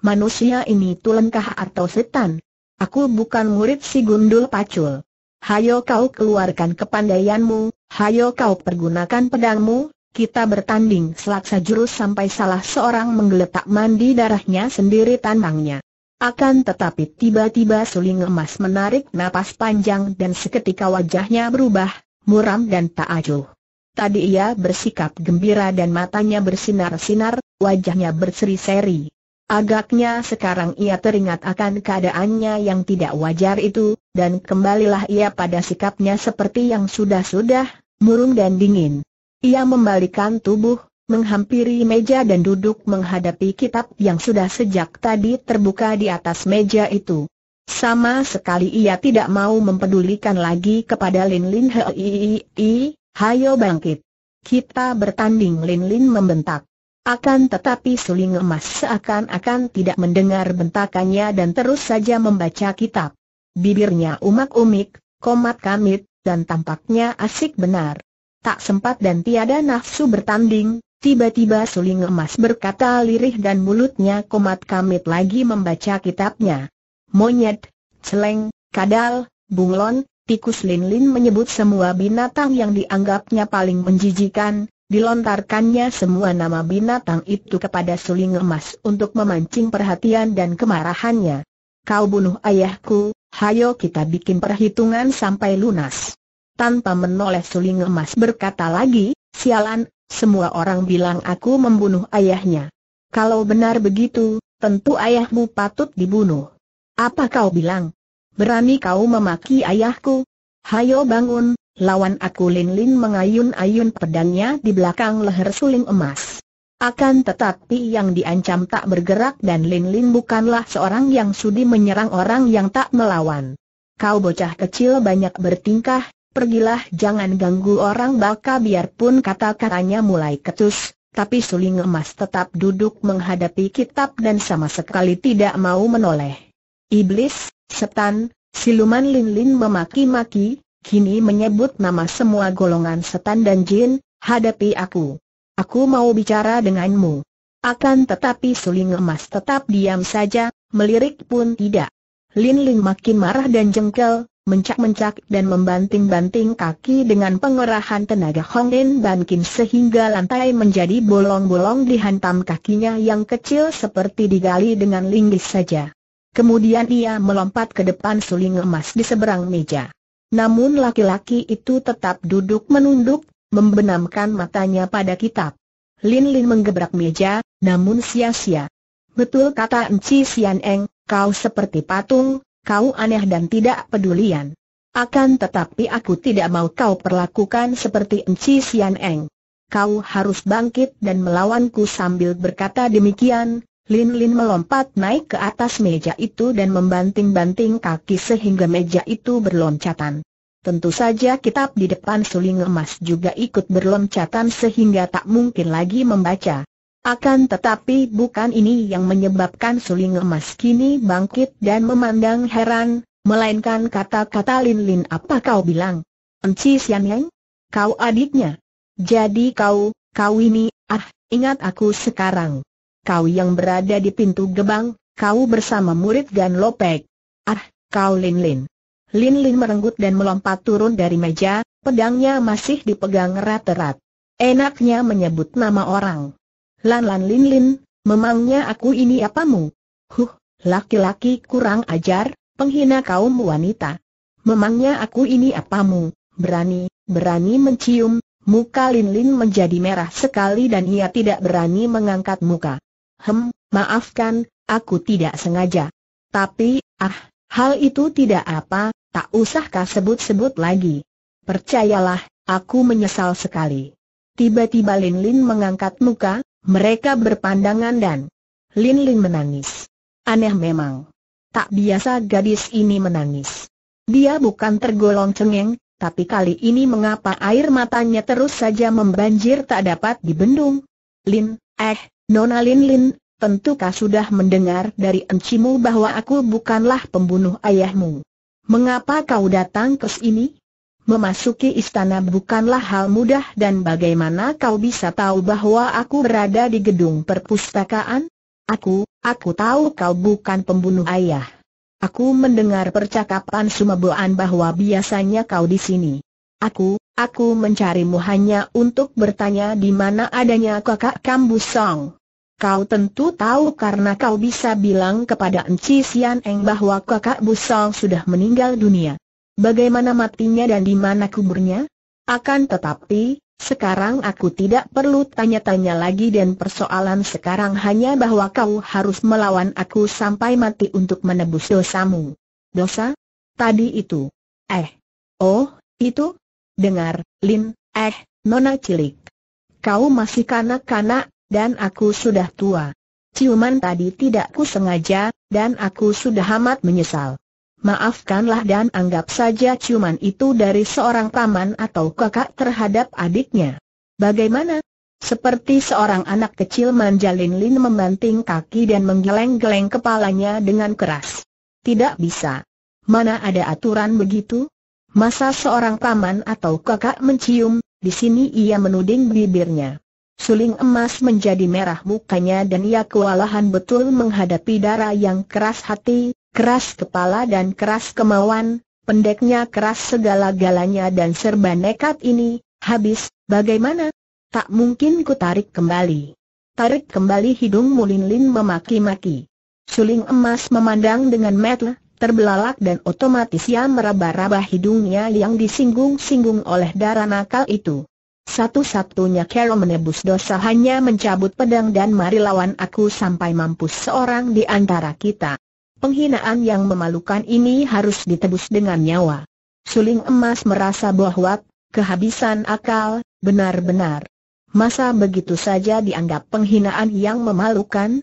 Manusia ini tulenkah atau setan? Aku bukan murid si gundul pacul. Hayo kau keluarkan kepandaianmu, hayo kau pergunakan pedangmu, kita bertanding selaksa jurus sampai salah seorang menggeletak mandi darahnya sendiri tanangnya. Akan tetapi tiba-tiba suling emas menarik napas panjang dan seketika wajahnya berubah, muram dan tak acuh. Tadi ia bersikap gembira dan matanya bersinar-sinar, wajahnya berseri-seri. Agaknya sekarang ia teringat akan keadaannya yang tidak wajar itu, dan kembalilah ia pada sikapnya seperti yang sudah-sudah, murung dan dingin. Ia membalikan tubuh, menghampiri meja dan duduk menghadapi kitab yang sudah sejak tadi terbuka di atas meja itu. Sama sekali ia tidak mau mempedulikan lagi kepada Lin Lin Hei, Hayo bangkit. Kita bertanding Lin-Lin membentak. Akan tetapi suling emas seakan-akan tidak mendengar bentakannya dan terus saja membaca kitab. Bibirnya umak-umik, komat kamit, dan tampaknya asik benar. Tak sempat dan tiada nafsu bertanding, tiba-tiba suling emas berkata lirih dan mulutnya komat kamit lagi membaca kitabnya. Monyet, celeng, kadal, bunglon, Tikus Lin Lin menyebut semua binatang yang dianggapnya paling menjijikan, dilontarkannya semua nama binatang itu kepada suling emas untuk memancing perhatian dan kemarahannya. Kau bunuh ayahku, hayo kita bikin perhitungan sampai lunas. Tanpa menoleh suling emas berkata lagi, sialan, semua orang bilang aku membunuh ayahnya. Kalau benar begitu, tentu ayahmu patut dibunuh. Apa kau bilang? berani kau memaki ayahku? Hayo bangun, lawan aku Lin Lin mengayun-ayun pedangnya di belakang leher suling emas. Akan tetapi yang diancam tak bergerak dan Lin Lin bukanlah seorang yang sudi menyerang orang yang tak melawan. Kau bocah kecil banyak bertingkah, pergilah jangan ganggu orang baka biarpun kata-katanya mulai ketus, tapi suling emas tetap duduk menghadapi kitab dan sama sekali tidak mau menoleh. Iblis, Setan, siluman Lin-Lin memaki-maki, kini menyebut nama semua golongan setan dan jin, hadapi aku. Aku mau bicara denganmu. Akan tetapi suling emas tetap diam saja, melirik pun tidak. Lin-Lin makin marah dan jengkel, mencak-mencak dan membanting-banting kaki dengan pengerahan tenaga Hong Lin Ban sehingga lantai menjadi bolong-bolong dihantam kakinya yang kecil seperti digali dengan linggis saja. Kemudian ia melompat ke depan suling emas di seberang meja. Namun laki-laki itu tetap duduk menunduk, membenamkan matanya pada kitab. Lin Lin menggebrak meja, namun sia-sia. Betul kata Enci Sian Eng, kau seperti patung, kau aneh dan tidak pedulian. Akan tetapi aku tidak mau kau perlakukan seperti Enci Sian Eng. Kau harus bangkit dan melawanku sambil berkata demikian, Lin Lin melompat naik ke atas meja itu dan membanting-banting kaki sehingga meja itu berloncatan. Tentu saja kitab di depan suling emas juga ikut berloncatan sehingga tak mungkin lagi membaca. Akan tetapi bukan ini yang menyebabkan suling emas kini bangkit dan memandang heran, melainkan kata-kata Lin Lin apa kau bilang? Enci Sian Yang? Kau adiknya? Jadi kau, kau ini, ah, ingat aku sekarang kau yang berada di pintu gebang, kau bersama murid Gan Lopek. Ah, kau Lin Lin. Lin Lin merenggut dan melompat turun dari meja, pedangnya masih dipegang erat-erat. Enaknya menyebut nama orang. Lan Lan Lin Lin, memangnya aku ini apamu? Huh, laki-laki kurang ajar, penghina kaum wanita. Memangnya aku ini apamu? Berani, berani mencium, muka Lin Lin menjadi merah sekali dan ia tidak berani mengangkat muka. Hem, maafkan, aku tidak sengaja. Tapi, ah, hal itu tidak apa, tak usahkah sebut-sebut lagi. Percayalah, aku menyesal sekali. Tiba-tiba Lin Lin mengangkat muka, mereka berpandangan dan Lin Lin menangis. Aneh memang. Tak biasa gadis ini menangis. Dia bukan tergolong cengeng, tapi kali ini mengapa air matanya terus saja membanjir tak dapat dibendung? Lin, eh, Nona Lin Lin, tentu kau sudah mendengar dari encimu bahwa aku bukanlah pembunuh ayahmu. Mengapa kau datang ke sini? Memasuki istana bukanlah hal mudah dan bagaimana kau bisa tahu bahwa aku berada di gedung perpustakaan? Aku, aku tahu kau bukan pembunuh ayah. Aku mendengar percakapan Sumeboan bahwa biasanya kau di sini. Aku, aku mencarimu hanya untuk bertanya di mana adanya kakak Song. Kau tentu tahu karena kau bisa bilang kepada Enci Sian Eng bahwa kakak Busong sudah meninggal dunia. Bagaimana matinya dan di mana kuburnya? Akan tetapi, sekarang aku tidak perlu tanya-tanya lagi dan persoalan sekarang hanya bahwa kau harus melawan aku sampai mati untuk menebus dosamu. Dosa? Tadi itu. Eh. Oh, itu? Dengar, Lin, eh, nona cilik. Kau masih kanak-kanak, dan aku sudah tua. Ciuman tadi tidak ku sengaja, dan aku sudah amat menyesal. Maafkanlah dan anggap saja ciuman itu dari seorang paman atau kakak terhadap adiknya. Bagaimana? Seperti seorang anak kecil menjalin Lin membanting kaki dan menggeleng-geleng kepalanya dengan keras. Tidak bisa. Mana ada aturan begitu? Masa seorang paman atau kakak mencium, di sini ia menuding bibirnya. Suling emas menjadi merah mukanya dan ia kewalahan betul menghadapi darah yang keras hati, keras kepala dan keras kemauan, pendeknya keras segala-galanya dan serba nekat ini, habis, bagaimana? Tak mungkin ku tarik kembali. Tarik kembali hidung Mulin Lin memaki-maki. Suling emas memandang dengan metel, terbelalak dan otomatis ia meraba-raba hidungnya yang disinggung-singgung oleh darah nakal itu. Satu-satunya Carol menebus dosa hanya mencabut pedang dan mari lawan aku sampai mampus seorang di antara kita. Penghinaan yang memalukan ini harus ditebus dengan nyawa. Suling emas merasa bahwa kehabisan akal, benar-benar. Masa begitu saja dianggap penghinaan yang memalukan?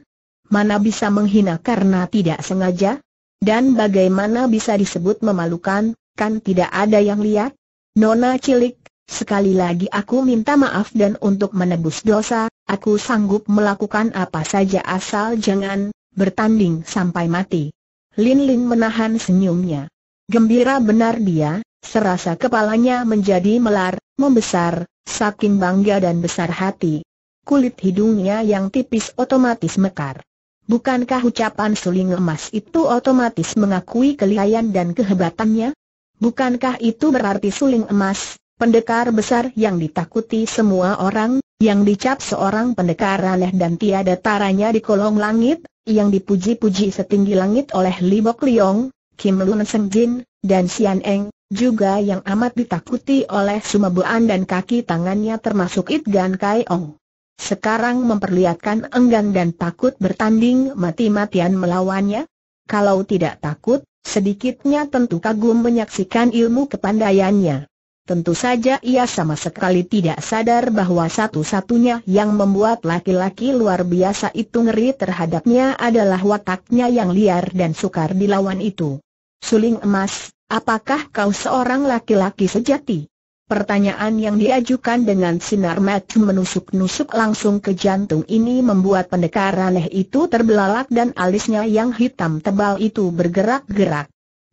Mana bisa menghina karena tidak sengaja? Dan bagaimana bisa disebut memalukan, kan tidak ada yang lihat? Nona cilik, sekali lagi aku minta maaf dan untuk menebus dosa, aku sanggup melakukan apa saja asal jangan bertanding sampai mati. Lin Lin menahan senyumnya. Gembira benar dia, serasa kepalanya menjadi melar, membesar, saking bangga dan besar hati. Kulit hidungnya yang tipis otomatis mekar. Bukankah ucapan suling emas itu otomatis mengakui kelihayan dan kehebatannya? Bukankah itu berarti suling emas, pendekar besar yang ditakuti semua orang, yang dicap seorang pendekar aneh dan tiada taranya di kolong langit, yang dipuji-puji setinggi langit oleh Libok Liong, Kim Lun Seng Jin, dan Sian Eng, juga yang amat ditakuti oleh Sumabuan dan kaki tangannya termasuk It Gan Kai Ong. Sekarang memperlihatkan enggan dan takut bertanding mati-matian melawannya? Kalau tidak takut, sedikitnya tentu kagum menyaksikan ilmu kepandaiannya. Tentu saja ia sama sekali tidak sadar bahwa satu-satunya yang membuat laki-laki luar biasa itu ngeri terhadapnya adalah wataknya yang liar dan sukar dilawan itu. Suling emas, apakah kau seorang laki-laki sejati? Pertanyaan yang diajukan dengan sinar mata menusuk-nusuk langsung ke jantung ini membuat pendekar aneh itu terbelalak dan alisnya yang hitam tebal itu bergerak-gerak.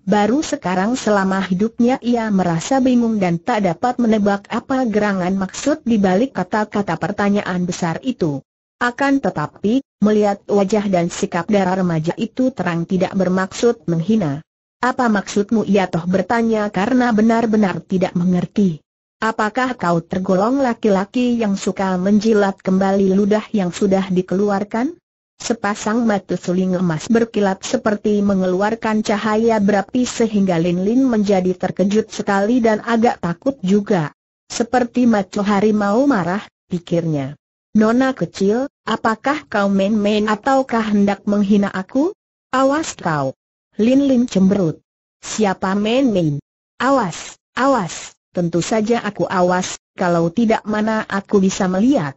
Baru sekarang selama hidupnya ia merasa bingung dan tak dapat menebak apa gerangan maksud di balik kata-kata pertanyaan besar itu. Akan tetapi, melihat wajah dan sikap darah remaja itu terang tidak bermaksud menghina. Apa maksudmu ia toh bertanya karena benar-benar tidak mengerti. Apakah kau tergolong laki-laki yang suka menjilat kembali ludah yang sudah dikeluarkan? Sepasang mata suling emas berkilat seperti mengeluarkan cahaya berapi sehingga Lin-Lin menjadi terkejut sekali dan agak takut juga. Seperti hari mau marah, pikirnya. Nona kecil, apakah kau main-main ataukah hendak menghina aku? Awas kau! Lin Lin cemberut. Siapa main-main? Awas, awas, tentu saja aku awas, kalau tidak mana aku bisa melihat.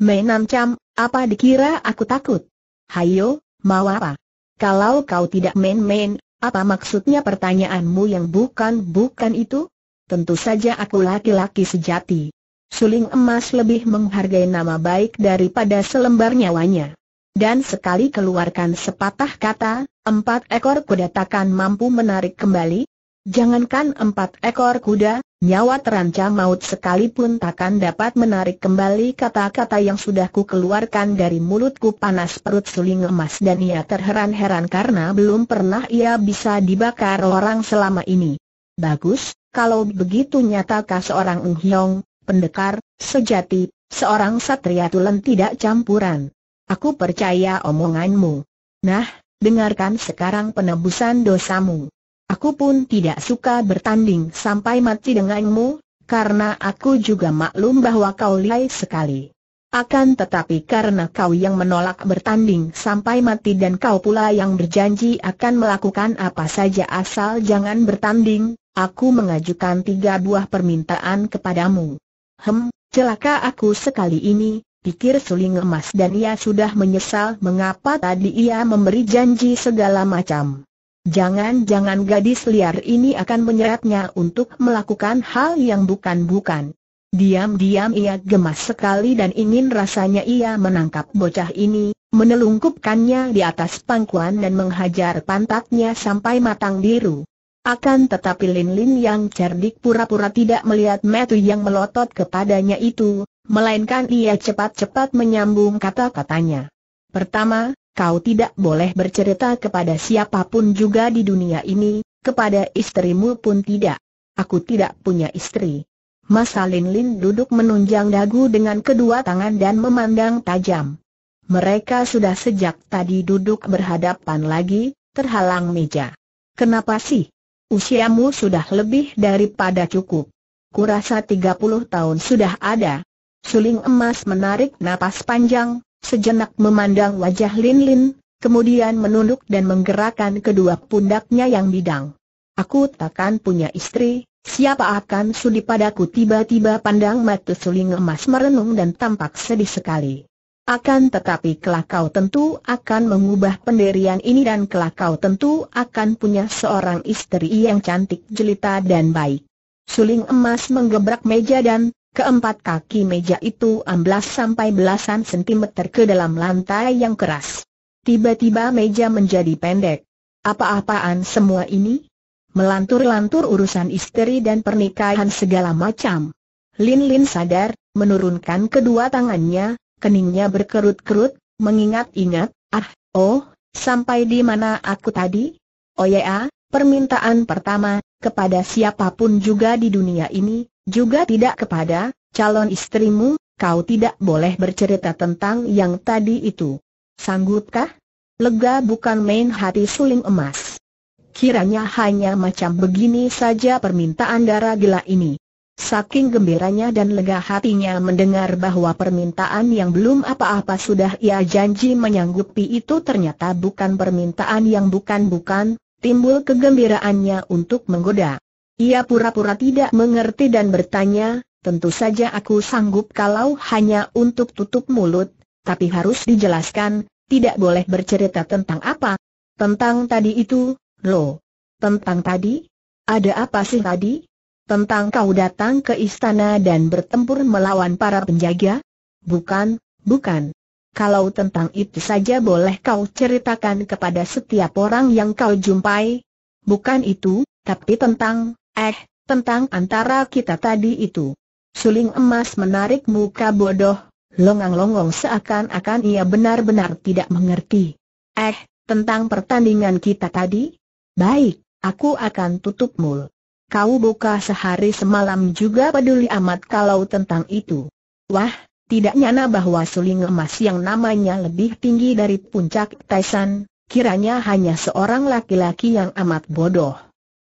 Main cam, apa dikira aku takut? Hayo, mau apa? Kalau kau tidak main-main, apa maksudnya pertanyaanmu yang bukan-bukan itu? Tentu saja aku laki-laki sejati. Suling emas lebih menghargai nama baik daripada selembar nyawanya. Dan sekali keluarkan sepatah kata, empat ekor kuda takkan mampu menarik kembali. Jangankan empat ekor kuda, nyawa terancam maut sekalipun takkan dapat menarik kembali kata-kata yang sudah ku keluarkan dari mulutku panas perut suling emas dan ia terheran-heran karena belum pernah ia bisa dibakar orang selama ini. Bagus, kalau begitu nyatakah seorang Ung Hiong, pendekar, sejati, seorang satria tulen tidak campuran. Aku percaya omonganmu. Nah, dengarkan sekarang penebusan dosamu. Aku pun tidak suka bertanding sampai mati denganmu, karena aku juga maklum bahwa kau lihai sekali. Akan tetapi karena kau yang menolak bertanding sampai mati dan kau pula yang berjanji akan melakukan apa saja asal jangan bertanding, aku mengajukan tiga buah permintaan kepadamu. Hem, celaka aku sekali ini, pikir suling emas dan ia sudah menyesal mengapa tadi ia memberi janji segala macam. Jangan-jangan gadis liar ini akan menyeretnya untuk melakukan hal yang bukan-bukan. Diam-diam ia gemas sekali dan ingin rasanya ia menangkap bocah ini, menelungkupkannya di atas pangkuan dan menghajar pantatnya sampai matang biru. Akan tetapi Lin Lin yang cerdik pura-pura tidak melihat metu yang melotot kepadanya itu, melainkan ia cepat-cepat menyambung kata-katanya. Pertama, kau tidak boleh bercerita kepada siapapun juga di dunia ini, kepada istrimu pun tidak. Aku tidak punya istri. Masa Lin Lin duduk menunjang dagu dengan kedua tangan dan memandang tajam. Mereka sudah sejak tadi duduk berhadapan lagi, terhalang meja. Kenapa sih? Usiamu sudah lebih daripada cukup. Kurasa 30 tahun sudah ada, Suling emas menarik napas panjang, sejenak memandang wajah Lin Lin, kemudian menunduk dan menggerakkan kedua pundaknya yang bidang. Aku takkan punya istri, siapa akan sudi padaku tiba-tiba pandang mata suling emas merenung dan tampak sedih sekali. Akan tetapi kelak kau tentu akan mengubah pendirian ini dan kelak kau tentu akan punya seorang istri yang cantik jelita dan baik. Suling emas menggebrak meja dan Keempat kaki meja itu amblas sampai belasan sentimeter ke dalam lantai yang keras. Tiba-tiba meja menjadi pendek. Apa-apaan semua ini? Melantur-lantur urusan istri dan pernikahan segala macam. Lin-Lin sadar, menurunkan kedua tangannya, keningnya berkerut-kerut, mengingat-ingat, ah, oh, sampai di mana aku tadi? Oh ya, permintaan pertama, kepada siapapun juga di dunia ini, juga tidak kepada calon istrimu, kau tidak boleh bercerita tentang yang tadi itu. Sanggupkah? Lega bukan main hati suling emas. Kiranya hanya macam begini saja permintaan darah gila ini. Saking gembiranya dan lega hatinya mendengar bahwa permintaan yang belum apa-apa sudah ia janji menyanggupi itu ternyata bukan permintaan yang bukan-bukan, timbul kegembiraannya untuk menggoda. Ia pura-pura tidak mengerti dan bertanya, tentu saja aku sanggup kalau hanya untuk tutup mulut, tapi harus dijelaskan, tidak boleh bercerita tentang apa. Tentang tadi itu, loh. Tentang tadi? Ada apa sih tadi? Tentang kau datang ke istana dan bertempur melawan para penjaga? Bukan, bukan. Kalau tentang itu saja boleh kau ceritakan kepada setiap orang yang kau jumpai. Bukan itu, tapi tentang, Eh, tentang antara kita tadi itu. Suling emas menarik muka bodoh, longang-longong seakan-akan ia benar-benar tidak mengerti. Eh, tentang pertandingan kita tadi? Baik, aku akan tutup mul. Kau buka sehari semalam juga peduli amat kalau tentang itu. Wah, tidak nyana bahwa suling emas yang namanya lebih tinggi dari puncak Taisan, kiranya hanya seorang laki-laki yang amat bodoh.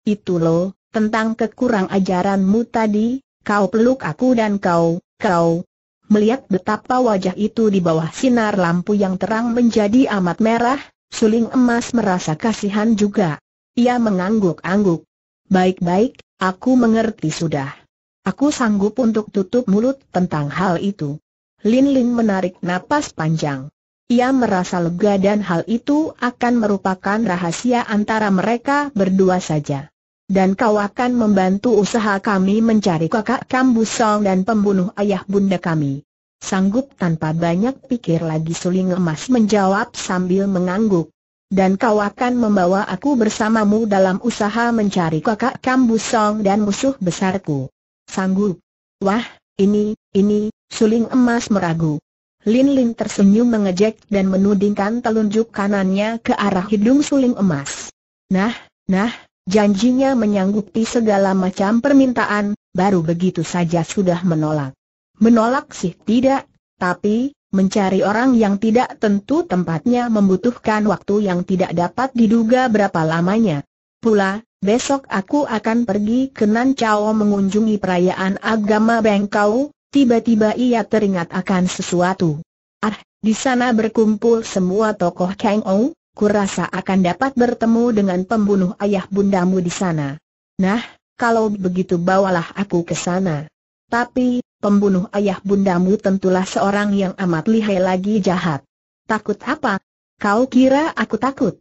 Itu loh, tentang kekurang ajaranmu tadi, kau peluk aku dan kau, kau. Melihat betapa wajah itu di bawah sinar lampu yang terang menjadi amat merah, suling emas merasa kasihan juga. Ia mengangguk-angguk. Baik-baik, aku mengerti sudah. Aku sanggup untuk tutup mulut tentang hal itu. Lin Lin menarik napas panjang. Ia merasa lega dan hal itu akan merupakan rahasia antara mereka berdua saja dan kau akan membantu usaha kami mencari kakak Kambusong dan pembunuh ayah bunda kami. Sanggup tanpa banyak pikir lagi suling emas menjawab sambil mengangguk. Dan kau akan membawa aku bersamamu dalam usaha mencari kakak Kambusong dan musuh besarku. Sanggup. Wah, ini, ini, suling emas meragu. Lin Lin tersenyum mengejek dan menudingkan telunjuk kanannya ke arah hidung suling emas. Nah, nah, janjinya menyanggupi segala macam permintaan, baru begitu saja sudah menolak. Menolak sih tidak, tapi, mencari orang yang tidak tentu tempatnya membutuhkan waktu yang tidak dapat diduga berapa lamanya. Pula, besok aku akan pergi ke Nancao mengunjungi perayaan agama Bengkau, tiba-tiba ia teringat akan sesuatu. Ah, di sana berkumpul semua tokoh Kang Ong? kurasa akan dapat bertemu dengan pembunuh ayah bundamu di sana. Nah, kalau begitu bawalah aku ke sana. Tapi, pembunuh ayah bundamu tentulah seorang yang amat lihai lagi jahat. Takut apa? Kau kira aku takut?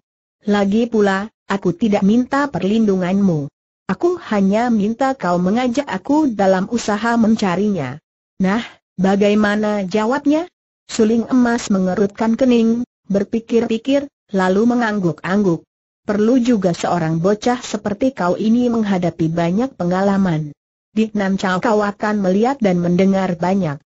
Lagi pula, aku tidak minta perlindunganmu. Aku hanya minta kau mengajak aku dalam usaha mencarinya. Nah, bagaimana jawabnya? Suling emas mengerutkan kening, berpikir-pikir, lalu mengangguk-angguk. Perlu juga seorang bocah seperti kau ini menghadapi banyak pengalaman. Di Nam Chau kau akan melihat dan mendengar banyak.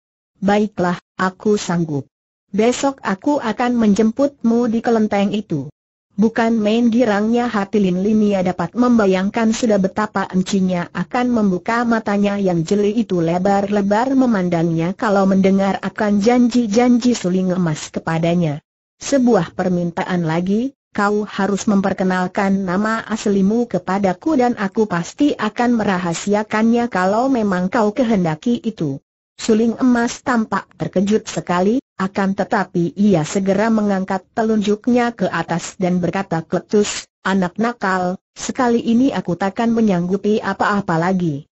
Baiklah, aku sanggup. Besok aku akan menjemputmu di kelenteng itu. Bukan main girangnya hati Lin Linia dapat membayangkan sudah betapa encinya akan membuka matanya yang jeli itu lebar-lebar memandangnya kalau mendengar akan janji-janji suling emas kepadanya. Sebuah permintaan lagi, kau harus memperkenalkan nama aslimu kepadaku dan aku pasti akan merahasiakannya kalau memang kau kehendaki itu. Suling emas tampak terkejut sekali, akan tetapi ia segera mengangkat telunjuknya ke atas dan berkata ketus, anak nakal, sekali ini aku takkan menyanggupi apa-apa lagi.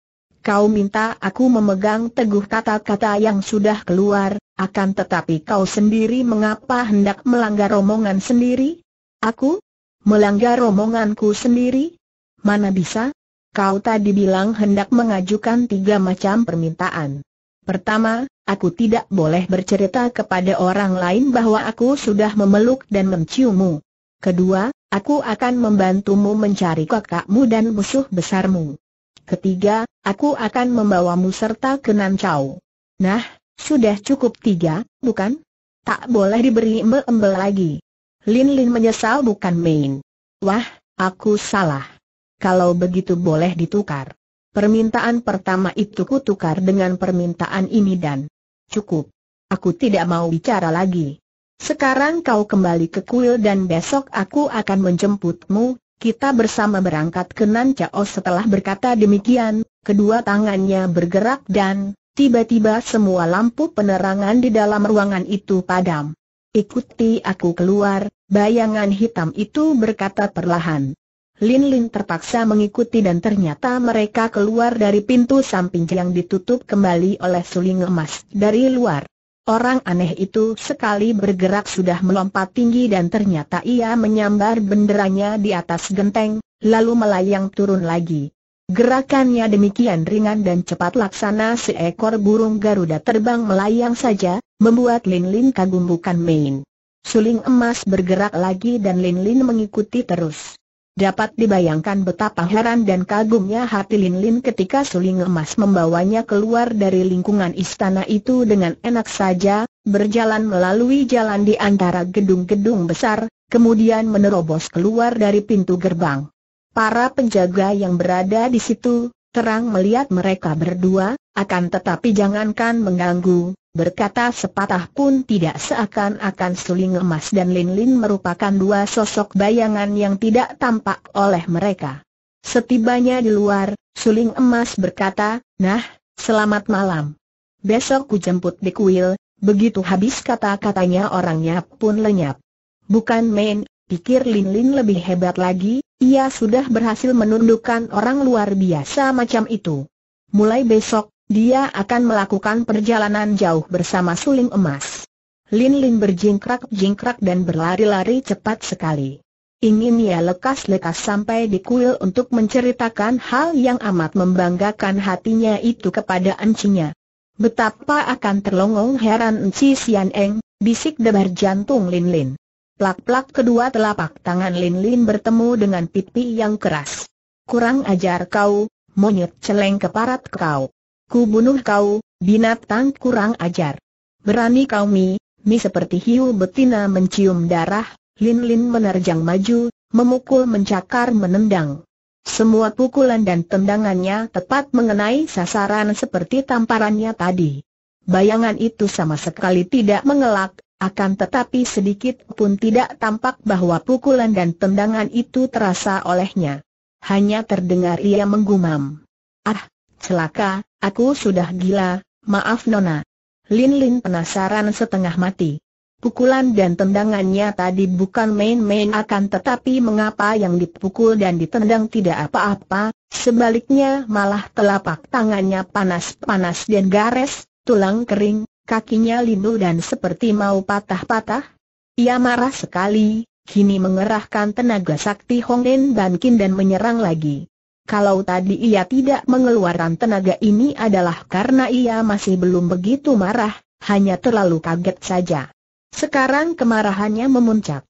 Kau minta aku memegang teguh kata-kata yang sudah keluar, akan tetapi kau sendiri mengapa hendak melanggar omongan sendiri? Aku? Melanggar omonganku sendiri? Mana bisa? Kau tadi bilang hendak mengajukan tiga macam permintaan. Pertama, aku tidak boleh bercerita kepada orang lain bahwa aku sudah memeluk dan menciummu. Kedua, aku akan membantumu mencari kakakmu dan musuh besarmu. Ketiga, aku akan membawamu serta ke Nancau. Nah, sudah cukup tiga, bukan? Tak boleh diberi embel-embel lagi. Lin Lin menyesal bukan main. Wah, aku salah. Kalau begitu boleh ditukar. Permintaan pertama itu kutukar dengan permintaan ini dan cukup. Aku tidak mau bicara lagi. Sekarang kau kembali ke kuil dan besok aku akan menjemputmu, kita bersama berangkat ke Nancao setelah berkata demikian, kedua tangannya bergerak dan, tiba-tiba semua lampu penerangan di dalam ruangan itu padam. Ikuti aku keluar, bayangan hitam itu berkata perlahan. Lin Lin terpaksa mengikuti dan ternyata mereka keluar dari pintu samping yang ditutup kembali oleh suling emas dari luar. Orang aneh itu sekali bergerak sudah melompat tinggi dan ternyata ia menyambar benderanya di atas genteng, lalu melayang turun lagi. Gerakannya demikian ringan dan cepat laksana seekor burung Garuda terbang melayang saja, membuat Lin Lin kagum bukan main. Suling emas bergerak lagi dan Lin Lin mengikuti terus. Dapat dibayangkan betapa heran dan kagumnya hati Lin Lin ketika suling emas membawanya keluar dari lingkungan istana itu dengan enak saja, berjalan melalui jalan di antara gedung-gedung besar, kemudian menerobos keluar dari pintu gerbang. Para penjaga yang berada di situ, terang melihat mereka berdua, akan tetapi jangankan mengganggu, Berkata sepatah pun tidak seakan-akan suling emas dan Lin Lin merupakan dua sosok bayangan yang tidak tampak oleh mereka. Setibanya di luar, suling emas berkata, Nah, selamat malam. Besok ku jemput di kuil, begitu habis kata-katanya orangnya pun lenyap. Bukan main, pikir Lin Lin lebih hebat lagi, ia sudah berhasil menundukkan orang luar biasa macam itu. Mulai besok, dia akan melakukan perjalanan jauh bersama suling emas. Lin Lin berjingkrak-jingkrak dan berlari-lari cepat sekali. Ingin ia lekas-lekas sampai di kuil untuk menceritakan hal yang amat membanggakan hatinya itu kepada encinya. Betapa akan terlongong heran Enci Sian Eng, bisik debar jantung Lin Lin. Plak-plak kedua telapak tangan Lin Lin bertemu dengan pipi yang keras. Kurang ajar kau, monyet celeng keparat kau. Ku bunuh kau, binatang kurang ajar. Berani kau mi, mi seperti hiu betina mencium darah, lin-lin menerjang maju, memukul mencakar menendang. Semua pukulan dan tendangannya tepat mengenai sasaran seperti tamparannya tadi. Bayangan itu sama sekali tidak mengelak, akan tetapi sedikit pun tidak tampak bahwa pukulan dan tendangan itu terasa olehnya. Hanya terdengar ia menggumam. Ah, celaka, Aku sudah gila, maaf Nona. Lin Lin penasaran setengah mati. Pukulan dan tendangannya tadi bukan main-main akan tetapi mengapa yang dipukul dan ditendang tidak apa-apa, sebaliknya malah telapak tangannya panas-panas dan gares, tulang kering, kakinya lindu dan seperti mau patah-patah. Ia marah sekali, kini mengerahkan tenaga sakti Hong Lin Ban kin dan menyerang lagi. Kalau tadi ia tidak mengeluarkan tenaga ini adalah karena ia masih belum begitu marah, hanya terlalu kaget saja. Sekarang kemarahannya memuncak.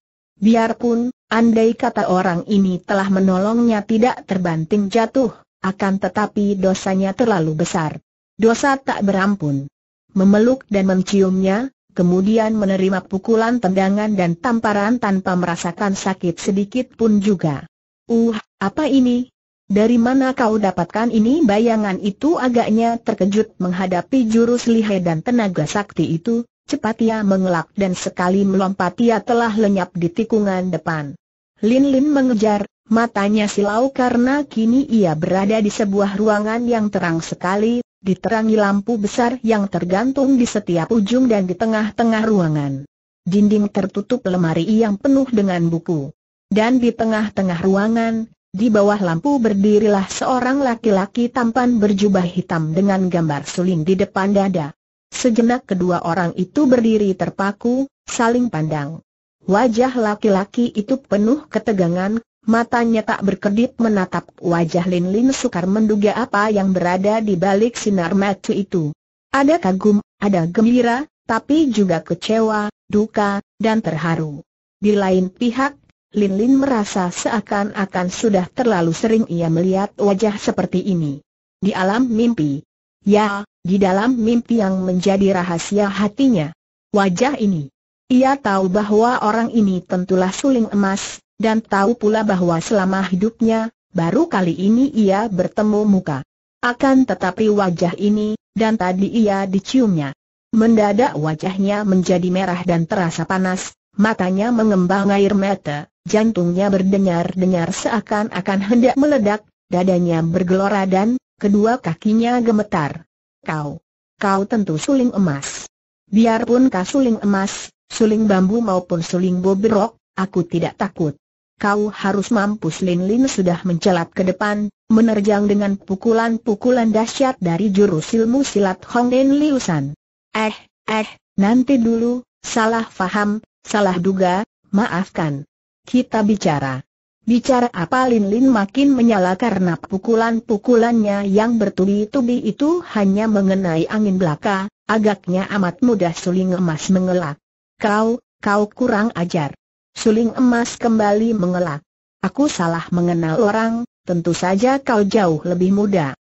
Biarpun, andai kata orang ini telah menolongnya tidak terbanting jatuh, akan tetapi dosanya terlalu besar. Dosa tak berampun. Memeluk dan menciumnya, kemudian menerima pukulan tendangan dan tamparan tanpa merasakan sakit sedikit pun juga. Uh, apa ini? Dari mana kau dapatkan ini bayangan itu agaknya terkejut menghadapi jurus lihai dan tenaga sakti itu, cepat ia mengelak dan sekali melompat ia telah lenyap di tikungan depan. Lin Lin mengejar, matanya silau karena kini ia berada di sebuah ruangan yang terang sekali, diterangi lampu besar yang tergantung di setiap ujung dan di tengah-tengah ruangan. Dinding tertutup lemari yang penuh dengan buku. Dan di tengah-tengah ruangan, di bawah lampu berdirilah seorang laki-laki tampan berjubah hitam dengan gambar suling di depan dada. Sejenak kedua orang itu berdiri terpaku, saling pandang. Wajah laki-laki itu penuh ketegangan, matanya tak berkedip menatap wajah Lin Lin sukar menduga apa yang berada di balik sinar mata itu. Ada kagum, ada gembira, tapi juga kecewa, duka, dan terharu. Di lain pihak, Lin Lin merasa seakan-akan sudah terlalu sering ia melihat wajah seperti ini. Di alam mimpi. Ya, di dalam mimpi yang menjadi rahasia hatinya. Wajah ini. Ia tahu bahwa orang ini tentulah suling emas, dan tahu pula bahwa selama hidupnya, baru kali ini ia bertemu muka. Akan tetapi wajah ini, dan tadi ia diciumnya. Mendadak wajahnya menjadi merah dan terasa panas, matanya mengembang air mata, jantungnya berdenyar-denyar seakan-akan hendak meledak, dadanya bergelora dan kedua kakinya gemetar. Kau, kau tentu suling emas. Biarpun kau suling emas, suling bambu maupun suling bobrok, aku tidak takut. Kau harus mampus Lin Lin sudah mencelat ke depan, menerjang dengan pukulan-pukulan dahsyat dari jurus ilmu silat Hong Den Liusan. Eh, eh, nanti dulu, salah faham, salah duga, maafkan. Kita bicara. Bicara apa Lin Lin makin menyala karena pukulan-pukulannya yang bertubi-tubi itu hanya mengenai angin belaka, agaknya amat mudah suling emas mengelak. Kau, kau kurang ajar. Suling emas kembali mengelak. Aku salah mengenal orang, tentu saja kau jauh lebih muda.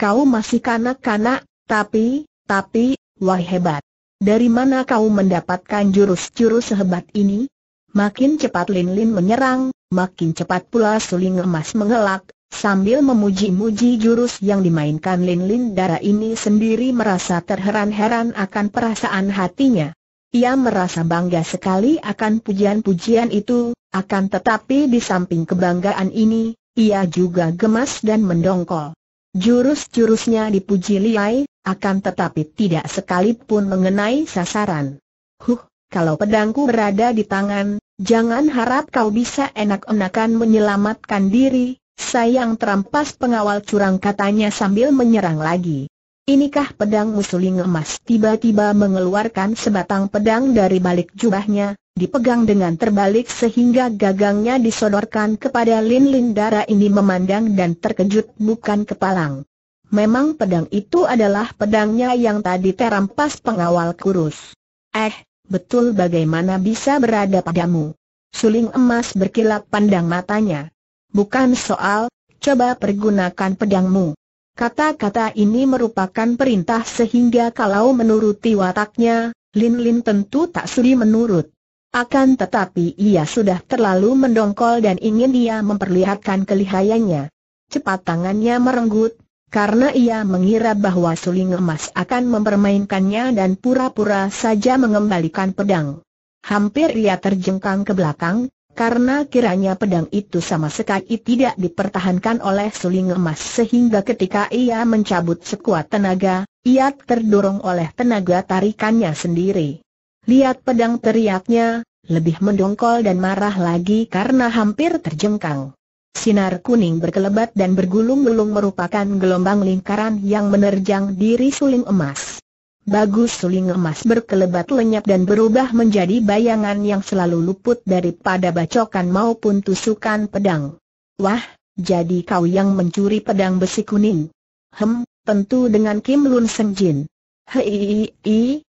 Kau masih kanak-kanak, tapi, tapi, wah hebat. Dari mana kau mendapatkan jurus-jurus sehebat ini? Makin cepat Lin Lin menyerang, makin cepat pula suling emas mengelak, sambil memuji-muji jurus yang dimainkan Lin Lin Dara ini sendiri merasa terheran-heran akan perasaan hatinya. Ia merasa bangga sekali akan pujian-pujian itu, akan tetapi di samping kebanggaan ini, ia juga gemas dan mendongkol. Jurus-jurusnya dipuji liai, akan tetapi tidak sekalipun mengenai sasaran. Huh, kalau pedangku berada di tangan, jangan harap kau bisa enak-enakan menyelamatkan diri, sayang terampas pengawal curang katanya sambil menyerang lagi. Inikah pedang musuling emas tiba-tiba mengeluarkan sebatang pedang dari balik jubahnya, dipegang dengan terbalik sehingga gagangnya disodorkan kepada Lin Lin Dara ini memandang dan terkejut bukan kepalang. Memang pedang itu adalah pedangnya yang tadi terampas pengawal kurus. Eh, betul bagaimana bisa berada padamu. Suling emas berkilap pandang matanya. Bukan soal, coba pergunakan pedangmu. Kata-kata ini merupakan perintah sehingga kalau menuruti wataknya, Lin Lin tentu tak sudi menurut. Akan tetapi ia sudah terlalu mendongkol dan ingin dia memperlihatkan kelihayannya. Cepat tangannya merenggut, karena ia mengira bahwa suling emas akan mempermainkannya dan pura-pura saja mengembalikan pedang. Hampir ia terjengkang ke belakang, karena kiranya pedang itu sama sekali tidak dipertahankan oleh suling emas sehingga ketika ia mencabut sekuat tenaga, ia terdorong oleh tenaga tarikannya sendiri. Lihat pedang teriaknya, lebih mendongkol dan marah lagi karena hampir terjengkang. Sinar kuning berkelebat dan bergulung-gulung merupakan gelombang lingkaran yang menerjang diri suling emas. Bagus suling emas berkelebat lenyap dan berubah menjadi bayangan yang selalu luput daripada bacokan maupun tusukan pedang. Wah, jadi kau yang mencuri pedang besi kuning. Hem, tentu dengan Kim Lun Seng Jin. Hei,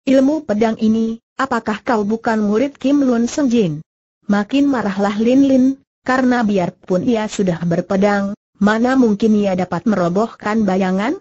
ilmu pedang ini, apakah kau bukan murid Kim Lun Seng Jin? Makin marahlah Lin Lin, karena biarpun ia sudah berpedang, mana mungkin ia dapat merobohkan bayangan?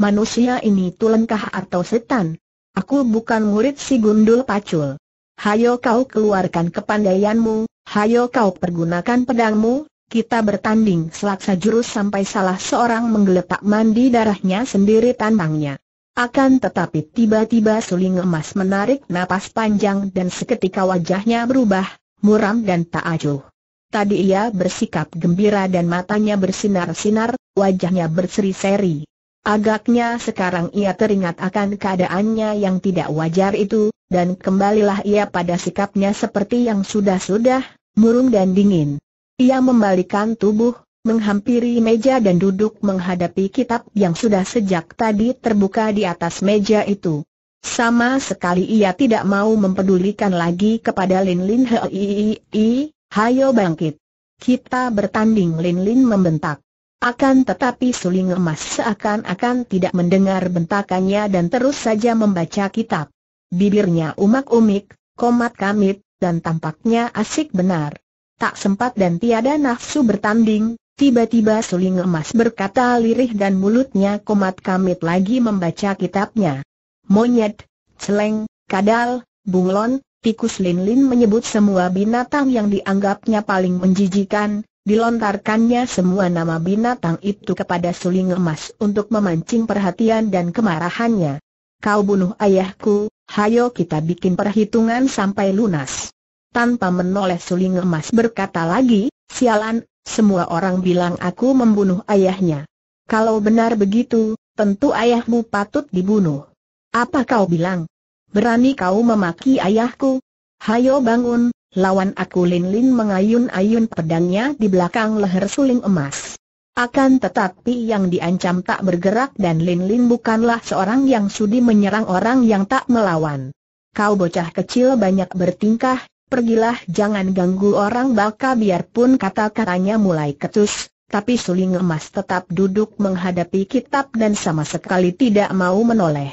Manusia ini tulenkah atau setan? Aku bukan murid si gundul pacul. Hayo kau keluarkan kepandaianmu, hayo kau pergunakan pedangmu, kita bertanding selaksa jurus sampai salah seorang menggeletak mandi darahnya sendiri tantangnya. Akan tetapi tiba-tiba suling emas menarik napas panjang dan seketika wajahnya berubah, muram dan tak acuh. Tadi ia bersikap gembira dan matanya bersinar-sinar, wajahnya berseri-seri. Agaknya sekarang ia teringat akan keadaannya yang tidak wajar itu, dan kembalilah ia pada sikapnya seperti yang sudah-sudah, murung dan dingin. Ia membalikan tubuh, menghampiri meja dan duduk menghadapi kitab yang sudah sejak tadi terbuka di atas meja itu. Sama sekali ia tidak mau mempedulikan lagi kepada Lin Lin Hei Hayo bangkit. Kita bertanding Lin-Lin membentak. Akan tetapi suling emas seakan-akan tidak mendengar bentakannya dan terus saja membaca kitab. Bibirnya umak-umik, komat kamit, dan tampaknya asik benar. Tak sempat dan tiada nafsu bertanding, tiba-tiba suling emas berkata lirih dan mulutnya komat kamit lagi membaca kitabnya. Monyet, celeng, kadal, bunglon, Tikus Lin Lin menyebut semua binatang yang dianggapnya paling menjijikan, dilontarkannya semua nama binatang itu kepada suling emas untuk memancing perhatian dan kemarahannya. Kau bunuh ayahku, hayo kita bikin perhitungan sampai lunas. Tanpa menoleh suling emas berkata lagi, sialan, semua orang bilang aku membunuh ayahnya. Kalau benar begitu, tentu ayahmu patut dibunuh. Apa kau bilang? Berani kau memaki ayahku? Hayo bangun, lawan aku Lin Lin mengayun-ayun pedangnya di belakang leher suling emas. Akan tetapi yang diancam tak bergerak dan Lin Lin bukanlah seorang yang sudi menyerang orang yang tak melawan. Kau bocah kecil banyak bertingkah, pergilah jangan ganggu orang baka biarpun kata-katanya mulai ketus, tapi suling emas tetap duduk menghadapi kitab dan sama sekali tidak mau menoleh.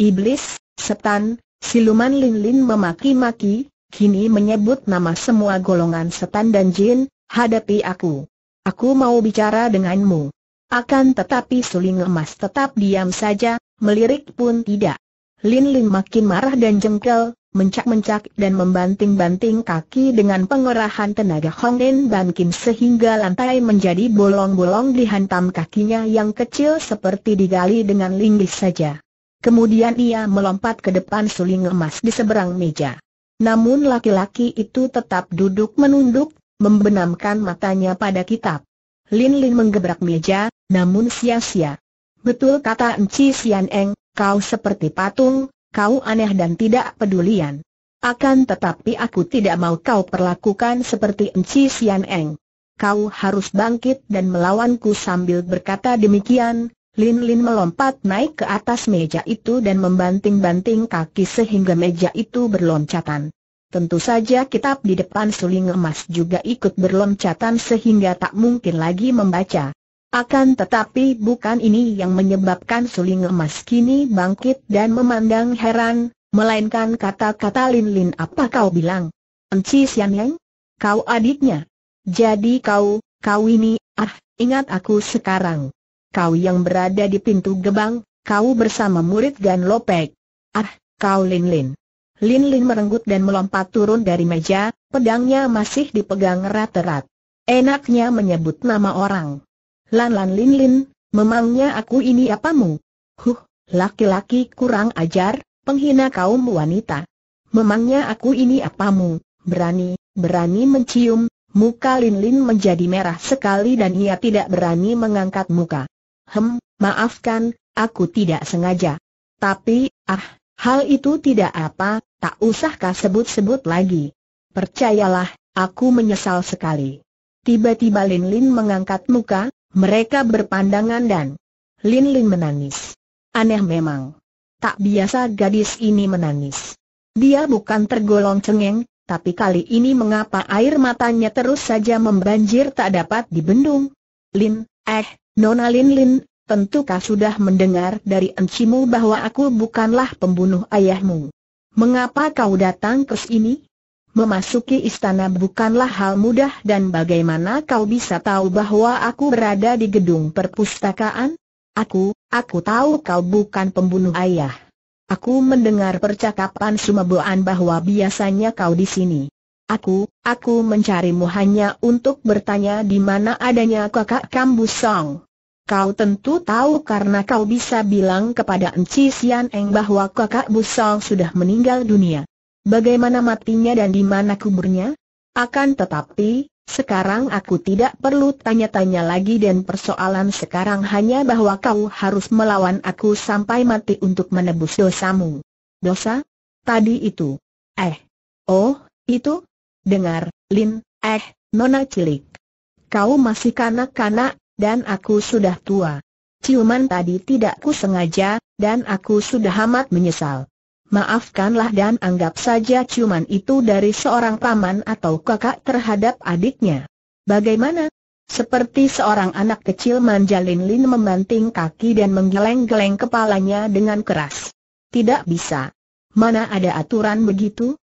Iblis, Setan, siluman Linlin memaki-maki, kini menyebut nama semua golongan setan dan jin, hadapi aku. Aku mau bicara denganmu. Akan tetapi suling emas tetap diam saja, melirik pun tidak. Linlin makin marah dan jengkel, mencak-mencak dan membanting-banting kaki dengan pengerahan tenaga Hong Nen Ban Kim sehingga lantai menjadi bolong-bolong dihantam kakinya yang kecil seperti digali dengan linggis saja. Kemudian ia melompat ke depan suling emas di seberang meja. Namun laki-laki itu tetap duduk menunduk, membenamkan matanya pada kitab. Lin Lin menggebrak meja, namun sia-sia. Betul kata Enci Sian Eng, kau seperti patung, kau aneh dan tidak pedulian. Akan tetapi aku tidak mau kau perlakukan seperti Enci Sian Eng. Kau harus bangkit dan melawanku sambil berkata demikian, Lin Lin melompat naik ke atas meja itu dan membanting-banting kaki sehingga meja itu berloncatan. Tentu saja kitab di depan suling emas juga ikut berloncatan sehingga tak mungkin lagi membaca. Akan tetapi bukan ini yang menyebabkan suling emas kini bangkit dan memandang heran, melainkan kata-kata Lin Lin apa kau bilang? Enci Sian Yang? Kau adiknya? Jadi kau, kau ini, ah, ingat aku sekarang kau yang berada di pintu gebang, kau bersama murid Gan Lopek. Ah, kau Lin Lin. Lin Lin merenggut dan melompat turun dari meja, pedangnya masih dipegang erat-erat. Enaknya menyebut nama orang. Lan Lan Lin Lin, memangnya aku ini apamu? Huh, laki-laki kurang ajar, penghina kaum wanita. Memangnya aku ini apamu? Berani, berani mencium, muka Lin Lin menjadi merah sekali dan ia tidak berani mengangkat muka. Hem, maafkan, aku tidak sengaja. Tapi, ah, hal itu tidak apa, tak usahkah sebut-sebut lagi. Percayalah, aku menyesal sekali. Tiba-tiba Lin Lin mengangkat muka, mereka berpandangan dan Lin Lin menangis. Aneh memang. Tak biasa gadis ini menangis. Dia bukan tergolong cengeng, tapi kali ini mengapa air matanya terus saja membanjir tak dapat dibendung? Lin, eh, Nona Lin Lin, tentukah sudah mendengar dari encimu bahwa aku bukanlah pembunuh ayahmu. Mengapa kau datang ke sini? Memasuki istana bukanlah hal mudah dan bagaimana kau bisa tahu bahwa aku berada di gedung perpustakaan? Aku, aku tahu kau bukan pembunuh ayah. Aku mendengar percakapan Sumaboan bahwa biasanya kau di sini. Aku, aku mencarimu hanya untuk bertanya di mana adanya kakak Song. Kau tentu tahu karena kau bisa bilang kepada Enci Sian Eng bahwa kakak Busong sudah meninggal dunia. Bagaimana matinya dan di mana kuburnya? Akan tetapi, sekarang aku tidak perlu tanya-tanya lagi dan persoalan sekarang hanya bahwa kau harus melawan aku sampai mati untuk menebus dosamu. Dosa? Tadi itu. Eh. Oh, itu? dengar, Lin, eh, nona cilik. Kau masih kanak-kanak, dan aku sudah tua. Ciuman tadi tidak ku sengaja, dan aku sudah amat menyesal. Maafkanlah dan anggap saja ciuman itu dari seorang paman atau kakak terhadap adiknya. Bagaimana? Seperti seorang anak kecil manjalin Lin membanting kaki dan menggeleng-geleng kepalanya dengan keras. Tidak bisa. Mana ada aturan begitu?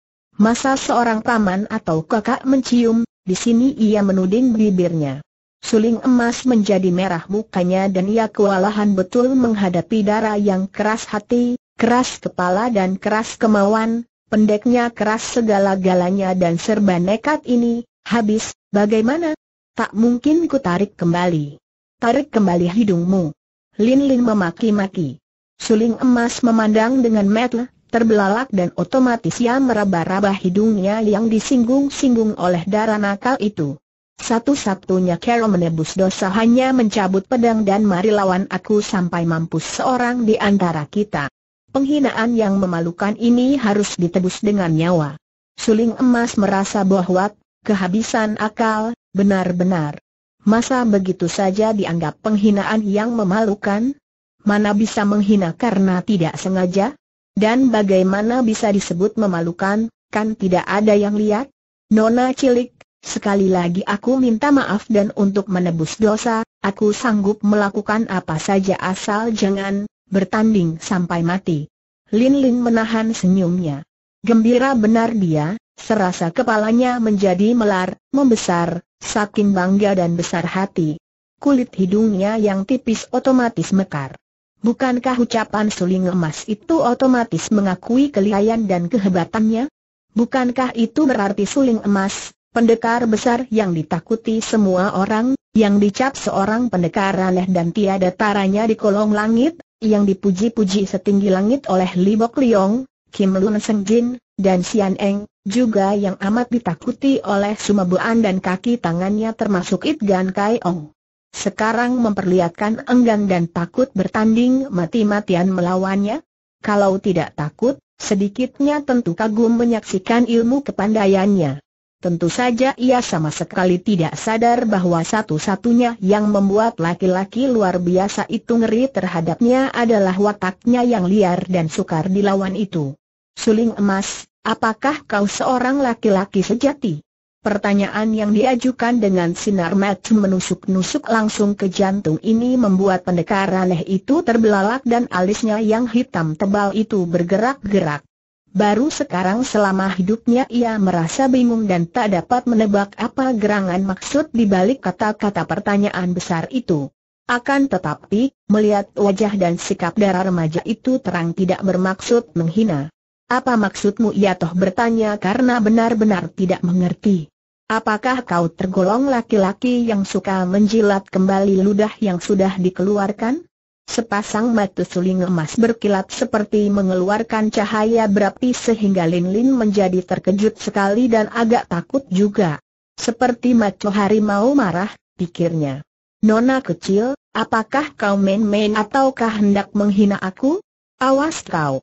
Masa seorang paman atau kakak mencium, di sini ia menuding bibirnya. Suling emas menjadi merah mukanya dan ia kewalahan betul menghadapi darah yang keras hati, keras kepala dan keras kemauan, pendeknya keras segala-galanya dan serba nekat ini, habis, bagaimana? Tak mungkin ku tarik kembali. Tarik kembali hidungmu. Lin Lin memaki-maki. Suling emas memandang dengan metel terbelalak dan otomatis ia meraba-raba hidungnya yang disinggung-singgung oleh darah nakal itu. Satu-satunya Carol menebus dosa hanya mencabut pedang dan mari lawan aku sampai mampus seorang di antara kita. Penghinaan yang memalukan ini harus ditebus dengan nyawa. Suling emas merasa bahwa kehabisan akal, benar-benar. Masa begitu saja dianggap penghinaan yang memalukan? Mana bisa menghina karena tidak sengaja? Dan bagaimana bisa disebut memalukan, kan tidak ada yang lihat? Nona cilik, sekali lagi aku minta maaf dan untuk menebus dosa, aku sanggup melakukan apa saja asal jangan bertanding sampai mati. Lin Lin menahan senyumnya. Gembira benar dia, serasa kepalanya menjadi melar, membesar, saking bangga dan besar hati. Kulit hidungnya yang tipis otomatis mekar. Bukankah ucapan suling emas itu otomatis mengakui kelihayan dan kehebatannya? Bukankah itu berarti suling emas, pendekar besar yang ditakuti semua orang, yang dicap seorang pendekar aneh dan tiada taranya di kolong langit, yang dipuji-puji setinggi langit oleh Li Bok Liong, Kim Lun Seng Jin, dan Xian Eng, juga yang amat ditakuti oleh Sumabuan dan kaki tangannya termasuk It Gan Kai Ong. Sekarang memperlihatkan enggan dan takut bertanding mati-matian melawannya? Kalau tidak takut, sedikitnya tentu kagum menyaksikan ilmu kepandaiannya. Tentu saja ia sama sekali tidak sadar bahwa satu-satunya yang membuat laki-laki luar biasa itu ngeri terhadapnya adalah wataknya yang liar dan sukar dilawan itu. Suling emas, apakah kau seorang laki-laki sejati? Pertanyaan yang diajukan dengan sinar mat menusuk-nusuk langsung ke jantung ini membuat pendekar aneh itu terbelalak dan alisnya yang hitam tebal itu bergerak-gerak. Baru sekarang selama hidupnya ia merasa bingung dan tak dapat menebak apa gerangan maksud di balik kata-kata pertanyaan besar itu. Akan tetapi, melihat wajah dan sikap darah remaja itu terang tidak bermaksud menghina. Apa maksudmu ia toh bertanya karena benar-benar tidak mengerti. Apakah kau tergolong laki-laki yang suka menjilat kembali ludah yang sudah dikeluarkan? Sepasang mata suling emas berkilat seperti mengeluarkan cahaya berapi sehingga Lin-Lin menjadi terkejut sekali dan agak takut juga. Seperti maco harimau marah, pikirnya. Nona kecil, apakah kau main-main ataukah hendak menghina aku? Awas kau!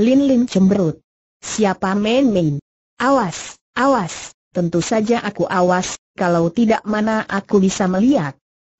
Lin Lin cemberut. Siapa main-main? Awas, awas, tentu saja aku awas, kalau tidak mana aku bisa melihat.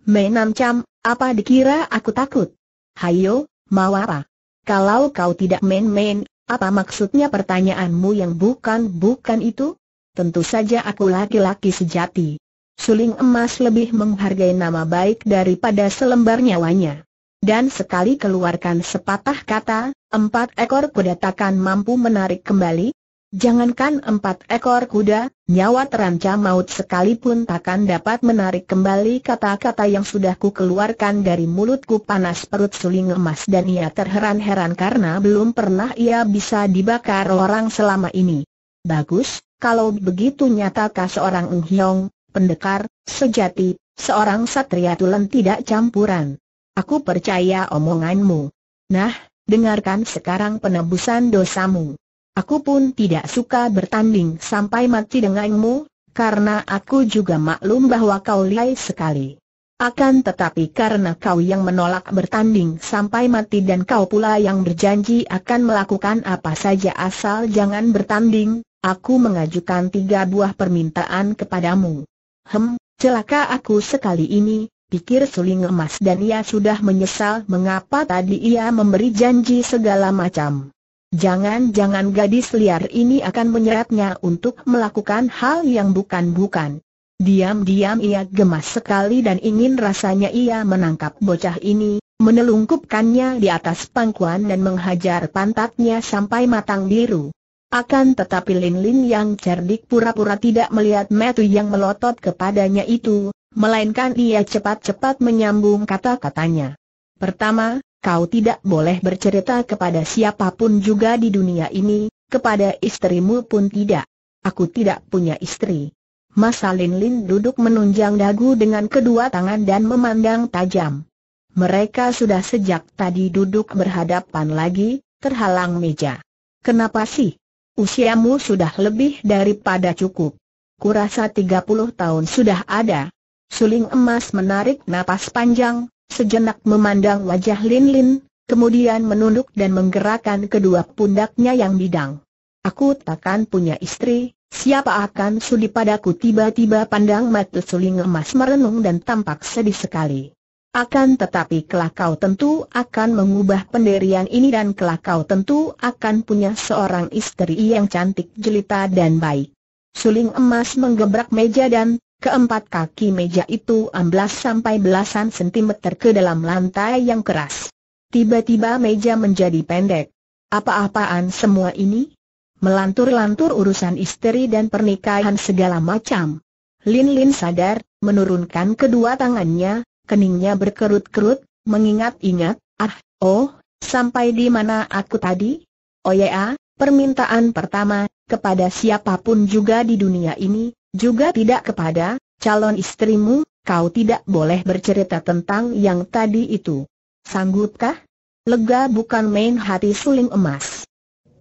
Menam cam, apa dikira aku takut? Hayo, mau apa? Kalau kau tidak main-main, apa maksudnya pertanyaanmu yang bukan-bukan itu? Tentu saja aku laki-laki sejati. Suling emas lebih menghargai nama baik daripada selembar nyawanya. Dan sekali keluarkan sepatah kata, Empat ekor kuda takkan mampu menarik kembali? Jangankan empat ekor kuda, nyawa terancam maut sekalipun takkan dapat menarik kembali kata-kata yang sudah ku keluarkan dari mulutku panas perut suling emas dan ia terheran-heran karena belum pernah ia bisa dibakar orang selama ini. Bagus, kalau begitu nyatakah seorang Eng Hiong, pendekar, sejati, seorang satria tulen tidak campuran. Aku percaya omonganmu. Nah, dengarkan sekarang penebusan dosamu. Aku pun tidak suka bertanding sampai mati denganmu, karena aku juga maklum bahwa kau lihai sekali. Akan tetapi karena kau yang menolak bertanding sampai mati dan kau pula yang berjanji akan melakukan apa saja asal jangan bertanding, aku mengajukan tiga buah permintaan kepadamu. Hem, celaka aku sekali ini, pikir suling emas dan ia sudah menyesal mengapa tadi ia memberi janji segala macam. Jangan-jangan gadis liar ini akan menyeretnya untuk melakukan hal yang bukan-bukan. Diam-diam ia gemas sekali dan ingin rasanya ia menangkap bocah ini, menelungkupkannya di atas pangkuan dan menghajar pantatnya sampai matang biru. Akan tetapi Lin Lin yang cerdik pura-pura tidak melihat metu yang melotot kepadanya itu, melainkan ia cepat-cepat menyambung kata-katanya. Pertama, kau tidak boleh bercerita kepada siapapun juga di dunia ini, kepada istrimu pun tidak. Aku tidak punya istri. Mas Lin Lin duduk menunjang dagu dengan kedua tangan dan memandang tajam. Mereka sudah sejak tadi duduk berhadapan lagi, terhalang meja. Kenapa sih? Usiamu sudah lebih daripada cukup. Kurasa 30 tahun sudah ada, Suling emas menarik napas panjang, sejenak memandang wajah Lin Lin, kemudian menunduk dan menggerakkan kedua pundaknya yang bidang. Aku takkan punya istri, Siapa akan sudi padaku tiba-tiba pandang mata suling emas merenung dan tampak sedih sekali. Akan tetapi kelak kau tentu akan mengubah pendirian ini dan kelak kau tentu akan punya seorang istri yang cantik jelita dan baik. Suling emas menggebrak meja dan Keempat kaki meja itu amblas sampai belasan sentimeter ke dalam lantai yang keras. Tiba-tiba meja menjadi pendek. Apa-apaan semua ini? Melantur-lantur urusan istri dan pernikahan segala macam. Lin Lin sadar, menurunkan kedua tangannya, keningnya berkerut-kerut, mengingat-ingat, ah, oh, sampai di mana aku tadi? Oh ya, permintaan pertama, kepada siapapun juga di dunia ini, juga tidak kepada calon istrimu, kau tidak boleh bercerita tentang yang tadi itu. Sanggupkah? Lega bukan main hati suling emas.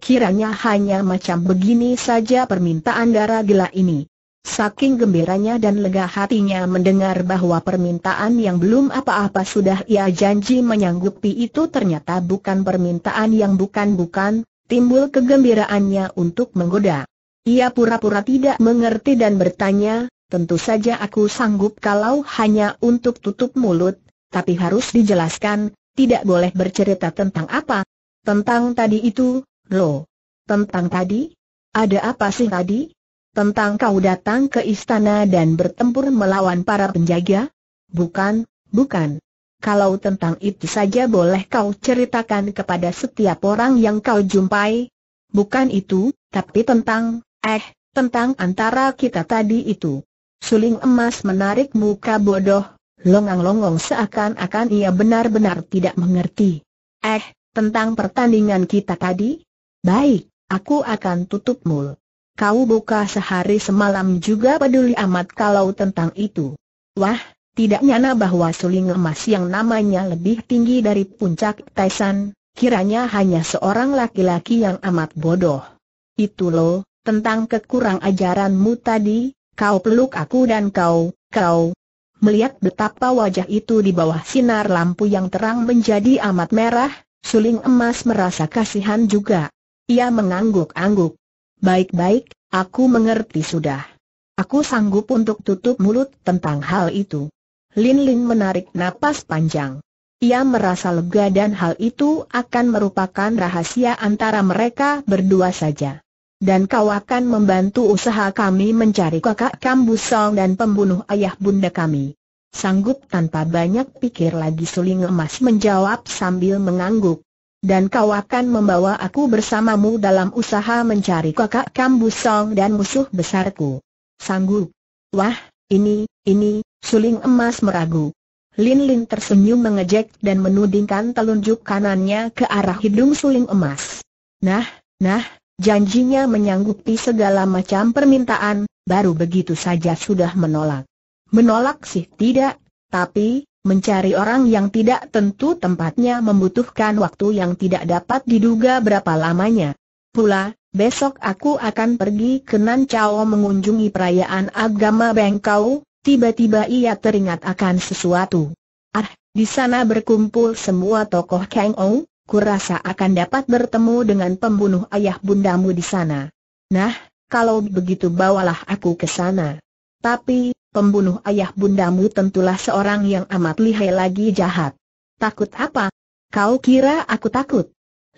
Kiranya hanya macam begini saja permintaan darah gila ini. Saking gembiranya dan lega hatinya mendengar bahwa permintaan yang belum apa-apa sudah ia janji menyanggupi itu ternyata bukan permintaan yang bukan-bukan, timbul kegembiraannya untuk menggoda. Ia pura-pura tidak mengerti dan bertanya, tentu saja aku sanggup kalau hanya untuk tutup mulut, tapi harus dijelaskan, tidak boleh bercerita tentang apa. Tentang tadi itu, loh. Tentang tadi? Ada apa sih tadi? Tentang kau datang ke istana dan bertempur melawan para penjaga? Bukan, bukan. Kalau tentang itu saja boleh kau ceritakan kepada setiap orang yang kau jumpai. Bukan itu, tapi tentang, Eh, tentang antara kita tadi itu. Suling emas menarik muka bodoh, longang-longong seakan-akan ia benar-benar tidak mengerti. Eh, tentang pertandingan kita tadi? Baik, aku akan tutup mul. Kau buka sehari semalam juga peduli amat kalau tentang itu. Wah, tidak nyana bahwa suling emas yang namanya lebih tinggi dari puncak Taisan, kiranya hanya seorang laki-laki yang amat bodoh. Itu loh, tentang kekurang ajaranmu tadi, kau peluk aku dan kau, kau. Melihat betapa wajah itu di bawah sinar lampu yang terang menjadi amat merah, suling emas merasa kasihan juga. Ia mengangguk-angguk. Baik-baik, aku mengerti sudah. Aku sanggup untuk tutup mulut tentang hal itu. Lin Lin menarik napas panjang. Ia merasa lega dan hal itu akan merupakan rahasia antara mereka berdua saja dan kau akan membantu usaha kami mencari kakak Kambusong dan pembunuh ayah bunda kami. Sanggup tanpa banyak pikir lagi suling emas menjawab sambil mengangguk. Dan kau akan membawa aku bersamamu dalam usaha mencari kakak Kambusong dan musuh besarku. Sanggup. Wah, ini, ini, suling emas meragu. Lin Lin tersenyum mengejek dan menudingkan telunjuk kanannya ke arah hidung suling emas. Nah, nah, janjinya menyanggupi segala macam permintaan, baru begitu saja sudah menolak. Menolak sih tidak, tapi, mencari orang yang tidak tentu tempatnya membutuhkan waktu yang tidak dapat diduga berapa lamanya. Pula, besok aku akan pergi ke Nancao mengunjungi perayaan agama Bengkau, tiba-tiba ia teringat akan sesuatu. Ah, di sana berkumpul semua tokoh Kang Ong? kurasa akan dapat bertemu dengan pembunuh ayah bundamu di sana. Nah, kalau begitu bawalah aku ke sana. Tapi, pembunuh ayah bundamu tentulah seorang yang amat lihai lagi jahat. Takut apa? Kau kira aku takut?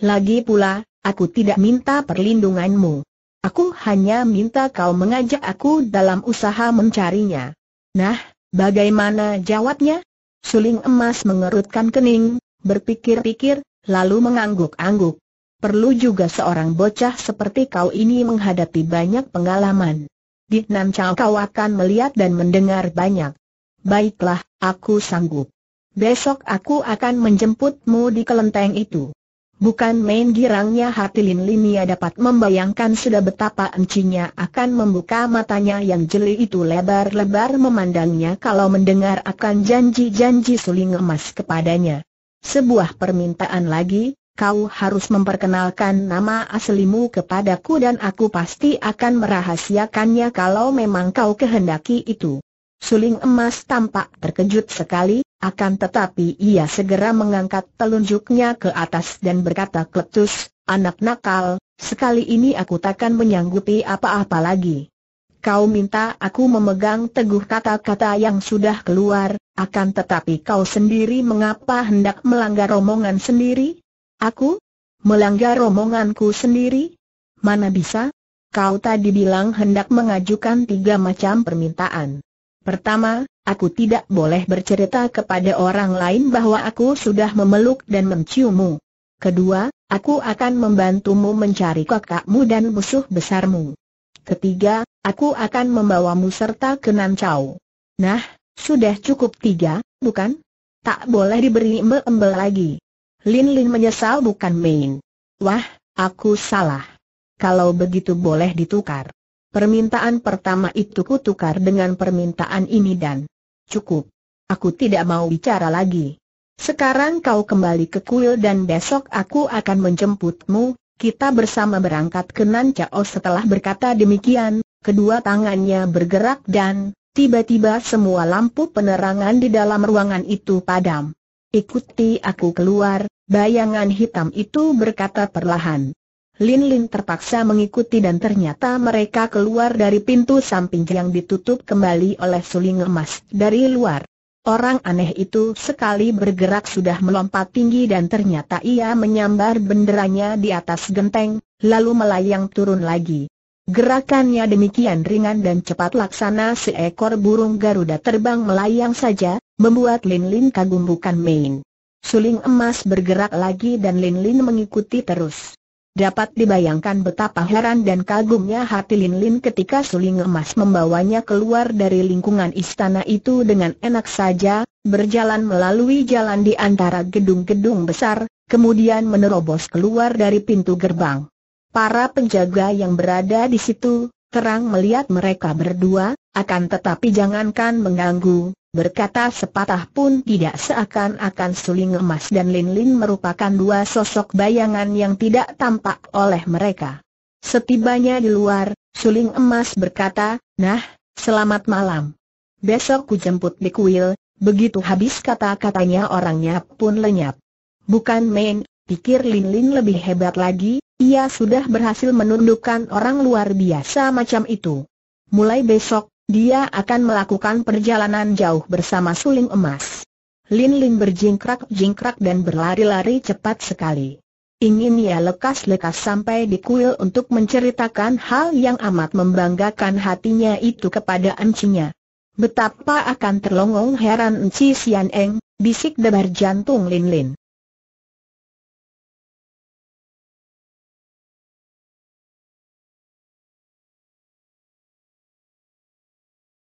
Lagi pula, aku tidak minta perlindunganmu. Aku hanya minta kau mengajak aku dalam usaha mencarinya. Nah, bagaimana jawabnya? Suling emas mengerutkan kening, berpikir-pikir, lalu mengangguk-angguk. Perlu juga seorang bocah seperti kau ini menghadapi banyak pengalaman. Di Chao kau akan melihat dan mendengar banyak. Baiklah, aku sanggup. Besok aku akan menjemputmu di kelenteng itu. Bukan main girangnya hati Lin Linia dapat membayangkan sudah betapa encinya akan membuka matanya yang jeli itu lebar-lebar memandangnya kalau mendengar akan janji-janji suling emas kepadanya. Sebuah permintaan lagi, kau harus memperkenalkan nama aslimu kepadaku dan aku pasti akan merahasiakannya kalau memang kau kehendaki itu. Suling emas tampak terkejut sekali, akan tetapi ia segera mengangkat telunjuknya ke atas dan berkata kletus, anak nakal, sekali ini aku takkan menyanggupi apa-apa lagi. Kau minta aku memegang teguh kata-kata yang sudah keluar, akan tetapi kau sendiri mengapa hendak melanggar omongan sendiri? Aku? Melanggar omonganku sendiri? Mana bisa? Kau tadi bilang hendak mengajukan tiga macam permintaan. Pertama, aku tidak boleh bercerita kepada orang lain bahwa aku sudah memeluk dan menciummu. Kedua, aku akan membantumu mencari kakakmu dan musuh besarmu. Ketiga, Aku akan membawamu serta ke Nancau. Nah, sudah cukup tiga, bukan? Tak boleh diberi embel-embel lagi. Lin Lin menyesal bukan main. Wah, aku salah. Kalau begitu boleh ditukar. Permintaan pertama itu kutukar dengan permintaan ini dan cukup. Aku tidak mau bicara lagi. Sekarang kau kembali ke kuil dan besok aku akan menjemputmu. Kita bersama berangkat ke Nancao setelah berkata demikian, kedua tangannya bergerak dan, tiba-tiba semua lampu penerangan di dalam ruangan itu padam. Ikuti aku keluar, bayangan hitam itu berkata perlahan. Lin Lin terpaksa mengikuti dan ternyata mereka keluar dari pintu samping yang ditutup kembali oleh suling emas dari luar. Orang aneh itu sekali bergerak sudah melompat tinggi dan ternyata ia menyambar benderanya di atas genteng, lalu melayang turun lagi. Gerakannya demikian ringan dan cepat laksana seekor burung Garuda terbang melayang saja, membuat Lin Lin kagum bukan main. Suling emas bergerak lagi dan Lin Lin mengikuti terus. Dapat dibayangkan betapa heran dan kagumnya hati Lin Lin ketika suling emas membawanya keluar dari lingkungan istana itu dengan enak saja, berjalan melalui jalan di antara gedung-gedung besar, kemudian menerobos keluar dari pintu gerbang. Para penjaga yang berada di situ, terang melihat mereka berdua, akan tetapi jangankan mengganggu, berkata sepatah pun tidak seakan-akan suling emas dan lin-lin merupakan dua sosok bayangan yang tidak tampak oleh mereka. Setibanya di luar, suling emas berkata, Nah, selamat malam. Besok ku jemput di kuil, begitu habis kata-katanya orangnya pun lenyap. Bukan main, pikir Lin Lin lebih hebat lagi, ia sudah berhasil menundukkan orang luar biasa macam itu. Mulai besok, dia akan melakukan perjalanan jauh bersama suling emas. Lin Lin berjingkrak-jingkrak dan berlari-lari cepat sekali. Ingin ia lekas-lekas sampai di kuil untuk menceritakan hal yang amat membanggakan hatinya itu kepada encinya. Betapa akan terlongong heran Enci Sian Eng, bisik debar jantung Lin Lin.